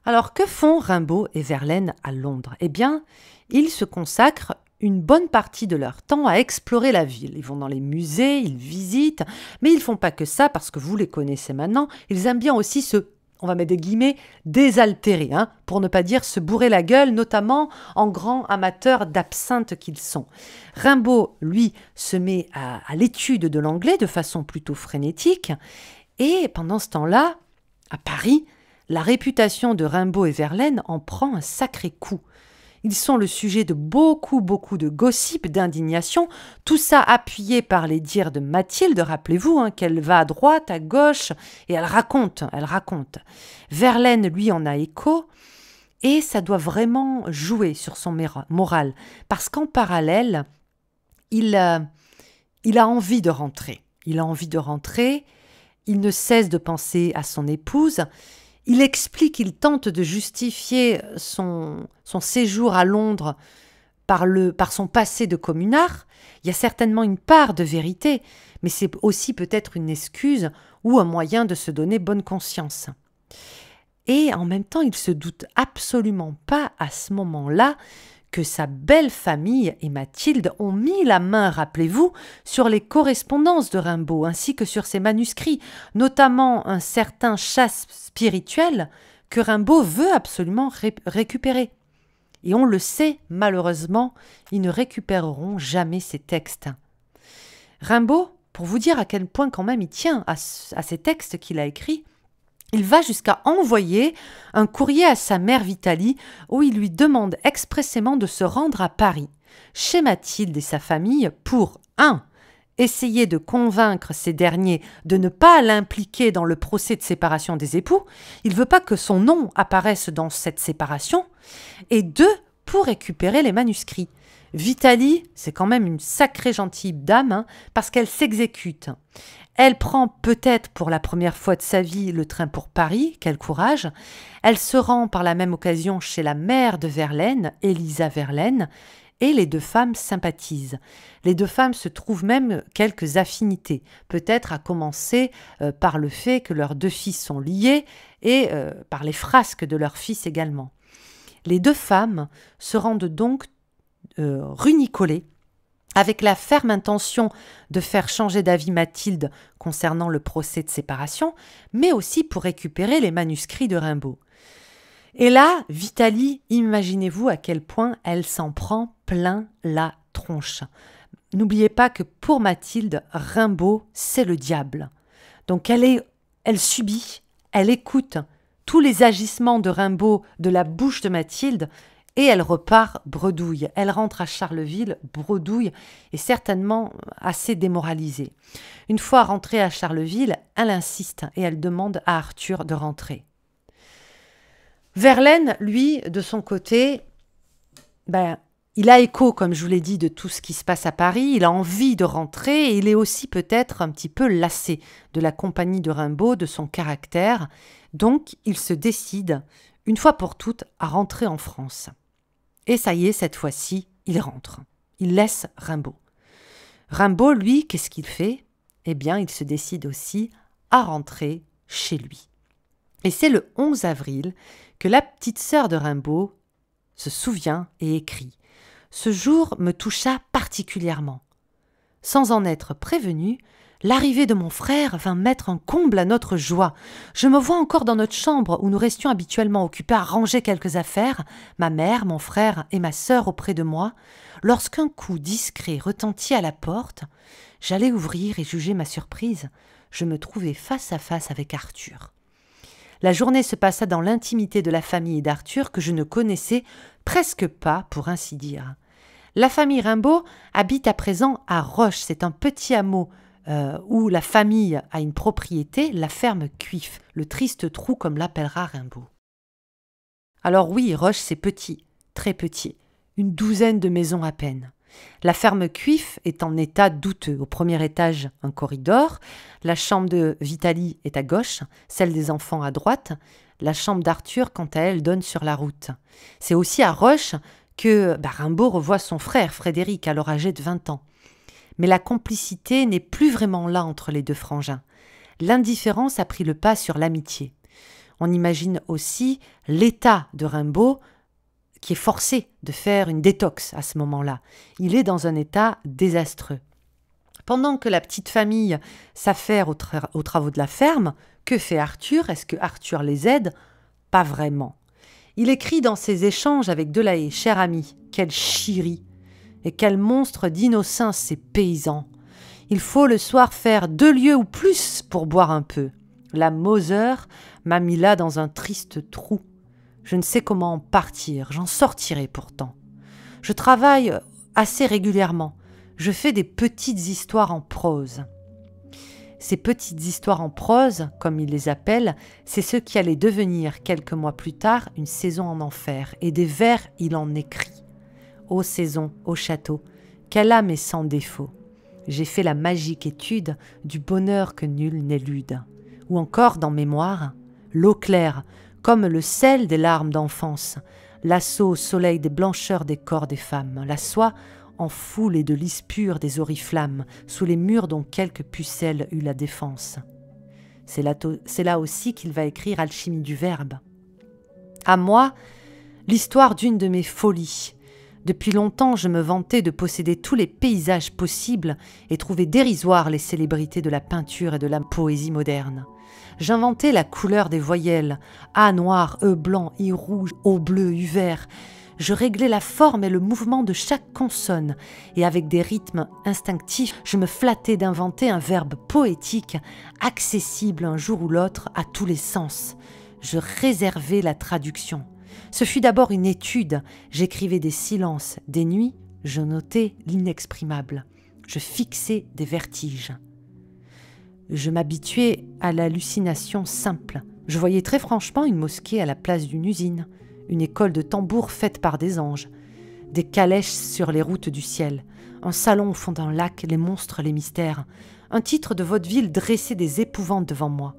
Alors que font Rimbaud et Verlaine à Londres Eh bien, ils se consacrent une bonne partie de leur temps à explorer la ville. Ils vont dans les musées, ils visitent, mais ils font pas que ça parce que vous les connaissez maintenant. Ils aiment bien aussi se on va mettre des guillemets, désaltérer, hein, pour ne pas dire se bourrer la gueule, notamment en grands amateurs d'absinthe qu'ils sont. Rimbaud, lui, se met à l'étude de l'anglais de façon plutôt frénétique, et pendant ce temps-là, à Paris, la réputation de Rimbaud et Verlaine en prend un sacré coup. Ils sont le sujet de beaucoup, beaucoup de gossip, d'indignation, tout ça appuyé par les dires de Mathilde, rappelez-vous, hein, qu'elle va à droite, à gauche, et elle raconte, elle raconte. Verlaine, lui, en a écho, et ça doit vraiment jouer sur son moral, parce qu'en parallèle, il, euh, il a envie de rentrer. Il a envie de rentrer, il ne cesse de penser à son épouse, il explique, qu'il tente de justifier son, séjour à Londres par, par son passé de communard. Il y a certainement une part de vérité, mais c'est aussi peut-être une excuse ou un moyen de se donner bonne conscience. Et en même temps, il se doute absolument pas à ce moment-là que sa belle famille et Mathilde ont mis la main, rappelez-vous, sur les correspondances de Rimbaud ainsi que sur ses manuscrits, notamment un certain chasse spirituel que Rimbaud veut absolument récupérer. Et on le sait, malheureusement, ils ne récupéreront jamais ces textes. Rimbaud, pour vous dire à quel point quand même il tient à, à ces textes qu'il a écrits, il va jusqu'à envoyer un courrier à sa mère Vitalie où il lui demande expressément de se rendre à Paris chez Mathilde et sa famille pour 1. Essayer de convaincre ces derniers de ne pas l'impliquer dans le procès de séparation des époux, il veut pas que son nom apparaisse dans cette séparation, et 2. Pour récupérer les manuscrits. Vitalie, c'est quand même une sacrée gentille dame, hein, parce qu'elle s'exécute. Elle prend peut-être pour la première fois de sa vie le train pour Paris, quel courage. Elle se rend par la même occasion chez la mère de Verlaine, Elisa Verlaine, et les deux femmes sympathisent. Les deux femmes se trouvent même quelques affinités, peut-être à commencer euh, par le fait que leurs deux fils sont liés et euh, par les frasques de leurs fils également. Les deux femmes se rendent donc euh, runicolées, avec la ferme intention de faire changer d'avis Mathilde concernant le procès de séparation, mais aussi pour récupérer les manuscrits de Rimbaud. Et là, Vitalie, imaginez-vous à quel point elle s'en prend plein la tronche. N'oubliez pas que pour Mathilde, Rimbaud, c'est le diable. Donc elle est, elle subit, elle écoute tous les agissements de Rimbaud de la bouche de Mathilde, et elle repart bredouille. Elle rentre à Charleville bredouille et certainement assez démoralisée. Une fois rentrée à Charleville, elle insiste et elle demande à Arthur de rentrer. Verlaine, lui, de son côté, ben, il a écho, comme je vous l'ai dit, de tout ce qui se passe à Paris, il a envie de rentrer et il est aussi peut-être un petit peu lassé de la compagnie de Rimbaud, de son caractère, donc il se décide, une fois pour toutes, à rentrer en France. Et ça y est, cette fois-ci, il rentre. Il laisse Rimbaud. Rimbaud, lui, qu'est-ce qu'il fait Eh bien, il se décide aussi à rentrer chez lui. Et c'est le 11 avril que la petite sœur de Rimbaud se souvient et écrit. Ce jour me toucha particulièrement. Sans en être prévenu. » L'arrivée de mon frère vint mettre un comble à notre joie. Je me vois encore dans notre chambre où nous restions habituellement occupés à ranger quelques affaires, ma mère, mon frère et ma sœur auprès de moi, lorsqu'un coup discret retentit à la porte. J'allais ouvrir et juger ma surprise. Je me trouvais face à face avec Arthur. La journée se passa dans l'intimité de la famille d'Arthur que je ne connaissais presque pas, pour ainsi dire. La famille Rimbaud habite à présent à Roche, c'est un petit hameau euh, où la famille a une propriété, la ferme Cuif, le triste trou comme l'appellera Rimbaud. Alors oui, Roche, c'est petit, très petit, une douzaine de maisons à peine. La ferme Cuif est en état douteux. Au premier étage, un corridor. La chambre de Vitali est à gauche, celle des enfants à droite. La chambre d'Arthur, quant à elle, donne sur la route. C'est aussi à Roche que bah, Rimbaud revoit son frère, Frédéric, alors âgé de 20 ans. Mais la complicité n'est plus vraiment là entre les deux frangins. L'indifférence a pris le pas sur l'amitié. On imagine aussi l'état de Rimbaud qui est forcé de faire une détox à ce moment-là. Il est dans un état désastreux. Pendant que la petite famille s'affaire aux, travaux de la ferme, que fait Arthur Est-ce que Arthur les aide Pas vraiment. Il écrit dans ses échanges avec Delahaye, cher ami, quelle chiri et quel monstre d'innocents ces paysans Il faut le soir faire deux lieues ou plus pour boire un peu. La Moser m'a mis là dans un triste trou. Je ne sais comment en partir, j'en sortirai pourtant. Je travaille assez régulièrement. Je fais des petites histoires en prose. Ces petites histoires en prose, comme il les appelle, c'est ce qui allait devenir quelques mois plus tard une saison en enfer, et des vers il en écrit ô saisons, ô château, quelle âme est sans défaut J'ai fait la magique étude du bonheur que nul n'élude. Ou encore dans Mémoire, l'eau claire, comme le sel des larmes d'enfance, l'assaut au soleil des blancheurs des corps des femmes, la soie en foule et de l'ispure pure des oriflammes, sous les murs dont quelque pucelle eut la défense. C'est là, là, aussi qu'il va écrire Alchimie du Verbe. À moi, l'histoire d'une de mes folies, depuis longtemps, je me vantais de posséder tous les paysages possibles et trouvais dérisoires les célébrités de la peinture et de la poésie moderne. J'inventais la couleur des voyelles, A noir, E blanc, I rouge, O bleu, U vert. Je réglais la forme et le mouvement de chaque consonne, et avec des rythmes instinctifs, je me flattais d'inventer un verbe poétique, accessible un jour ou l'autre à tous les sens. Je réservais la traduction. Ce fut d'abord une étude. J'écrivais des silences, des nuits, je notais l'inexprimable. Je fixais des vertiges. Je m'habituais à l'hallucination simple. Je voyais très franchement une mosquée à la place d'une usine, une école de tambours faite par des anges, des calèches sur les routes du ciel, un salon au fond d'un lac, les monstres, les mystères, un titre de vaudeville dressé des épouvantes devant moi.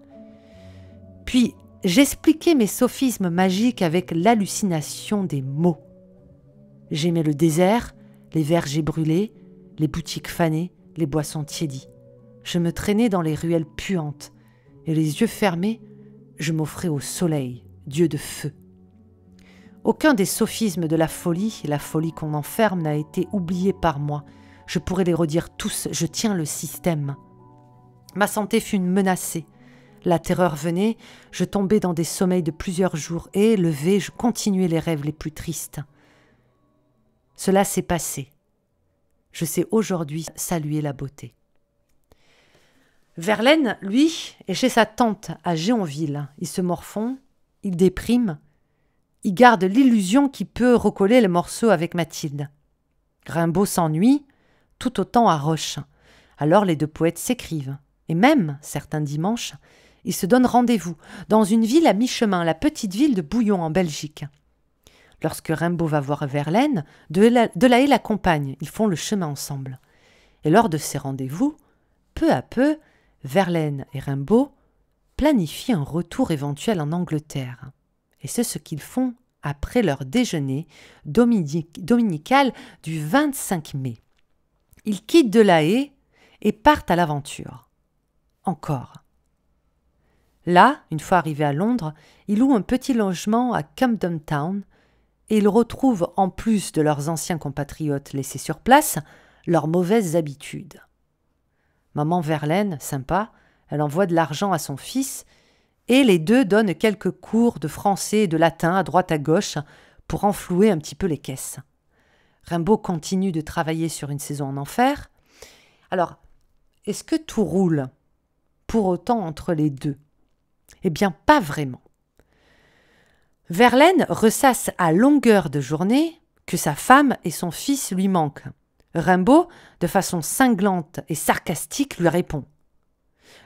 Puis J'expliquais mes sophismes magiques avec l'hallucination des mots. J'aimais le désert, les vergers brûlés, les boutiques fanées, les boissons tiédies. Je me traînais dans les ruelles puantes, et les yeux fermés, je m'offrais au soleil, dieu de feu. Aucun des sophismes de la folie, la folie qu'on enferme, n'a été oublié par moi. Je pourrais les redire tous, je tiens le système. Ma santé fut menacée. La terreur venait, je tombais dans des sommeils de plusieurs jours et, levé, je continuais les rêves les plus tristes. Cela s'est passé. Je sais aujourd'hui saluer la beauté. Verlaine, lui, est chez sa tante à Géonville. Il se morfond, il déprime, il garde l'illusion qu'il peut recoller les morceaux avec Mathilde. Rimbaud s'ennuie, tout autant à Roche. Alors les deux poètes s'écrivent, et même, certains dimanches, ils se donnent rendez-vous dans une ville à mi-chemin, la petite ville de Bouillon en Belgique. Lorsque Rimbaud va voir Verlaine, Delahaye l'accompagne. Ils font le chemin ensemble. Et lors de ces rendez-vous, peu à peu, Verlaine et Rimbaud planifient un retour éventuel en Angleterre. Et c'est ce qu'ils font après leur déjeuner dominical du 25 mai. Ils quittent Delahaye et partent à l'aventure. Encore. Là, une fois arrivé à Londres, ils louent un petit logement à Camden Town et ils retrouvent, en plus de leurs anciens compatriotes laissés sur place, leurs mauvaises habitudes. Maman Verlaine, sympa, elle envoie de l'argent à son fils et les deux donnent quelques cours de français et de latin à droite à gauche pour enflouer un petit peu les caisses. Rimbaud continue de travailler sur une saison en enfer. Alors, est-ce que tout roule Pour autant entre les deux. Eh bien, pas vraiment. Verlaine ressasse à longueur de journée que sa femme et son fils lui manquent. Rimbaud, de façon cinglante et sarcastique, lui répond.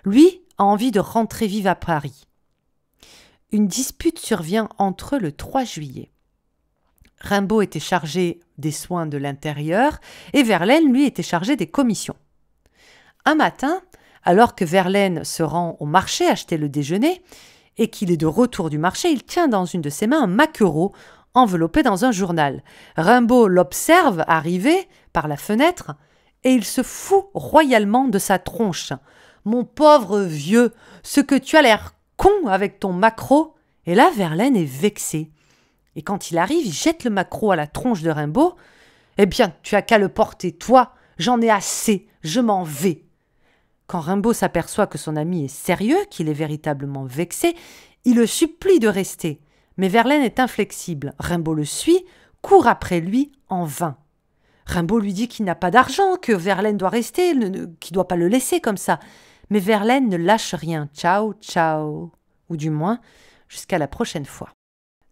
Lui a envie de rentrer vivre à Paris. Une dispute survient entre eux le 3 juillet. Rimbaud était chargé des soins de l'intérieur et Verlaine, lui, était chargé des commissions. Un matin, alors que Verlaine se rend au marché acheter le déjeuner et qu'il est de retour du marché, il tient dans une de ses mains un maquereau enveloppé dans un journal. Rimbaud l'observe arriver par la fenêtre et il se fout royalement de sa tronche. Mon pauvre vieux, ce que tu as l'air con avec ton maquereau Et là, Verlaine est vexé. Et quand il arrive, il jette le maquereau à la tronche de Rimbaud. Eh bien, tu as qu'à le porter, toi, j'en ai assez, je m'en vais. Quand Rimbaud s'aperçoit que son ami est sérieux, qu'il est véritablement vexé, il le supplie de rester. Mais Verlaine est inflexible. Rimbaud le suit, court après lui en vain. Rimbaud lui dit qu'il n'a pas d'argent, que Verlaine doit rester, qu'il ne doit pas le laisser comme ça. Mais Verlaine ne lâche rien. Ciao, ciao. Ou du moins, jusqu'à la prochaine fois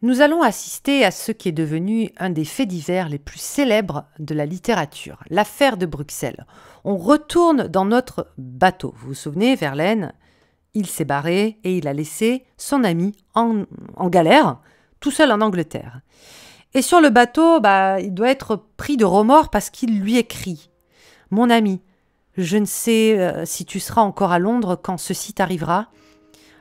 nous allons assister à ce qui est devenu un des faits divers les plus célèbres de la littérature, l'affaire de Bruxelles. On retourne dans notre bateau. Vous vous souvenez, Verlaine Il s'est barré et il a laissé son ami en, galère, tout seul en Angleterre. Et sur le bateau, bah, il doit être pris de remords parce qu'il lui écrit Mon ami, je ne sais euh, si tu seras encore à Londres quand ceci t'arrivera.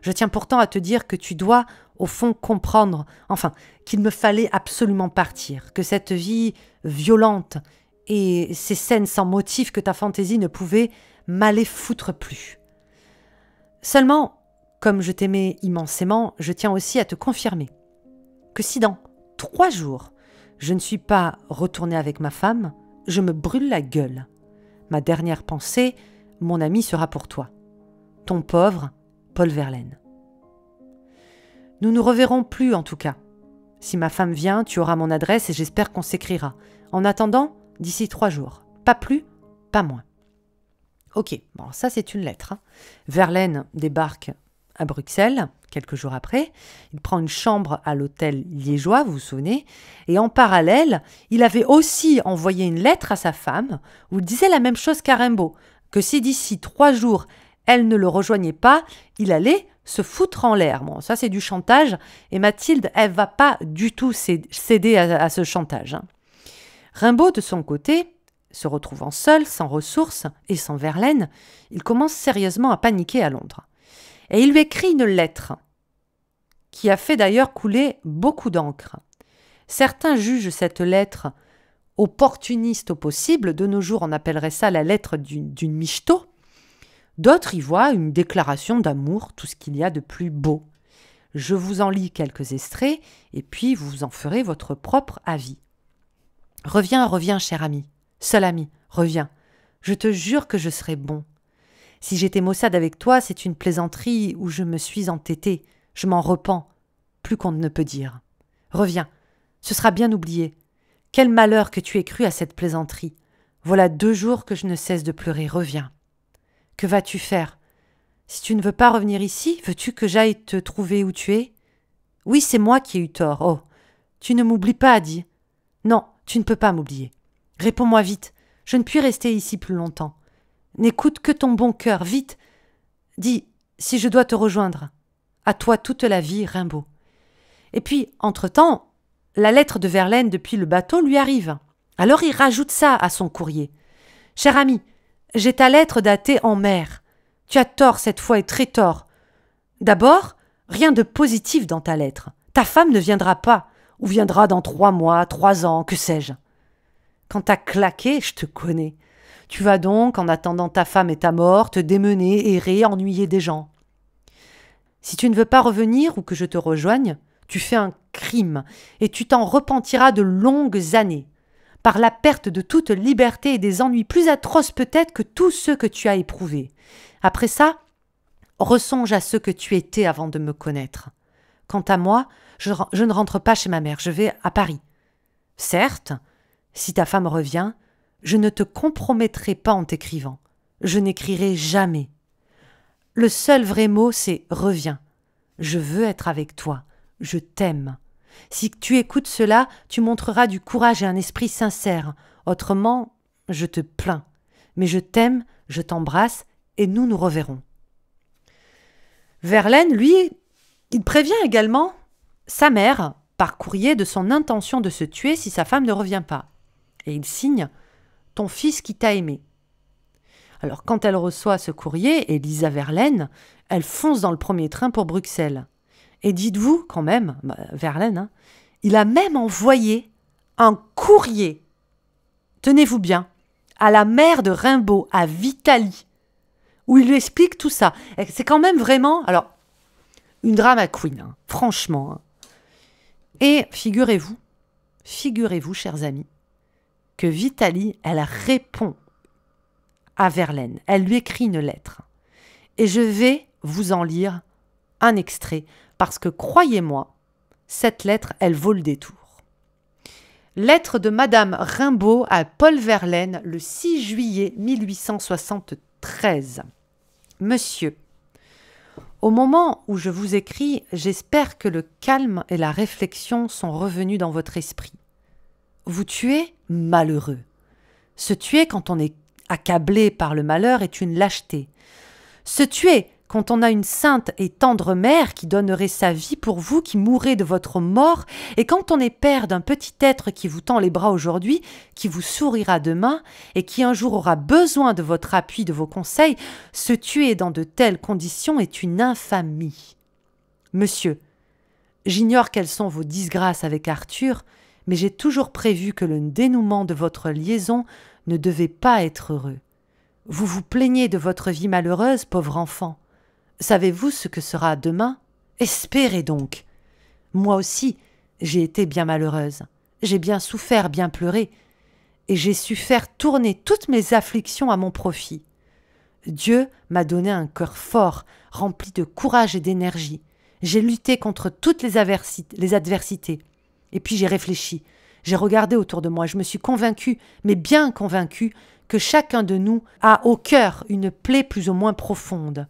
Je tiens pourtant à te dire que tu dois au fond comprendre, enfin, qu'il me fallait absolument partir, que cette vie violente et ces scènes sans motif que ta fantaisie ne pouvait m'aller foutre plus. Seulement, comme je t'aimais immensément, je tiens aussi à te confirmer que si dans trois jours je ne suis pas retourné avec ma femme, je me brûle la gueule. Ma dernière pensée, mon ami sera pour toi. Ton pauvre Paul Verlaine. Nous nous reverrons plus en tout cas. Si ma femme vient, tu auras mon adresse et j'espère qu'on s'écrira. En attendant, d'ici trois jours. Pas plus, pas moins. Ok, bon, ça c'est une lettre. Hein. Verlaine débarque à Bruxelles quelques jours après. Il prend une chambre à l'hôtel liégeois, vous vous souvenez. Et en parallèle, il avait aussi envoyé une lettre à sa femme où il disait la même chose qu'à Rimbaud, que si d'ici trois jours elle ne le rejoignait pas, il allait se foutre en l'air. Bon, ça, c'est du chantage. Et Mathilde, elle va pas du tout céder à, ce chantage. Hein. Rimbaud, de son côté, se retrouvant seul, sans ressources et sans Verlaine, il commence sérieusement à paniquer à Londres. Et il lui écrit une lettre, qui a fait d'ailleurs couler beaucoup d'encre. Certains jugent cette lettre opportuniste au possible, de nos jours on appellerait ça la lettre d'une michto, D'autres y voient une déclaration d'amour, tout ce qu'il y a de plus beau. Je vous en lis quelques extraits et puis vous en ferez votre propre avis. Reviens, reviens, cher ami, seul ami, reviens. Je te jure que je serai bon. Si j'étais maussade avec toi, c'est une plaisanterie où je me suis entêté. Je m'en repens. Plus qu'on ne peut dire. Reviens. Ce sera bien oublié. Quel malheur que tu aies cru à cette plaisanterie. Voilà deux jours que je ne cesse de pleurer. Reviens. Que vas-tu faire Si tu ne veux pas revenir ici, veux-tu que j'aille te trouver où tu es Oui, c'est moi qui ai eu tort. Oh Tu ne m'oublies pas, dis. Non, tu ne peux pas m'oublier. Réponds-moi vite. Je ne puis rester ici plus longtemps. N'écoute que ton bon cœur, vite. Dis, si je dois te rejoindre. À toi toute la vie, Rimbaud. Et puis, entre-temps, la lettre de Verlaine depuis le bateau lui arrive. Alors il rajoute ça à son courrier. Cher ami, j'ai ta lettre datée en mer. Tu as tort cette fois et très tort. D'abord, rien de positif dans ta lettre. Ta femme ne viendra pas, ou viendra dans trois mois, trois ans, que sais-je. Quand t'as claqué, je te connais. Tu vas donc, en attendant ta femme et ta mort, te démener, errer, ennuyer des gens. Si tu ne veux pas revenir ou que je te rejoigne, tu fais un crime, et tu t'en repentiras de longues années par la perte de toute liberté et des ennuis plus atroces peut-être que tous ceux que tu as éprouvés. Après ça, ressonge à ce que tu étais avant de me connaître. Quant à moi, je, je ne rentre pas chez ma mère, je vais à Paris. Certes, si ta femme revient, je ne te compromettrai pas en t'écrivant. Je n'écrirai jamais. Le seul vrai mot, c'est reviens. Je veux être avec toi. Je t'aime. Si tu écoutes cela, tu montreras du courage et un esprit sincère. Autrement, je te plains. Mais je t'aime, je t'embrasse, et nous nous reverrons. Verlaine, lui, il prévient également sa mère par courrier de son intention de se tuer si sa femme ne revient pas. Et il signe Ton fils qui t'a aimé. Alors quand elle reçoit ce courrier, Elisa Verlaine, elle fonce dans le premier train pour Bruxelles. Et dites-vous quand même, bah, Verlaine, hein, il a même envoyé un courrier, tenez-vous bien, à la mère de Rimbaud, à Vitali, où il lui explique tout ça. C'est quand même vraiment, alors, une drama queen, hein, franchement. Hein. Et figurez-vous, figurez-vous, chers amis, que Vitali, elle répond à Verlaine. Elle lui écrit une lettre. Et je vais vous en lire un extrait parce que croyez-moi, cette lettre, elle vaut le détour. Lettre de Madame Rimbaud à Paul Verlaine le 6 juillet 1873. Monsieur, au moment où je vous écris, j'espère que le calme et la réflexion sont revenus dans votre esprit. Vous tuez malheureux. Se tuer quand on est accablé par le malheur est une lâcheté. Se tuer quand on a une sainte et tendre mère qui donnerait sa vie pour vous, qui mourrez de votre mort, et quand on est père d'un petit être qui vous tend les bras aujourd'hui, qui vous sourira demain, et qui un jour aura besoin de votre appui, de vos conseils, se tuer dans de telles conditions est une infamie. Monsieur, j'ignore quelles sont vos disgrâces avec Arthur, mais j'ai toujours prévu que le dénouement de votre liaison ne devait pas être heureux. Vous vous plaignez de votre vie malheureuse, pauvre enfant. Savez-vous ce que sera demain Espérez donc. Moi aussi, j'ai été bien malheureuse, j'ai bien souffert, bien pleuré, et j'ai su faire tourner toutes mes afflictions à mon profit. Dieu m'a donné un cœur fort, rempli de courage et d'énergie. J'ai lutté contre toutes les, adversités. Et puis j'ai réfléchi, j'ai regardé autour de moi, je me suis convaincu, mais bien convaincu, que chacun de nous a au cœur une plaie plus ou moins profonde.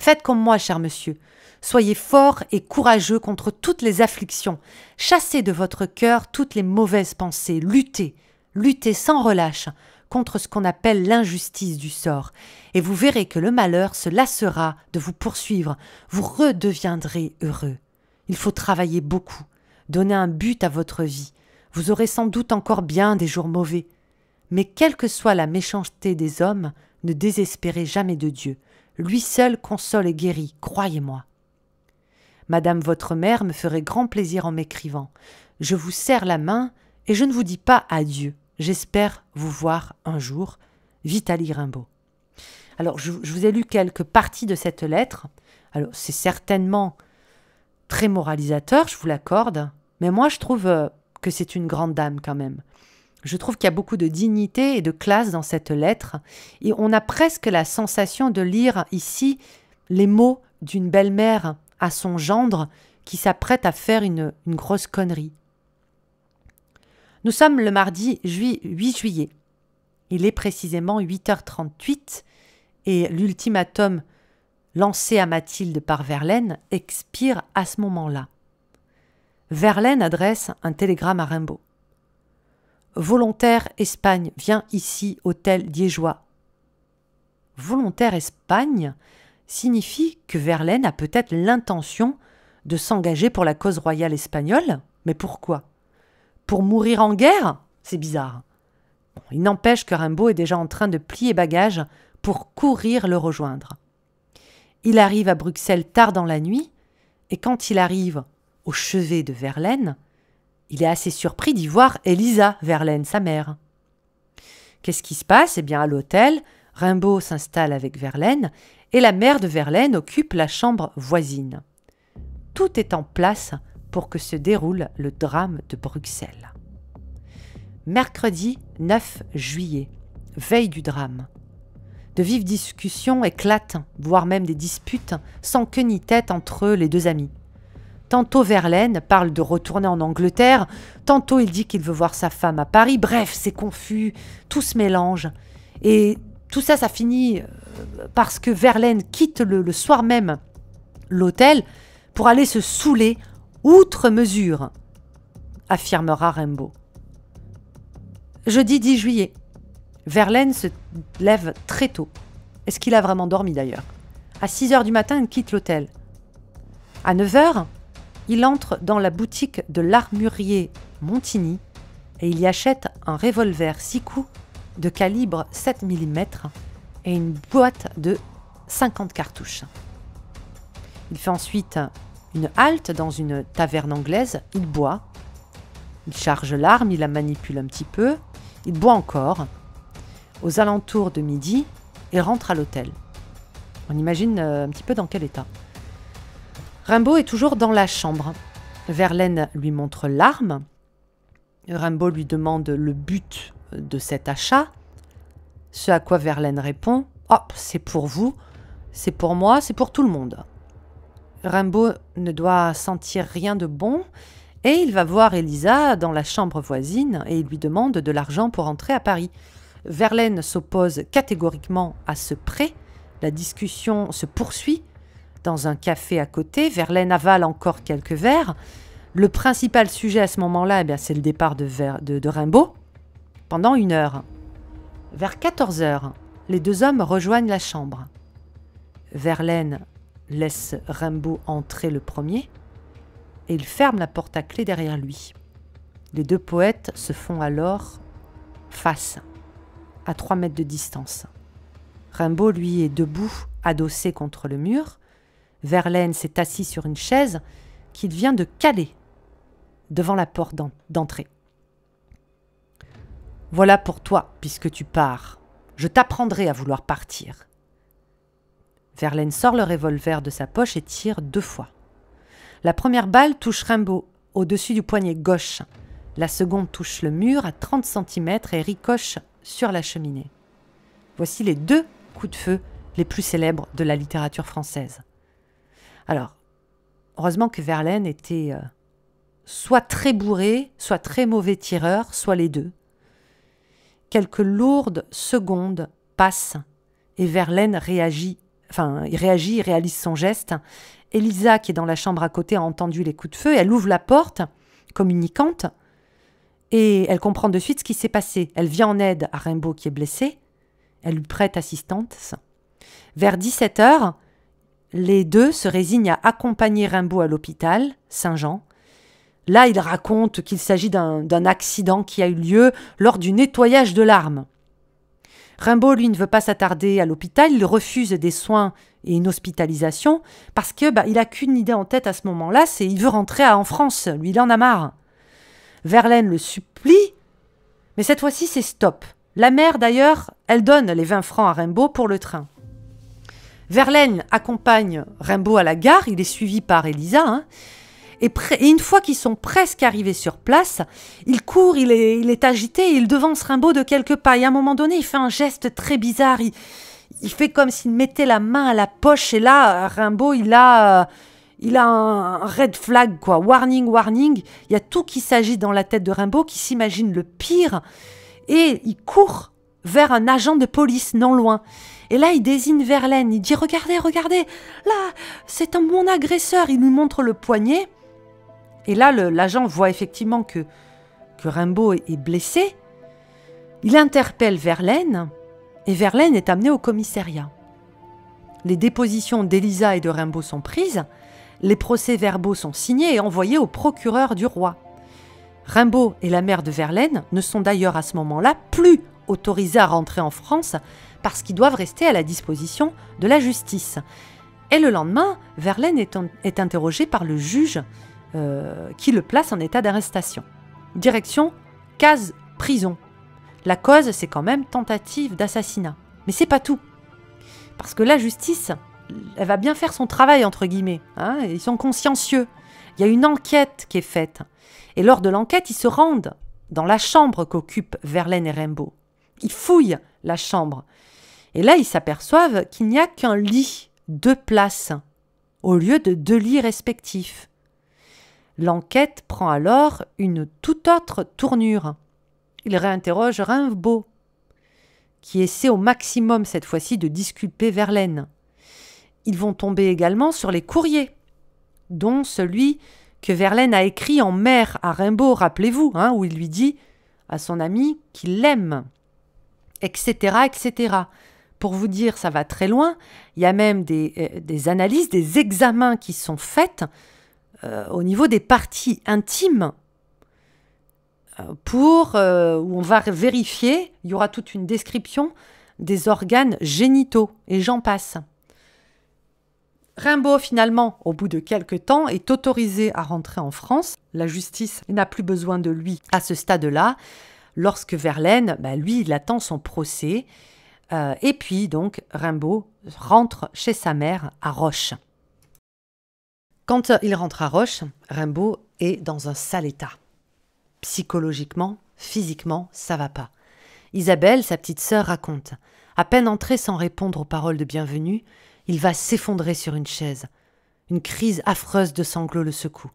Faites comme moi, cher monsieur. Soyez fort et courageux contre toutes les afflictions. Chassez de votre cœur toutes les mauvaises pensées. Luttez, luttez sans relâche contre ce qu'on appelle l'injustice du sort, et vous verrez que le malheur se lassera de vous poursuivre, vous redeviendrez heureux. Il faut travailler beaucoup, donner un but à votre vie. Vous aurez sans doute encore bien des jours mauvais. Mais quelle que soit la méchanceté des hommes, ne désespérez jamais de Dieu. Lui seul console et guérit, croyez-moi. Madame votre mère me ferait grand plaisir en m'écrivant. Je vous serre la main et je ne vous dis pas adieu. J'espère vous voir un jour. Vitali Rimbaud. Alors, je, vous ai lu quelques parties de cette lettre. Alors, c'est certainement très moralisateur, je vous l'accorde, mais moi, je trouve euh, que c'est une grande dame quand même. Je trouve qu'il y a beaucoup de dignité et de classe dans cette lettre, et on a presque la sensation de lire ici les mots d'une belle-mère à son gendre qui s'apprête à faire une, grosse connerie. Nous sommes le mardi 8 juillet. Il est précisément 8h38 et l'ultimatum lancé à Mathilde par Verlaine expire à ce moment-là. Verlaine adresse un télégramme à Rimbaud. Volontaire Espagne, vient ici, hôtel Diégeois. Volontaire Espagne signifie que Verlaine a peut-être l'intention de s'engager pour la cause royale espagnole Mais pourquoi Pour mourir en guerre C'est bizarre. il n'empêche que Rimbaud est déjà en train de plier bagages pour courir le rejoindre. Il arrive à Bruxelles tard dans la nuit, et quand il arrive au chevet de Verlaine, il est assez surpris d'y voir Elisa Verlaine, sa mère. Qu'est-ce qui se passe Eh bien, à l'hôtel, Rimbaud s'installe avec Verlaine et la mère de Verlaine occupe la chambre voisine. Tout est en place pour que se déroule le drame de Bruxelles. Mercredi 9 juillet, veille du drame. De vives discussions éclatent, voire même des disputes, sans que ni tête entre les deux amis. Tantôt Verlaine parle de retourner en Angleterre, tantôt il dit qu'il veut voir sa femme à Paris. Bref, c'est confus, tout se mélange. Et tout ça, ça finit euh, parce que Verlaine quitte le, soir même l'hôtel pour aller se saouler outre mesure, affirmera Rimbaud. Jeudi 10 juillet, Verlaine se lève très tôt. Est-ce qu'il a vraiment dormi d'ailleurs À 6 h du matin, il quitte l'hôtel. À 9 h il entre dans la boutique de l'armurier Montigny et il y achète un revolver 6 coups de calibre 7 mm et une boîte de 50 cartouches. Il fait ensuite une halte dans une taverne anglaise, il boit, il charge l'arme, il la manipule un petit peu, il boit encore. Aux alentours de midi, il rentre à l'hôtel. On imagine euh, un petit peu dans quel état. Rimbaud est toujours dans la chambre. Verlaine lui montre l'arme. Rimbaud lui demande le but de cet achat. Ce à quoi Verlaine répond oh, c'est pour vous, c'est pour moi, c'est pour tout le monde. Rimbaud ne doit sentir rien de bon et il va voir Elisa dans la chambre voisine et il lui demande de l'argent pour entrer à Paris. Verlaine s'oppose catégoriquement à ce prêt. La discussion se poursuit dans un café à côté. Verlaine avale encore quelques verres. Le principal sujet à ce moment-là, eh c'est le départ de, Rimbaud pendant une heure. Vers 14 heures, les deux hommes rejoignent la chambre. Verlaine laisse Rimbaud entrer le premier et il ferme la porte à clé derrière lui. Les deux poètes se font alors face, à 3 mètres de distance. Rimbaud, lui, est debout, adossé contre le mur. Verlaine s'est assis sur une chaise qu'il vient de caler devant la porte d'entrée. Voilà pour toi, puisque tu pars. Je t'apprendrai à vouloir partir. Verlaine sort le revolver de sa poche et tire deux fois. La première balle touche Rimbaud au-dessus du poignet gauche. La seconde touche le mur à 30 cm et ricoche sur la cheminée. Voici les deux coups de feu les plus célèbres de la littérature française. Alors, heureusement que Verlaine était euh, soit très bourré, soit très mauvais tireur, soit les deux. Quelques lourdes secondes passent et Verlaine réagit. Enfin, il réagit, il réalise son geste. Elisa, qui est dans la chambre à côté, a entendu les coups de feu elle ouvre la porte communicante et elle comprend de suite ce qui s'est passé. Elle vient en aide à Rimbaud qui est blessé. Elle lui prête assistance. Vers 17h, les deux se résignent à accompagner Rimbaud à l'hôpital, Saint-Jean. Là, il raconte qu'il s'agit d'un accident qui a eu lieu lors du nettoyage de l'arme. Rimbaud, lui, ne veut pas s'attarder à l'hôpital, il refuse des soins et une hospitalisation, parce que bah, il qu'une idée en tête à ce moment-là, c'est il veut rentrer en France, lui, il en a marre. Verlaine le supplie, mais cette fois-ci, c'est stop. La mère, d'ailleurs, elle donne les 20 francs à Rimbaud pour le train. Verlaine accompagne Rimbaud à la gare, il est suivi par Elisa. Hein. et, une fois qu'ils sont presque arrivés sur place, il court, il est, il est agité, il devance Rimbaud de quelques pas. Et à un moment donné, il fait un geste très bizarre. Il, il fait comme s'il mettait la main à la poche. Et là, Rimbaud, il a, il a un red flag, quoi. Warning, warning. Il y a tout qui s'agit dans la tête de Rimbaud, qui s'imagine le pire. Et il court vers un agent de police non loin. Et là, il désigne Verlaine, il dit Regardez, regardez, là, c'est un bon agresseur, il nous montre le poignet. Et là, l'agent voit effectivement que, que Rimbaud est blessé. Il interpelle Verlaine, et Verlaine est amené au commissariat. Les dépositions d'Elisa et de Rimbaud sont prises, les procès-verbaux sont signés et envoyés au procureur du roi. Rimbaud et la mère de Verlaine ne sont d'ailleurs à ce moment-là plus autorisés à rentrer en France parce qu'ils doivent rester à la disposition de la justice. Et le lendemain, Verlaine est, interrogé par le juge euh, qui le place en état d'arrestation. Direction case prison. La cause, c'est quand même tentative d'assassinat. Mais c'est pas tout. Parce que la justice, elle va bien faire son travail, entre guillemets. Hein. ils sont consciencieux. Il y a une enquête qui est faite. Et lors de l'enquête, ils se rendent dans la chambre qu'occupent Verlaine et Rimbaud. Ils fouillent la chambre. Et là, ils s'aperçoivent qu'il n'y a qu'un lit, deux places, au lieu de deux lits respectifs. L'enquête prend alors une toute autre tournure. Ils réinterrogent Rimbaud, qui essaie au maximum cette fois-ci de disculper Verlaine. Ils vont tomber également sur les courriers, dont celui que Verlaine a écrit en mer à Rimbaud, rappelez-vous, hein, où il lui dit à son ami qu'il l'aime, etc., etc pour vous dire, ça va très loin. Il y a même des, euh, analyses, des examens qui sont faits euh, au niveau des parties intimes euh, pour où on va vérifier, il y aura toute une description des organes génitaux et j'en passe. Rimbaud, finalement, au bout de quelques temps, est autorisé à rentrer en France. La justice n'a plus besoin de lui à ce stade-là, lorsque Verlaine, bah, lui, il attend son procès euh, et puis donc Rimbaud rentre chez sa mère à Roche. Quand il rentre à Roche, Rimbaud est dans un sale état. Psychologiquement, physiquement, ça va pas. Isabelle, sa petite sœur, raconte. À peine entré sans répondre aux paroles de bienvenue, il va s'effondrer sur une chaise. Une crise affreuse de sanglots le secoue.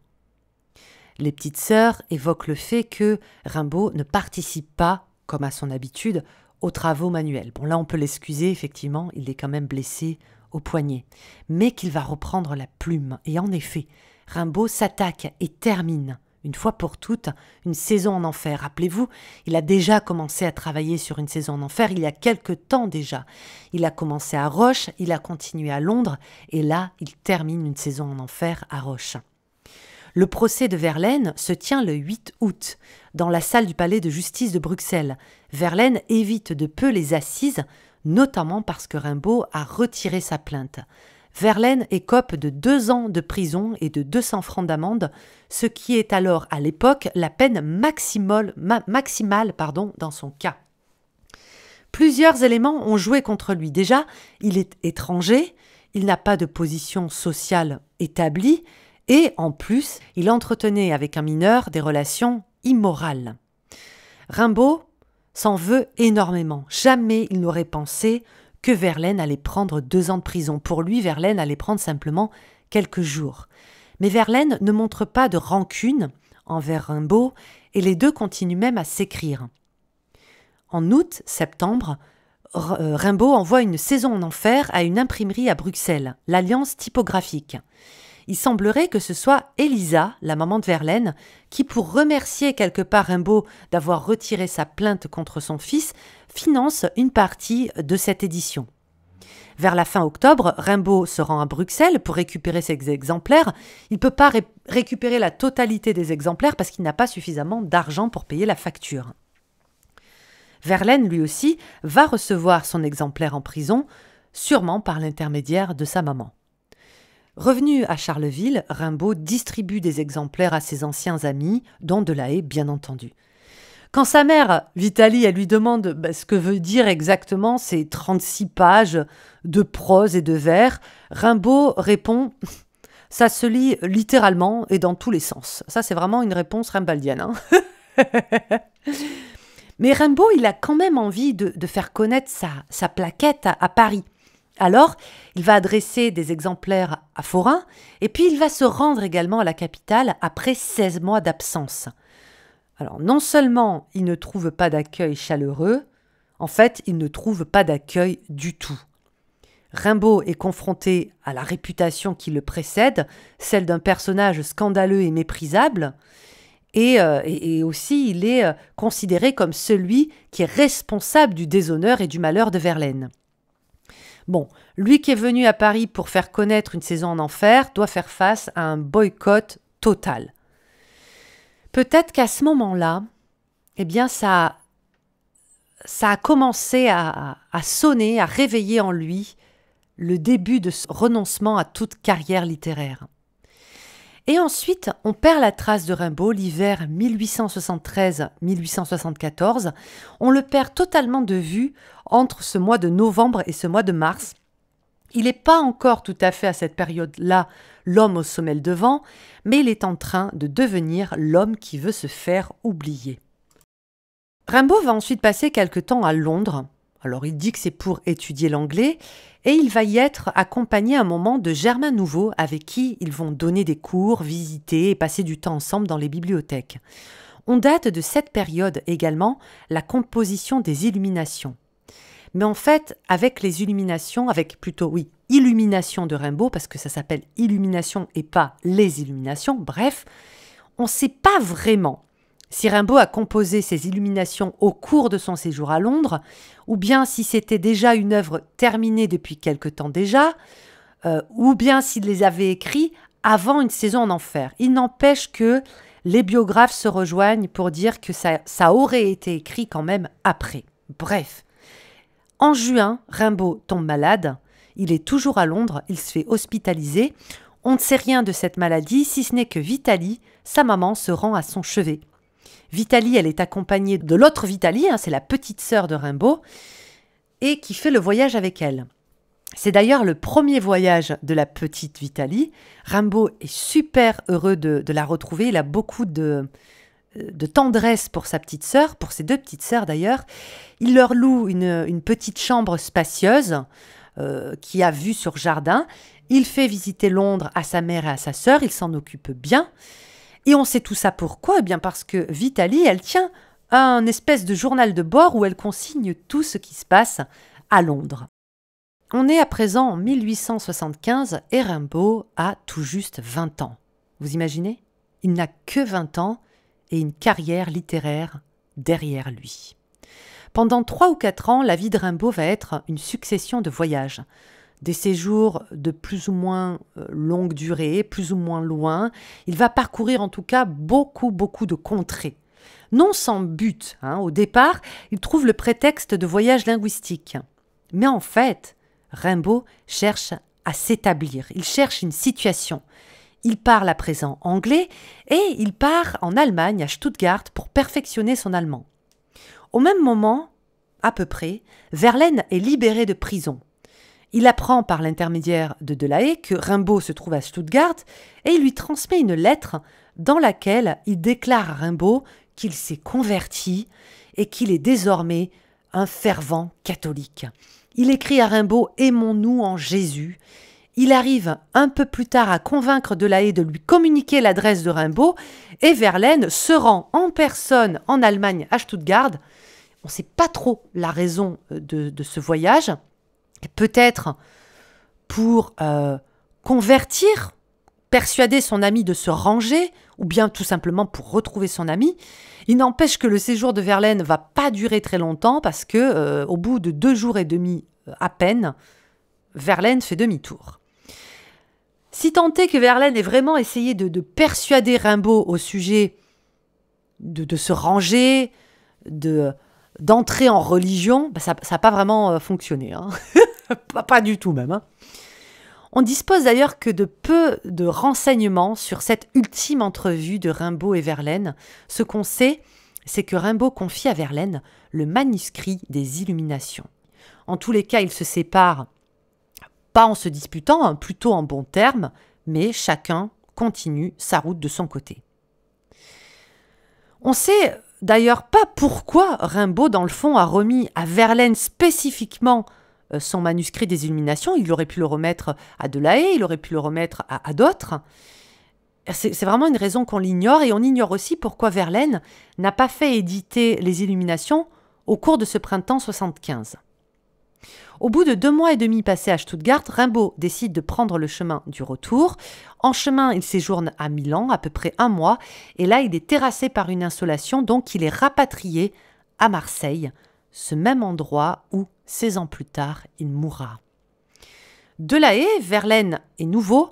Les petites sœurs évoquent le fait que Rimbaud ne participe pas, comme à son habitude, aux travaux manuels. Bon, là, on peut l'excuser, effectivement, il est quand même blessé au poignet, mais qu'il va reprendre la plume. Et en effet, Rimbaud s'attaque et termine, une fois pour toutes, une saison en enfer. Rappelez-vous, il a déjà commencé à travailler sur une saison en enfer il y a quelque temps déjà. Il a commencé à Roche, il a continué à Londres, et là, il termine une saison en enfer à Roche. Le procès de Verlaine se tient le 8 août, dans la salle du palais de justice de Bruxelles. Verlaine évite de peu les assises, notamment parce que Rimbaud a retiré sa plainte. Verlaine écope de deux ans de prison et de 200 francs d'amende, ce qui est alors à l'époque la peine maximale, dans son cas. Plusieurs éléments ont joué contre lui. Déjà, il est étranger, il n'a pas de position sociale établie, et en plus, il entretenait avec un mineur des relations immorales. Rimbaud s'en veut énormément. Jamais il n'aurait pensé que Verlaine allait prendre deux ans de prison. Pour lui, Verlaine allait prendre simplement quelques jours. Mais Verlaine ne montre pas de rancune envers Rimbaud et les deux continuent même à s'écrire. En août-septembre, euh, Rimbaud envoie une saison en enfer à une imprimerie à Bruxelles, l'Alliance typographique il semblerait que ce soit Elisa, la maman de Verlaine, qui, pour remercier quelque part Rimbaud d'avoir retiré sa plainte contre son fils, finance une partie de cette édition. Vers la fin octobre, Rimbaud se rend à Bruxelles pour récupérer ses exemplaires. Il ne peut pas récupérer la totalité des exemplaires parce qu'il n'a pas suffisamment d'argent pour payer la facture. Verlaine, lui aussi, va recevoir son exemplaire en prison, sûrement par l'intermédiaire de sa maman. Revenu à Charleville, Rimbaud distribue des exemplaires à ses anciens amis, dont Delahaye bien entendu. Quand sa mère, Vitalie, lui demande bah, ce que veut dire exactement ces 36 pages de prose et de vers, Rimbaud répond [LAUGHS] Ça se lit littéralement et dans tous les sens. Ça, c'est vraiment une réponse rimbaldienne. Hein. [LAUGHS] Mais Rimbaud, il a quand même envie de, faire connaître sa, sa plaquette à Paris. Alors, il va adresser des exemplaires à Forain, et puis il va se rendre également à la capitale après 16 mois d'absence. Alors, non seulement il ne trouve pas d'accueil chaleureux, en fait, il ne trouve pas d'accueil du tout. Rimbaud est confronté à la réputation qui le précède, celle d'un personnage scandaleux et méprisable, et, euh, aussi il est euh, considéré comme celui qui est responsable du déshonneur et du malheur de Verlaine. Bon, lui qui est venu à Paris pour faire connaître une saison en enfer doit faire face à un boycott total. Peut-être qu'à ce moment-là, eh bien, ça, ça a commencé à, à sonner, à réveiller en lui le début de ce renoncement à toute carrière littéraire. Et ensuite, on perd la trace de Rimbaud l'hiver 1873-1874. On le perd totalement de vue entre ce mois de novembre et ce mois de mars. Il n'est pas encore tout à fait à cette période-là l'homme au sommet vent, mais il est en train de devenir l'homme qui veut se faire oublier. Rimbaud va ensuite passer quelque temps à Londres alors il dit que c'est pour étudier l'anglais et il va y être accompagné à un moment de Germain Nouveau avec qui ils vont donner des cours, visiter et passer du temps ensemble dans les bibliothèques. On date de cette période également la composition des illuminations. Mais en fait, avec les illuminations, avec plutôt, oui, illumination de Rimbaud, parce que ça s'appelle illumination et pas les illuminations, bref, on ne sait pas vraiment si Rimbaud a composé ses illuminations au cours de son séjour à Londres, ou bien si c'était déjà une œuvre terminée depuis quelque temps déjà, euh, ou bien s'il les avait écrits avant une saison en enfer. Il n'empêche que les biographes se rejoignent pour dire que ça, ça aurait été écrit quand même après. Bref. En juin, Rimbaud tombe malade. Il est toujours à Londres, il se fait hospitaliser. On ne sait rien de cette maladie, si ce n'est que Vitali, sa maman, se rend à son chevet. Vitalie, elle est accompagnée de l'autre Vitalie, hein, c'est la petite sœur de Rimbaud, et qui fait le voyage avec elle. C'est d'ailleurs le premier voyage de la petite Vitalie. Rimbaud est super heureux de, la retrouver, il a beaucoup euh, de, tendresse pour sa petite sœur, pour ses deux petites sœurs d'ailleurs. Il leur loue une, petite chambre spacieuse euh, qui a vue sur jardin. Il fait visiter Londres à sa mère et à sa sœur, il s'en occupe bien. Et on sait tout ça pourquoi Eh bien parce que Vitali, elle tient un espèce de journal de bord où elle consigne tout ce qui se passe à Londres. On est à présent en 1875 et Rimbaud a tout juste 20 ans. Vous imaginez Il n'a que 20 ans et une carrière littéraire derrière lui. Pendant trois ou quatre ans, la vie de Rimbaud va être une succession de voyages des séjours de plus ou moins euh, longue durée, plus ou moins loin. Il va parcourir en tout cas beaucoup, beaucoup de contrées. Non sans but, hein. au départ, il trouve le prétexte de voyage linguistique. Mais en fait, Rimbaud cherche à s'établir, il cherche une situation. Il parle à présent anglais et il part en Allemagne, à Stuttgart, pour perfectionner son allemand. Au même moment, à peu près, Verlaine est libéré de prison. Il apprend par l'intermédiaire de Delahaye que Rimbaud se trouve à Stuttgart et il lui transmet une lettre dans laquelle il déclare à Rimbaud qu'il s'est converti et qu'il est désormais un fervent catholique. Il écrit à Rimbaud Aimons-nous en Jésus. Il arrive un peu plus tard à convaincre Delahaye de lui communiquer l'adresse de Rimbaud et Verlaine se rend en personne en Allemagne à Stuttgart. On ne sait pas trop la raison euh, de, de ce voyage peut-être pour euh, convertir, persuader son ami de se ranger, ou bien tout simplement pour retrouver son ami. Il n'empêche que le séjour de Verlaine va pas durer très longtemps parce que euh, au bout de deux jours et demi euh, à peine, Verlaine fait demi-tour. Si tant est que Verlaine ait vraiment essayé de, persuader Rimbaud au sujet de se ranger, de, d'entrer en religion, bah, ça n'a pas vraiment euh, fonctionné. Hein. [LAUGHS] pas, du tout même. Hein. On dispose d'ailleurs que de peu de renseignements sur cette ultime entrevue de Rimbaud et Verlaine. Ce qu'on sait, c'est que Rimbaud confie à Verlaine le manuscrit des Illuminations. En tous les cas, ils se séparent, pas en se disputant, hein, plutôt en bons termes, mais chacun continue sa route de son côté. On sait D'ailleurs, pas pourquoi Rimbaud, dans le fond, a remis à Verlaine spécifiquement euh, son manuscrit des Illuminations. Il aurait pu le remettre à Delahaye, il aurait pu le remettre à, d'autres. C'est vraiment une raison qu'on l'ignore et on ignore aussi pourquoi Verlaine n'a pas fait éditer les Illuminations au cours de ce printemps 75. Au bout de deux mois et demi passés à Stuttgart, Rimbaud décide de prendre le chemin du retour. En chemin, il séjourne à Milan à peu près un mois, et là il est terrassé par une insolation, donc il est rapatrié à Marseille, ce même endroit où, 16 ans plus tard, il mourra. De la Haye, Verlaine et Nouveau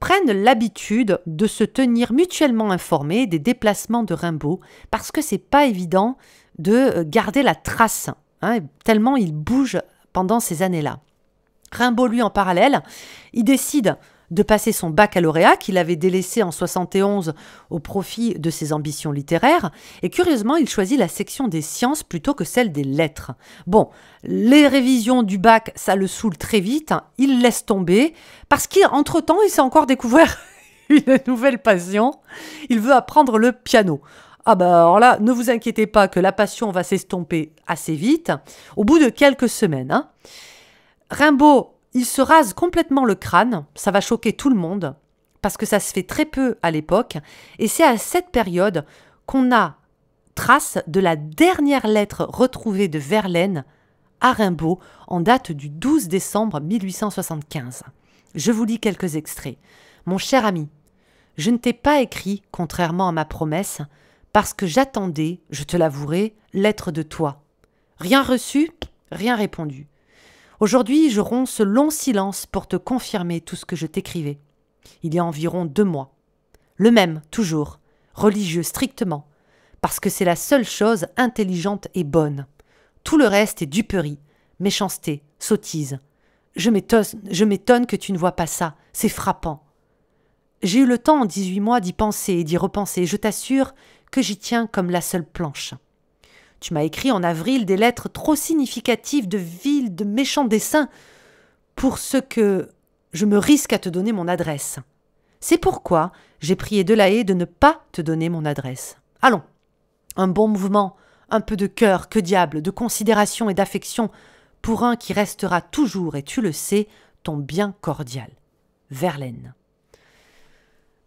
prennent l'habitude de se tenir mutuellement informés des déplacements de Rimbaud, parce que c'est pas évident de garder la trace, hein, tellement il bouge pendant ces années-là. Rimbaud, lui, en parallèle, il décide de passer son baccalauréat qu'il avait délaissé en 71 au profit de ses ambitions littéraires, et curieusement il choisit la section des sciences plutôt que celle des lettres. Bon, les révisions du bac, ça le saoule très vite, il laisse tomber, parce qu'entre-temps il s'est encore découvert [LAUGHS] une nouvelle passion, il veut apprendre le piano. Ah ben alors là, ne vous inquiétez pas que la passion va s'estomper assez vite, au bout de quelques semaines. Hein. Rimbaud, il se rase complètement le crâne, ça va choquer tout le monde, parce que ça se fait très peu à l'époque, et c'est à cette période qu'on a trace de la dernière lettre retrouvée de Verlaine à Rimbaud en date du 12 décembre 1875. Je vous lis quelques extraits. Mon cher ami, je ne t'ai pas écrit, contrairement à ma promesse, parce que j'attendais, je te l'avouerai, l'être de toi. Rien reçu, rien répondu. Aujourd'hui, je romps ce long silence pour te confirmer tout ce que je t'écrivais. Il y a environ deux mois. Le même, toujours, religieux strictement, parce que c'est la seule chose intelligente et bonne. Tout le reste est duperie, méchanceté, sottise. Je m'étonne que tu ne vois pas ça, c'est frappant. J'ai eu le temps en 18 mois d'y penser et d'y repenser, je t'assure, que j'y tiens comme la seule planche. Tu m'as écrit en avril des lettres trop significatives de villes, de méchants dessins, pour ce que je me risque à te donner mon adresse. C'est pourquoi j'ai prié Delahaye de ne pas te donner mon adresse. Allons, un bon mouvement, un peu de cœur, que diable, de considération et d'affection pour un qui restera toujours, et tu le sais, ton bien cordial. Verlaine.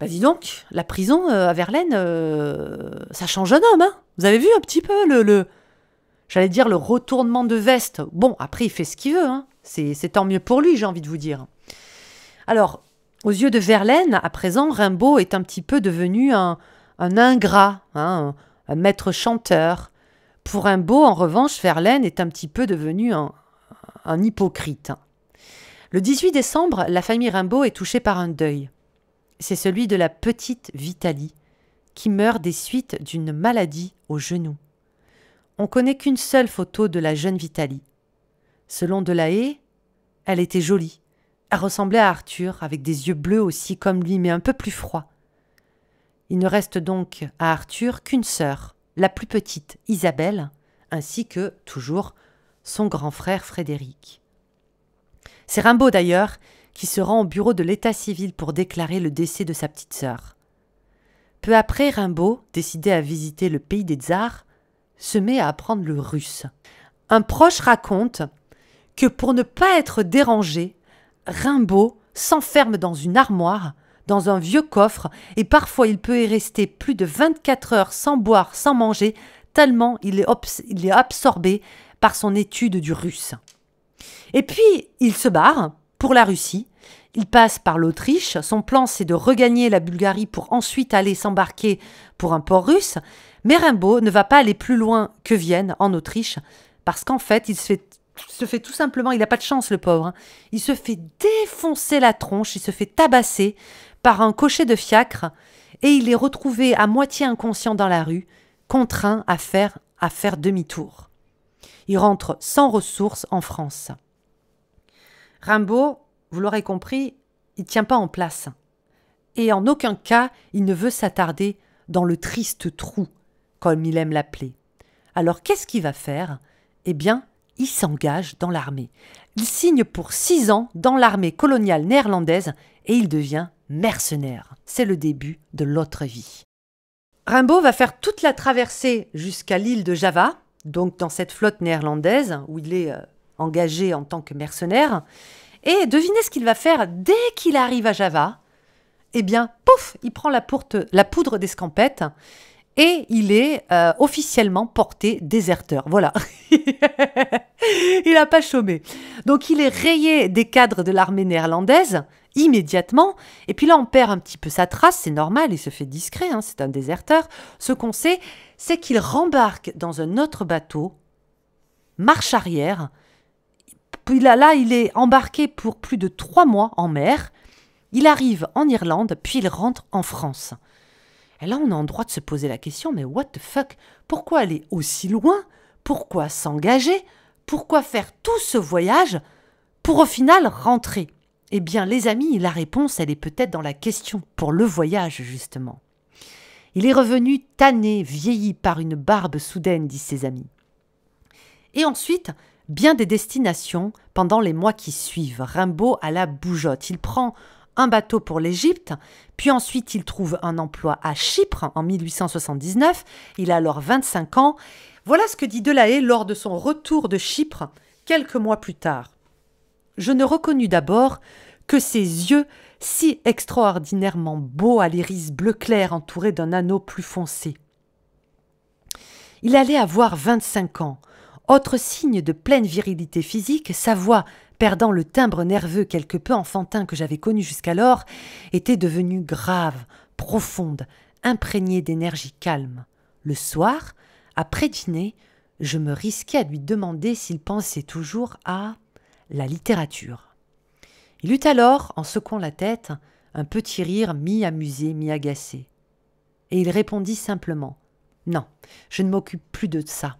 Bah dis donc, la prison euh, à Verlaine, euh, ça change un homme, hein. Vous avez vu un petit peu le, J'allais dire le retournement de veste. Bon, après, il fait ce qu'il veut, hein. C'est tant mieux pour lui, j'ai envie de vous dire. Alors, aux yeux de Verlaine, à présent, Rimbaud est un petit peu devenu un, un ingrat, hein, un, un, maître chanteur. Pour Rimbaud, en revanche, Verlaine est un petit peu devenu un, un hypocrite. Le 18 décembre, la famille Rimbaud est touchée par un deuil c'est celui de la petite Vitalie, qui meurt des suites d'une maladie au genou. On connaît qu'une seule photo de la jeune Vitalie. Selon Delahaye, elle était jolie. Elle ressemblait à Arthur, avec des yeux bleus aussi comme lui, mais un peu plus froids. Il ne reste donc à Arthur qu'une sœur, la plus petite, Isabelle, ainsi que, toujours, son grand frère Frédéric. C'est Rimbaud d'ailleurs qui se rend au bureau de l'état civil pour déclarer le décès de sa petite sœur. Peu après, Rimbaud, décidé à visiter le pays des tsars, se met à apprendre le russe. Un proche raconte que pour ne pas être dérangé, Rimbaud s'enferme dans une armoire, dans un vieux coffre, et parfois il peut y rester plus de 24 heures sans boire, sans manger, tellement il est, il est absorbé par son étude du russe. Et puis, il se barre pour la Russie, il passe par l'Autriche. Son plan, c'est de regagner la Bulgarie pour ensuite aller s'embarquer pour un port russe. Mais Rimbaud ne va pas aller plus loin que Vienne, en Autriche, parce qu'en fait, il se fait, tout simplement, il n'a pas de chance, le pauvre. Hein. Il se fait défoncer la tronche, il se fait tabasser par un cocher de fiacre, et il est retrouvé à moitié inconscient dans la rue, contraint à faire, à faire demi-tour. Il rentre sans ressources en France. Rimbaud vous l'aurez compris, il ne tient pas en place. Et en aucun cas, il ne veut s'attarder dans le triste trou, comme il aime l'appeler. Alors qu'est-ce qu'il va faire Eh bien, il s'engage dans l'armée. Il signe pour six ans dans l'armée coloniale néerlandaise et il devient mercenaire. C'est le début de l'autre vie. Rimbaud va faire toute la traversée jusqu'à l'île de Java, donc dans cette flotte néerlandaise où il est euh, engagé en tant que mercenaire. Et devinez ce qu'il va faire dès qu'il arrive à Java Eh bien, pouf, il prend la, poudre d'escampette et il est euh, officiellement porté déserteur. Voilà. [LAUGHS] il n'a pas chômé. Donc il est rayé des cadres de l'armée néerlandaise immédiatement. Et puis là, on perd un petit peu sa trace, c'est normal, il se fait discret, hein, c'est un déserteur. Ce qu'on sait, c'est qu'il rembarque dans un autre bateau, marche arrière, là, là, il est embarqué pour plus de trois mois en mer. Il arrive en Irlande, puis il rentre en France. Et là, on a en droit de se poser la question, mais what the fuck Pourquoi aller aussi loin Pourquoi s'engager Pourquoi faire tout ce voyage pour au final rentrer Eh bien, les amis, la réponse, elle est peut-être dans la question, pour le voyage, justement. Il est revenu tanné, vieilli par une barbe soudaine, disent ses amis. Et ensuite, bien des destinations pendant les mois qui suivent. Rimbaud à la bougeotte. Il prend un bateau pour l'Égypte, puis ensuite il trouve un emploi à Chypre en 1879. Il a alors 25 ans. Voilà ce que dit Delahaye lors de son retour de Chypre quelques mois plus tard. Je ne reconnus d'abord que ses yeux, si extraordinairement beaux à l'iris bleu clair entouré d'un anneau plus foncé. Il allait avoir 25 ans, autre signe de pleine virilité physique, sa voix, perdant le timbre nerveux quelque peu enfantin que j'avais connu jusqu'alors, était devenue grave, profonde, imprégnée d'énergie calme. Le soir, après dîner, je me risquai à lui demander s'il pensait toujours à la littérature. Il eut alors, en secouant la tête, un petit rire mi-amusé, mi-agacé. Et il répondit simplement Non, je ne m'occupe plus de ça.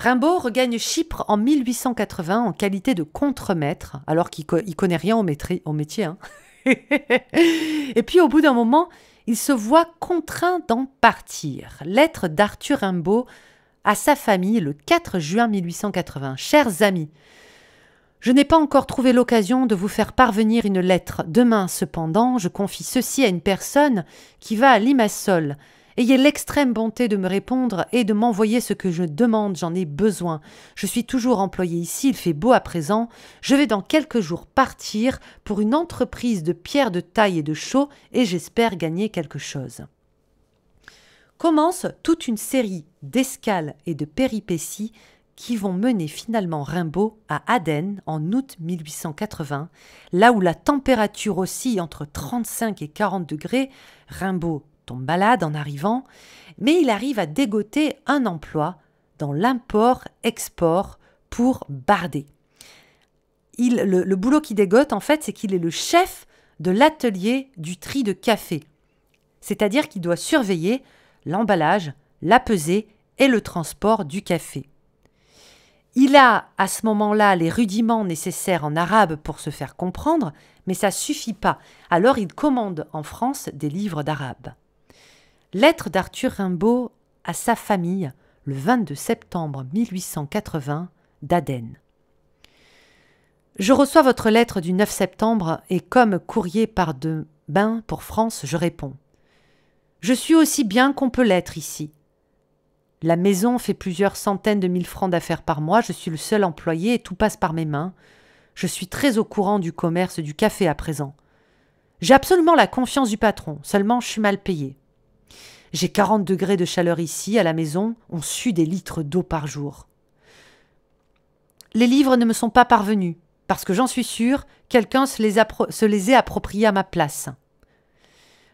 Rimbaud regagne Chypre en 1880 en qualité de contremaître, alors qu'il ne connaît rien au, métier. Hein. [LAUGHS] et puis au bout d'un moment, il se voit contraint d'en partir. Lettre d'Arthur Rimbaud à sa famille le 4 juin 1880. Chers amis, je n'ai pas encore trouvé l'occasion de vous faire parvenir une lettre. Demain, cependant, je confie ceci à une personne qui va à Limassol Ayez l'extrême bonté de me répondre et de m'envoyer ce que je demande, j'en ai besoin. Je suis toujours employé ici, il fait beau à présent. Je vais dans quelques jours partir pour une entreprise de pierres de taille et de chaux et j'espère gagner quelque chose. Commence toute une série d'escales et de péripéties qui vont mener finalement Rimbaud à Aden en août 1880, là où la température oscille entre 35 et 40 degrés, Rimbaud malade en arrivant, mais il arrive à dégoter un emploi dans l'import-export pour barder. le, boulot qui dégote, en fait, c'est qu'il est le chef de l'atelier du tri de café, c'est-à-dire qu'il doit surveiller l'emballage, la pesée et le transport du café. Il a à ce moment-là les rudiments nécessaires en arabe pour se faire comprendre, mais ça suffit pas. Alors il commande en France des livres d'arabe. Lettre d'Arthur Rimbaud à sa famille le 22 septembre 1880 d'Aden. Je reçois votre lettre du 9 septembre et comme courrier par de bains pour France, je réponds. Je suis aussi bien qu'on peut l'être ici. La maison fait plusieurs centaines de mille francs d'affaires par mois, je suis le seul employé et tout passe par mes mains. Je suis très au courant du commerce du café à présent. J'ai absolument la confiance du patron, seulement je suis mal payé. J'ai 40 degrés de chaleur ici, à la maison, on sue des litres d'eau par jour. Les livres ne me sont pas parvenus, parce que j'en suis sûre, quelqu'un se, les, est appropriés à ma place.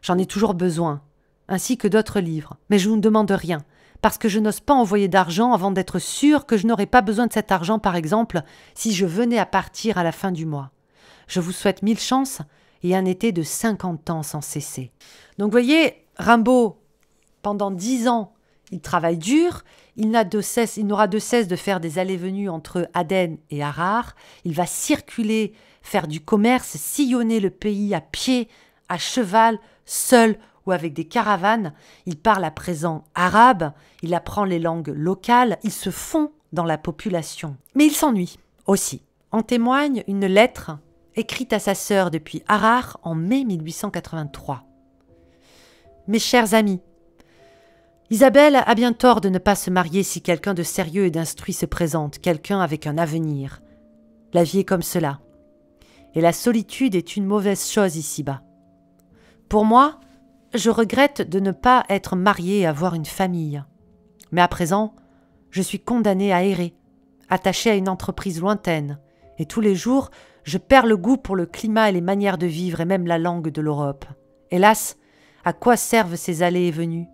J'en ai toujours besoin, ainsi que d'autres livres, mais je ne demande rien, parce que je n'ose pas envoyer d'argent avant d'être sûre que je n'aurai pas besoin de cet argent, par exemple, si je venais à partir à la fin du mois. Je vous souhaite mille chances et un été de 50 ans sans cesser. Donc voyez, Rimbaud, pendant dix ans, il travaille dur, il n'aura de cesse, il de cesse de faire des allées-venues entre Aden et Harar, il va circuler, faire du commerce, sillonner le pays à pied, à cheval, seul ou avec des caravanes, il parle à présent arabe, il apprend les langues locales, il se fond dans la population. Mais il s'ennuie aussi. En témoigne une lettre écrite à sa sœur depuis Harar en mai 1883. Mes chers amis, Isabelle a bien tort de ne pas se marier si quelqu'un de sérieux et d'instruit se présente, quelqu'un avec un avenir. La vie est comme cela. Et la solitude est une mauvaise chose ici-bas. Pour moi, je regrette de ne pas être mariée et avoir une famille. Mais à présent, je suis condamnée à errer, attachée à une entreprise lointaine, et tous les jours, je perds le goût pour le climat et les manières de vivre et même la langue de l'Europe. Hélas, à quoi servent ces allées et venues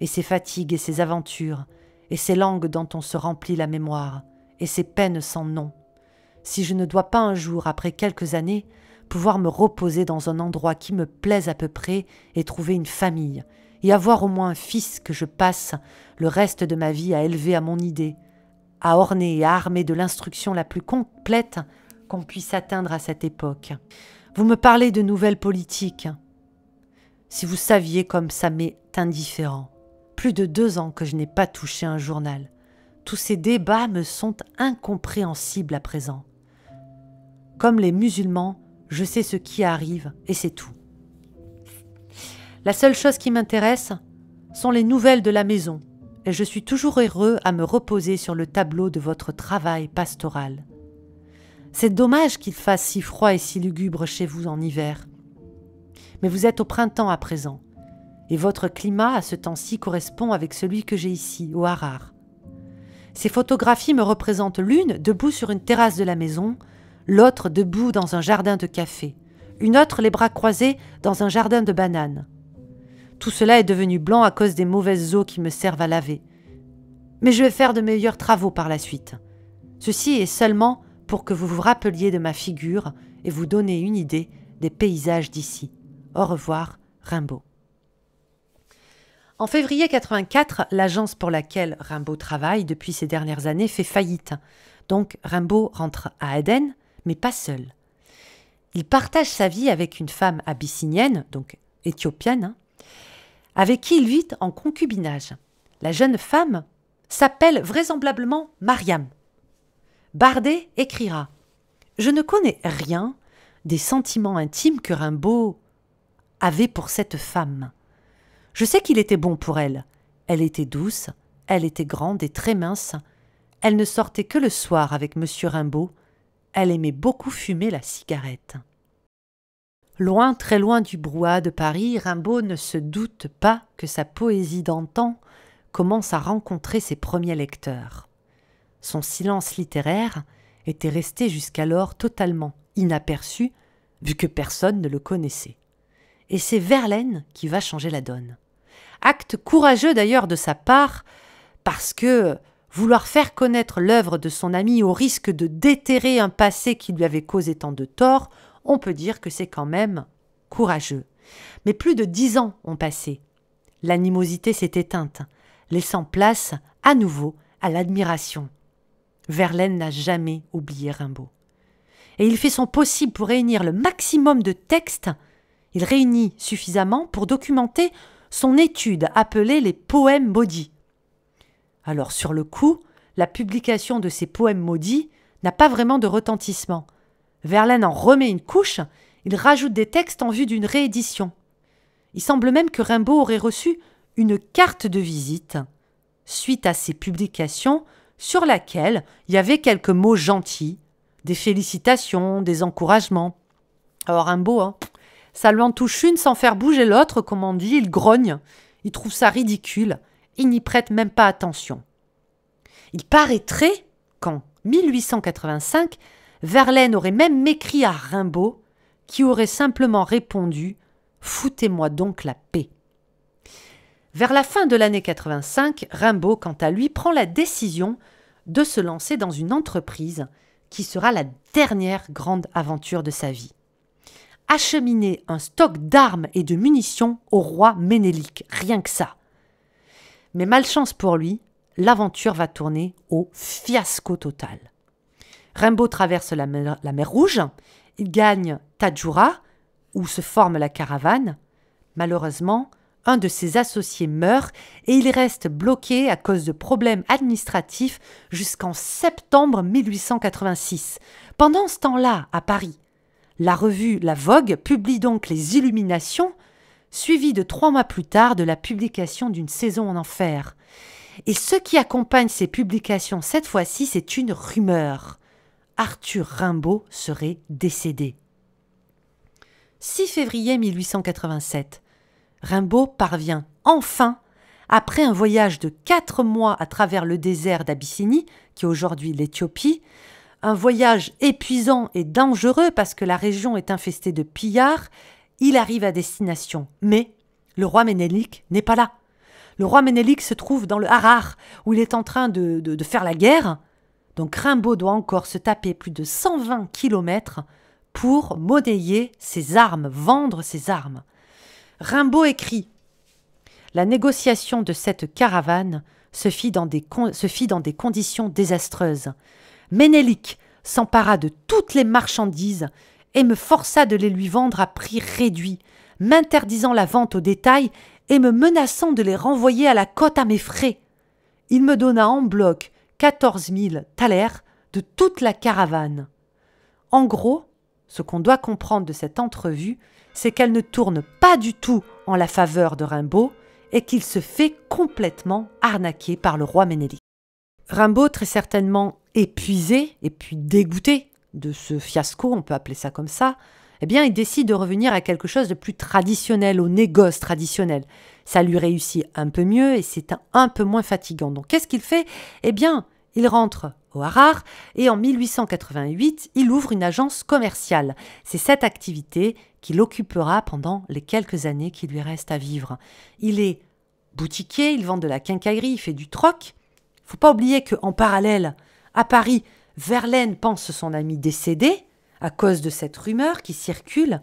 et ses fatigues et ses aventures, et ces langues dont on se remplit la mémoire, et ces peines sans nom. Si je ne dois pas un jour, après quelques années, pouvoir me reposer dans un endroit qui me plaise à peu près et trouver une famille, et avoir au moins un fils que je passe le reste de ma vie à élever à mon idée, à orner et à armer de l'instruction la plus complète qu'on puisse atteindre à cette époque. Vous me parlez de nouvelles politiques. Si vous saviez comme ça m'est indifférent plus de deux ans que je n'ai pas touché un journal. Tous ces débats me sont incompréhensibles à présent. Comme les musulmans, je sais ce qui arrive et c'est tout. La seule chose qui m'intéresse sont les nouvelles de la maison, et je suis toujours heureux à me reposer sur le tableau de votre travail pastoral. C'est dommage qu'il fasse si froid et si lugubre chez vous en hiver. Mais vous êtes au printemps à présent, et votre climat à ce temps-ci correspond avec celui que j'ai ici, au Harar. Ces photographies me représentent l'une debout sur une terrasse de la maison, l'autre debout dans un jardin de café, une autre les bras croisés dans un jardin de bananes. Tout cela est devenu blanc à cause des mauvaises eaux qui me servent à laver. Mais je vais faire de meilleurs travaux par la suite. Ceci est seulement pour que vous vous rappeliez de ma figure et vous donnez une idée des paysages d'ici. Au revoir, Rimbaud. En février 84, l'agence pour laquelle Rimbaud travaille depuis ces dernières années fait faillite. Donc Rimbaud rentre à Aden, mais pas seul. Il partage sa vie avec une femme abyssinienne, donc éthiopienne, hein, avec qui il vit en concubinage. La jeune femme s'appelle vraisemblablement Mariam. Bardet écrira Je ne connais rien des sentiments intimes que Rimbaud avait pour cette femme. Je sais qu'il était bon pour elle. Elle était douce, elle était grande et très mince. Elle ne sortait que le soir avec M. Rimbaud. Elle aimait beaucoup fumer la cigarette. Loin, très loin du brouhaha de Paris, Rimbaud ne se doute pas que sa poésie d'antan commence à rencontrer ses premiers lecteurs. Son silence littéraire était resté jusqu'alors totalement inaperçu, vu que personne ne le connaissait. Et c'est Verlaine qui va changer la donne. Acte courageux d'ailleurs de sa part, parce que vouloir faire connaître l'œuvre de son ami au risque de déterrer un passé qui lui avait causé tant de tort, on peut dire que c'est quand même courageux. Mais plus de dix ans ont passé. L'animosité s'est éteinte, laissant place à nouveau à l'admiration. Verlaine n'a jamais oublié Rimbaud. Et il fait son possible pour réunir le maximum de textes. Il réunit suffisamment pour documenter son étude appelée les poèmes maudits. Alors sur le coup, la publication de ces poèmes maudits n'a pas vraiment de retentissement. Verlaine en remet une couche, il rajoute des textes en vue d'une réédition. Il semble même que Rimbaud aurait reçu une carte de visite suite à ces publications sur laquelle il y avait quelques mots gentils, des félicitations, des encouragements. Alors Rimbaud, hein, ça lui en touche une sans faire bouger l'autre, comme on dit, il grogne. Il trouve ça ridicule. Il n'y prête même pas attention. Il paraîtrait qu'en 1885, Verlaine aurait même écrit à Rimbaud, qui aurait simplement répondu Foutez-moi donc la paix. Vers la fin de l'année 85, Rimbaud, quant à lui, prend la décision de se lancer dans une entreprise qui sera la dernière grande aventure de sa vie acheminer un stock d'armes et de munitions au roi Ménélique, rien que ça. Mais malchance pour lui, l'aventure va tourner au fiasco total. Rimbaud traverse la mer, la mer Rouge, il gagne Tadjoura, où se forme la caravane. Malheureusement, un de ses associés meurt et il reste bloqué à cause de problèmes administratifs jusqu'en septembre 1886. Pendant ce temps-là, à Paris, la revue La Vogue publie donc Les Illuminations, suivie de trois mois plus tard de la publication d'une saison en enfer. Et ce qui accompagne ces publications cette fois-ci, c'est une rumeur. Arthur Rimbaud serait décédé. 6 février 1887. Rimbaud parvient enfin, après un voyage de quatre mois à travers le désert d'Abyssinie, qui est aujourd'hui l'Éthiopie, un voyage épuisant et dangereux parce que la région est infestée de pillards, il arrive à destination. Mais le roi Ménélique n'est pas là. Le roi Ménélique se trouve dans le Harar, où il est en train de, faire la guerre. Donc Rimbaud doit encore se taper plus de 120 kilomètres pour monnayer ses armes, vendre ses armes. Rimbaud écrit La négociation de cette caravane se fit dans des conditions désastreuses. Ménélique s'empara de toutes les marchandises et me força de les lui vendre à prix réduit, m'interdisant la vente au détail et me menaçant de les renvoyer à la côte à mes frais. Il me donna en bloc quatorze mille thalers de toute la caravane. En gros, ce qu'on doit comprendre de cette entrevue, c'est qu'elle ne tourne pas du tout en la faveur de Rimbaud et qu'il se fait complètement arnaquer par le roi Ménélique. Rimbaud, très certainement épuisé et puis dégoûté de ce fiasco, on peut appeler ça comme ça, eh bien, il décide de revenir à quelque chose de plus traditionnel, au négoce traditionnel. Ça lui réussit un peu mieux et c'est un, peu moins fatigant. Donc, qu'est-ce qu'il fait Eh bien, il rentre au Harare et en 1888, il ouvre une agence commerciale. C'est cette activité qu'il occupera pendant les quelques années qui lui restent à vivre. Il est boutiquier, il vend de la quincaillerie, il fait du troc, faut pas oublier qu'en parallèle, à Paris, Verlaine pense son ami décédé à cause de cette rumeur qui circule,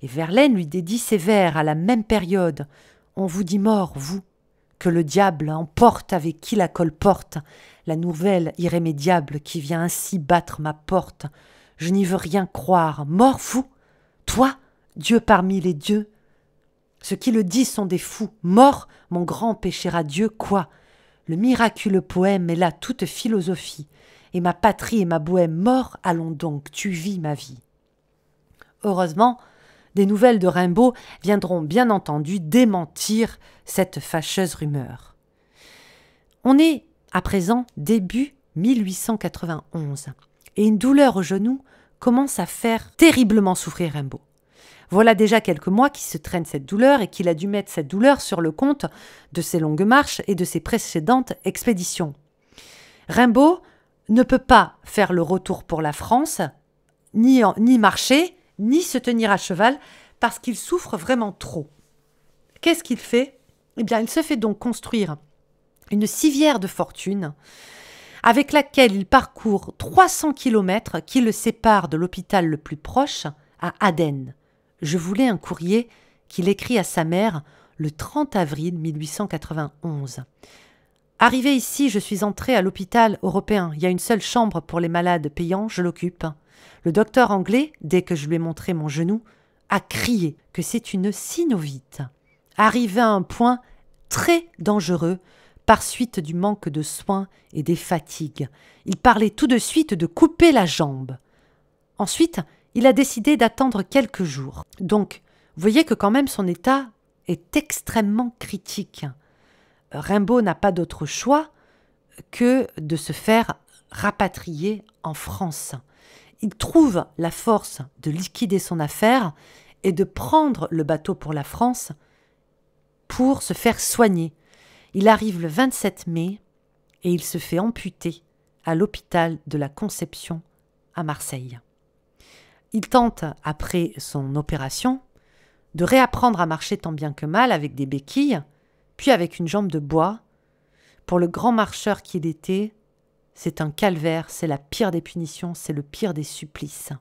et Verlaine lui dédie ses vers à la même période. On vous dit mort, vous, que le diable emporte avec qui la colporte, la nouvelle irrémédiable qui vient ainsi battre ma porte. Je n'y veux rien croire. Mort, fou Toi, Dieu parmi les dieux Ceux qui le disent sont des fous. Mort, mon grand péché Dieu, quoi le miraculeux poème est là toute philosophie, et ma patrie et ma bohème mort, allons donc, tu vis ma vie. Heureusement, des nouvelles de Rimbaud viendront bien entendu démentir cette fâcheuse rumeur. On est à présent début 1891 et une douleur au genou commence à faire terriblement souffrir Rimbaud. Voilà déjà quelques mois qu'il se traîne cette douleur et qu'il a dû mettre cette douleur sur le compte de ses longues marches et de ses précédentes expéditions. Rimbaud ne peut pas faire le retour pour la France, ni, ni marcher, ni se tenir à cheval, parce qu'il souffre vraiment trop. Qu'est-ce qu'il fait Eh bien, il se fait donc construire une civière de fortune avec laquelle il parcourt 300 km qui le séparent de l'hôpital le plus proche à Aden je voulais un courrier qu'il écrit à sa mère le 30 avril 1891. Arrivé ici, je suis entré à l'hôpital européen. Il y a une seule chambre pour les malades payants, je l'occupe. Le docteur anglais, dès que je lui ai montré mon genou, a crié que c'est une synovite. Arrivé à un point très dangereux, par suite du manque de soins et des fatigues. Il parlait tout de suite de couper la jambe. Ensuite, il a décidé d'attendre quelques jours. Donc, vous voyez que quand même son état est extrêmement critique. Rimbaud n'a pas d'autre choix que de se faire rapatrier en France. Il trouve la force de liquider son affaire et de prendre le bateau pour la France pour se faire soigner. Il arrive le 27 mai et il se fait amputer à l'hôpital de la Conception à Marseille il tente, après son opération, de réapprendre à marcher tant bien que mal avec des béquilles, puis avec une jambe de bois. Pour le grand marcheur qu'il était, c'est un calvaire, c'est la pire des punitions, c'est le pire des supplices.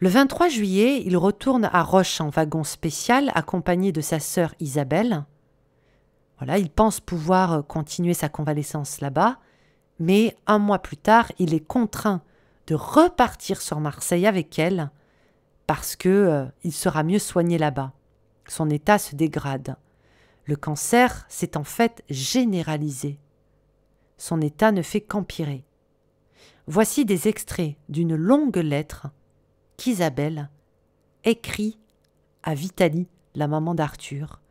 Le 23 juillet, il retourne à Roche en wagon spécial, accompagné de sa sœur Isabelle. Voilà, il pense pouvoir continuer sa convalescence là-bas, mais un mois plus tard, il est contraint de repartir sur Marseille avec elle parce que euh, il sera mieux soigné là-bas. Son état se dégrade. Le cancer s'est en fait généralisé. Son état ne fait qu'empirer. Voici des extraits d'une longue lettre qu'Isabelle écrit à Vitalie, la maman d'Arthur,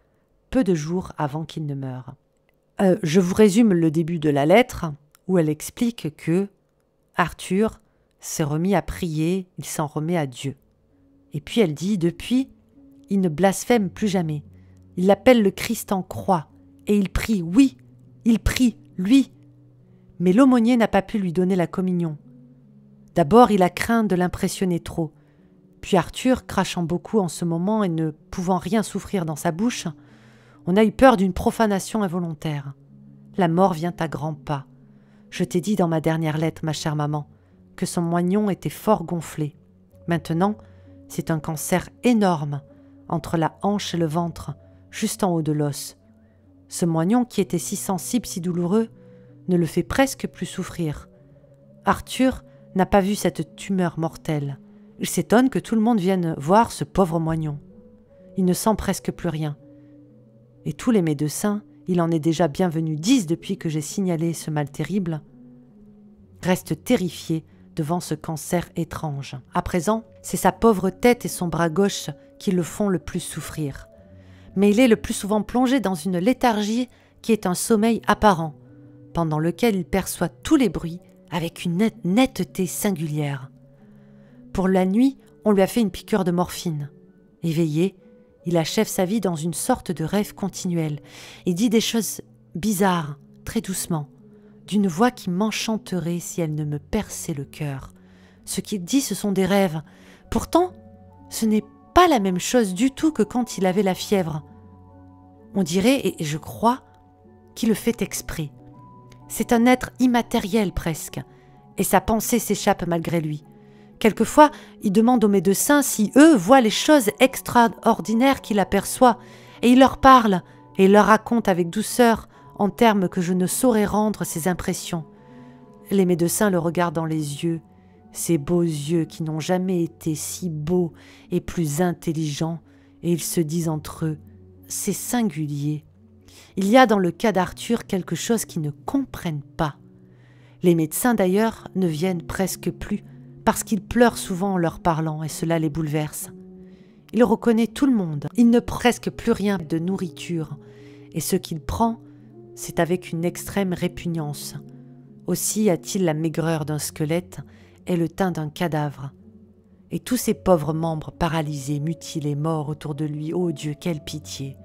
peu de jours avant qu'il ne meure. Euh, je vous résume le début de la lettre où elle explique que Arthur s'est remis à prier, il s'en remet à Dieu. Et puis elle dit, depuis, il ne blasphème plus jamais. Il appelle le Christ en croix, et il prie, oui, il prie, lui. Mais l'aumônier n'a pas pu lui donner la communion. D'abord, il a craint de l'impressionner trop. Puis Arthur, crachant beaucoup en ce moment et ne pouvant rien souffrir dans sa bouche, on a eu peur d'une profanation involontaire. La mort vient à grands pas. Je t'ai dit dans ma dernière lettre, ma chère maman, que son moignon était fort gonflé. Maintenant, c'est un cancer énorme, entre la hanche et le ventre, juste en haut de l'os. Ce moignon qui était si sensible, si douloureux, ne le fait presque plus souffrir. Arthur n'a pas vu cette tumeur mortelle. Il s'étonne que tout le monde vienne voir ce pauvre moignon. Il ne sent presque plus rien. Et tous les médecins, il en est déjà bien venu dix depuis que j'ai signalé ce mal terrible, restent terrifiés devant ce cancer étrange. À présent, c'est sa pauvre tête et son bras gauche qui le font le plus souffrir. Mais il est le plus souvent plongé dans une léthargie qui est un sommeil apparent, pendant lequel il perçoit tous les bruits avec une netteté singulière. Pour la nuit, on lui a fait une piqûre de morphine. Éveillé, il achève sa vie dans une sorte de rêve continuel et dit des choses bizarres, très doucement, d'une voix qui m'enchanterait si elle ne me perçait le cœur. Ce qu'il dit, ce sont des rêves. Pourtant, ce n'est pas la même chose du tout que quand il avait la fièvre. On dirait, et je crois, qu'il le fait exprès. C'est un être immatériel presque, et sa pensée s'échappe malgré lui. Quelquefois, il demande aux médecins si eux voient les choses extraordinaires qu'il aperçoit, et il leur parle, et leur raconte avec douceur, en termes que je ne saurais rendre ses impressions. Les médecins le regardent dans les yeux, ces beaux yeux qui n'ont jamais été si beaux et plus intelligents, et ils se disent entre eux C'est singulier. Il y a dans le cas d'Arthur quelque chose qu'ils ne comprennent pas. Les médecins d'ailleurs ne viennent presque plus, parce qu'ils pleurent souvent en leur parlant, et cela les bouleverse. Il reconnaît tout le monde, il ne presque plus rien de nourriture, et ce qu'il prend c'est avec une extrême répugnance. Aussi a-t-il la maigreur d'un squelette et le teint d'un cadavre. Et tous ces pauvres membres paralysés, mutilés, morts autour de lui, ô oh Dieu, quelle pitié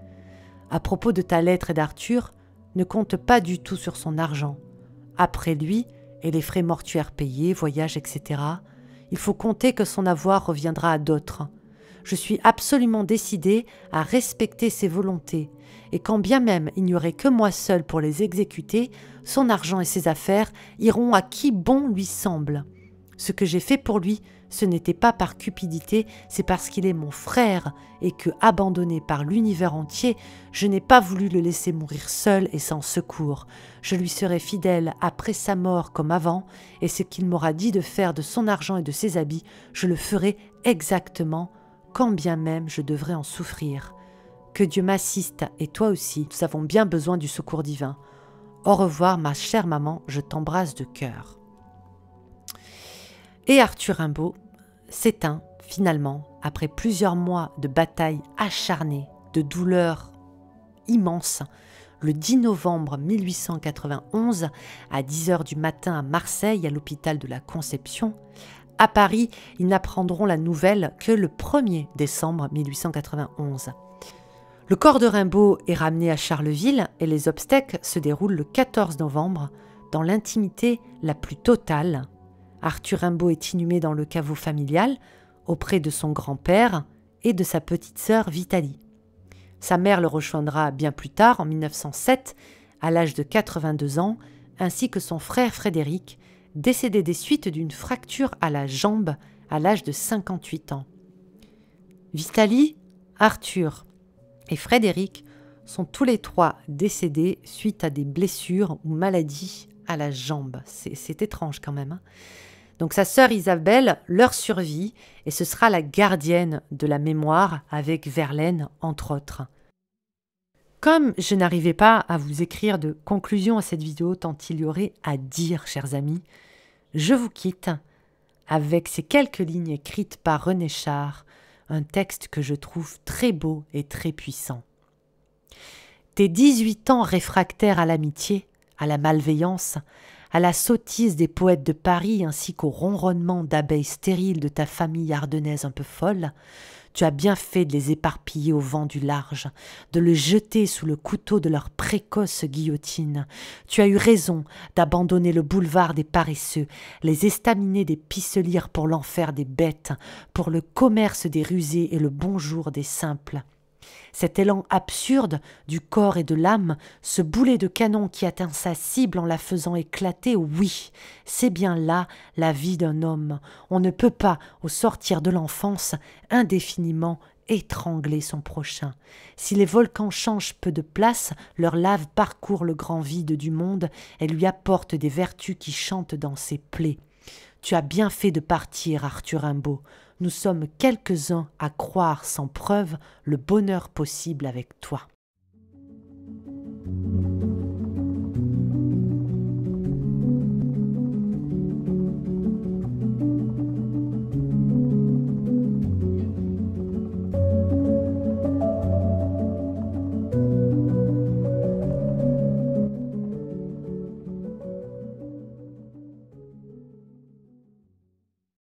À propos de ta lettre et d'Arthur, ne compte pas du tout sur son argent. Après lui, et les frais mortuaires payés, voyages, etc., il faut compter que son avoir reviendra à d'autres. Je suis absolument décidée à respecter ses volontés et quand bien même il n'y aurait que moi seul pour les exécuter, son argent et ses affaires iront à qui bon lui semble. Ce que j'ai fait pour lui, ce n'était pas par cupidité, c'est parce qu'il est mon frère, et que, abandonné par l'univers entier, je n'ai pas voulu le laisser mourir seul et sans secours. Je lui serai fidèle après sa mort comme avant, et ce qu'il m'aura dit de faire de son argent et de ses habits, je le ferai exactement, quand bien même je devrais en souffrir. Que Dieu m'assiste et toi aussi, nous avons bien besoin du secours divin. Au revoir ma chère maman, je t'embrasse de cœur. Et Arthur Rimbaud s'éteint finalement après plusieurs mois de batailles acharnées, de douleurs immenses, le 10 novembre 1891, à 10h du matin à Marseille, à l'hôpital de la Conception. À Paris, ils n'apprendront la nouvelle que le 1er décembre 1891. Le corps de Rimbaud est ramené à Charleville et les obstacles se déroulent le 14 novembre dans l'intimité la plus totale. Arthur Rimbaud est inhumé dans le caveau familial auprès de son grand-père et de sa petite sœur Vitalie. Sa mère le rejoindra bien plus tard, en 1907, à l'âge de 82 ans, ainsi que son frère Frédéric, décédé des suites d'une fracture à la jambe à l'âge de 58 ans. Vitalie, Arthur, et Frédéric sont tous les trois décédés suite à des blessures ou maladies à la jambe. C'est étrange quand même. Hein. Donc sa sœur Isabelle leur survit et ce sera la gardienne de la mémoire avec Verlaine entre autres. Comme je n'arrivais pas à vous écrire de conclusion à cette vidéo tant il y aurait à dire, chers amis, je vous quitte avec ces quelques lignes écrites par René Char un texte que je trouve très beau et très puissant. Tes dix-huit ans réfractaires à l'amitié, à la malveillance, à la sottise des poètes de Paris ainsi qu'au ronronnement d'abeilles stériles de ta famille ardennaise un peu folle, tu as bien fait de les éparpiller au vent du large, de le jeter sous le couteau de leur précoce guillotine. Tu as eu raison d'abandonner le boulevard des paresseux, les estaminets des pisselires pour l'enfer des bêtes, pour le commerce des rusés et le bonjour des simples. Cet élan absurde du corps et de l'âme, ce boulet de canon qui atteint sa cible en la faisant éclater, oui, c'est bien là la vie d'un homme. On ne peut pas, au sortir de l'enfance, indéfiniment étrangler son prochain. Si les volcans changent peu de place, leur lave parcourt le grand vide du monde, elle lui apporte des vertus qui chantent dans ses plaies. Tu as bien fait de partir, Arthur Rimbaud nous sommes quelques-uns à croire sans preuve le bonheur possible avec toi.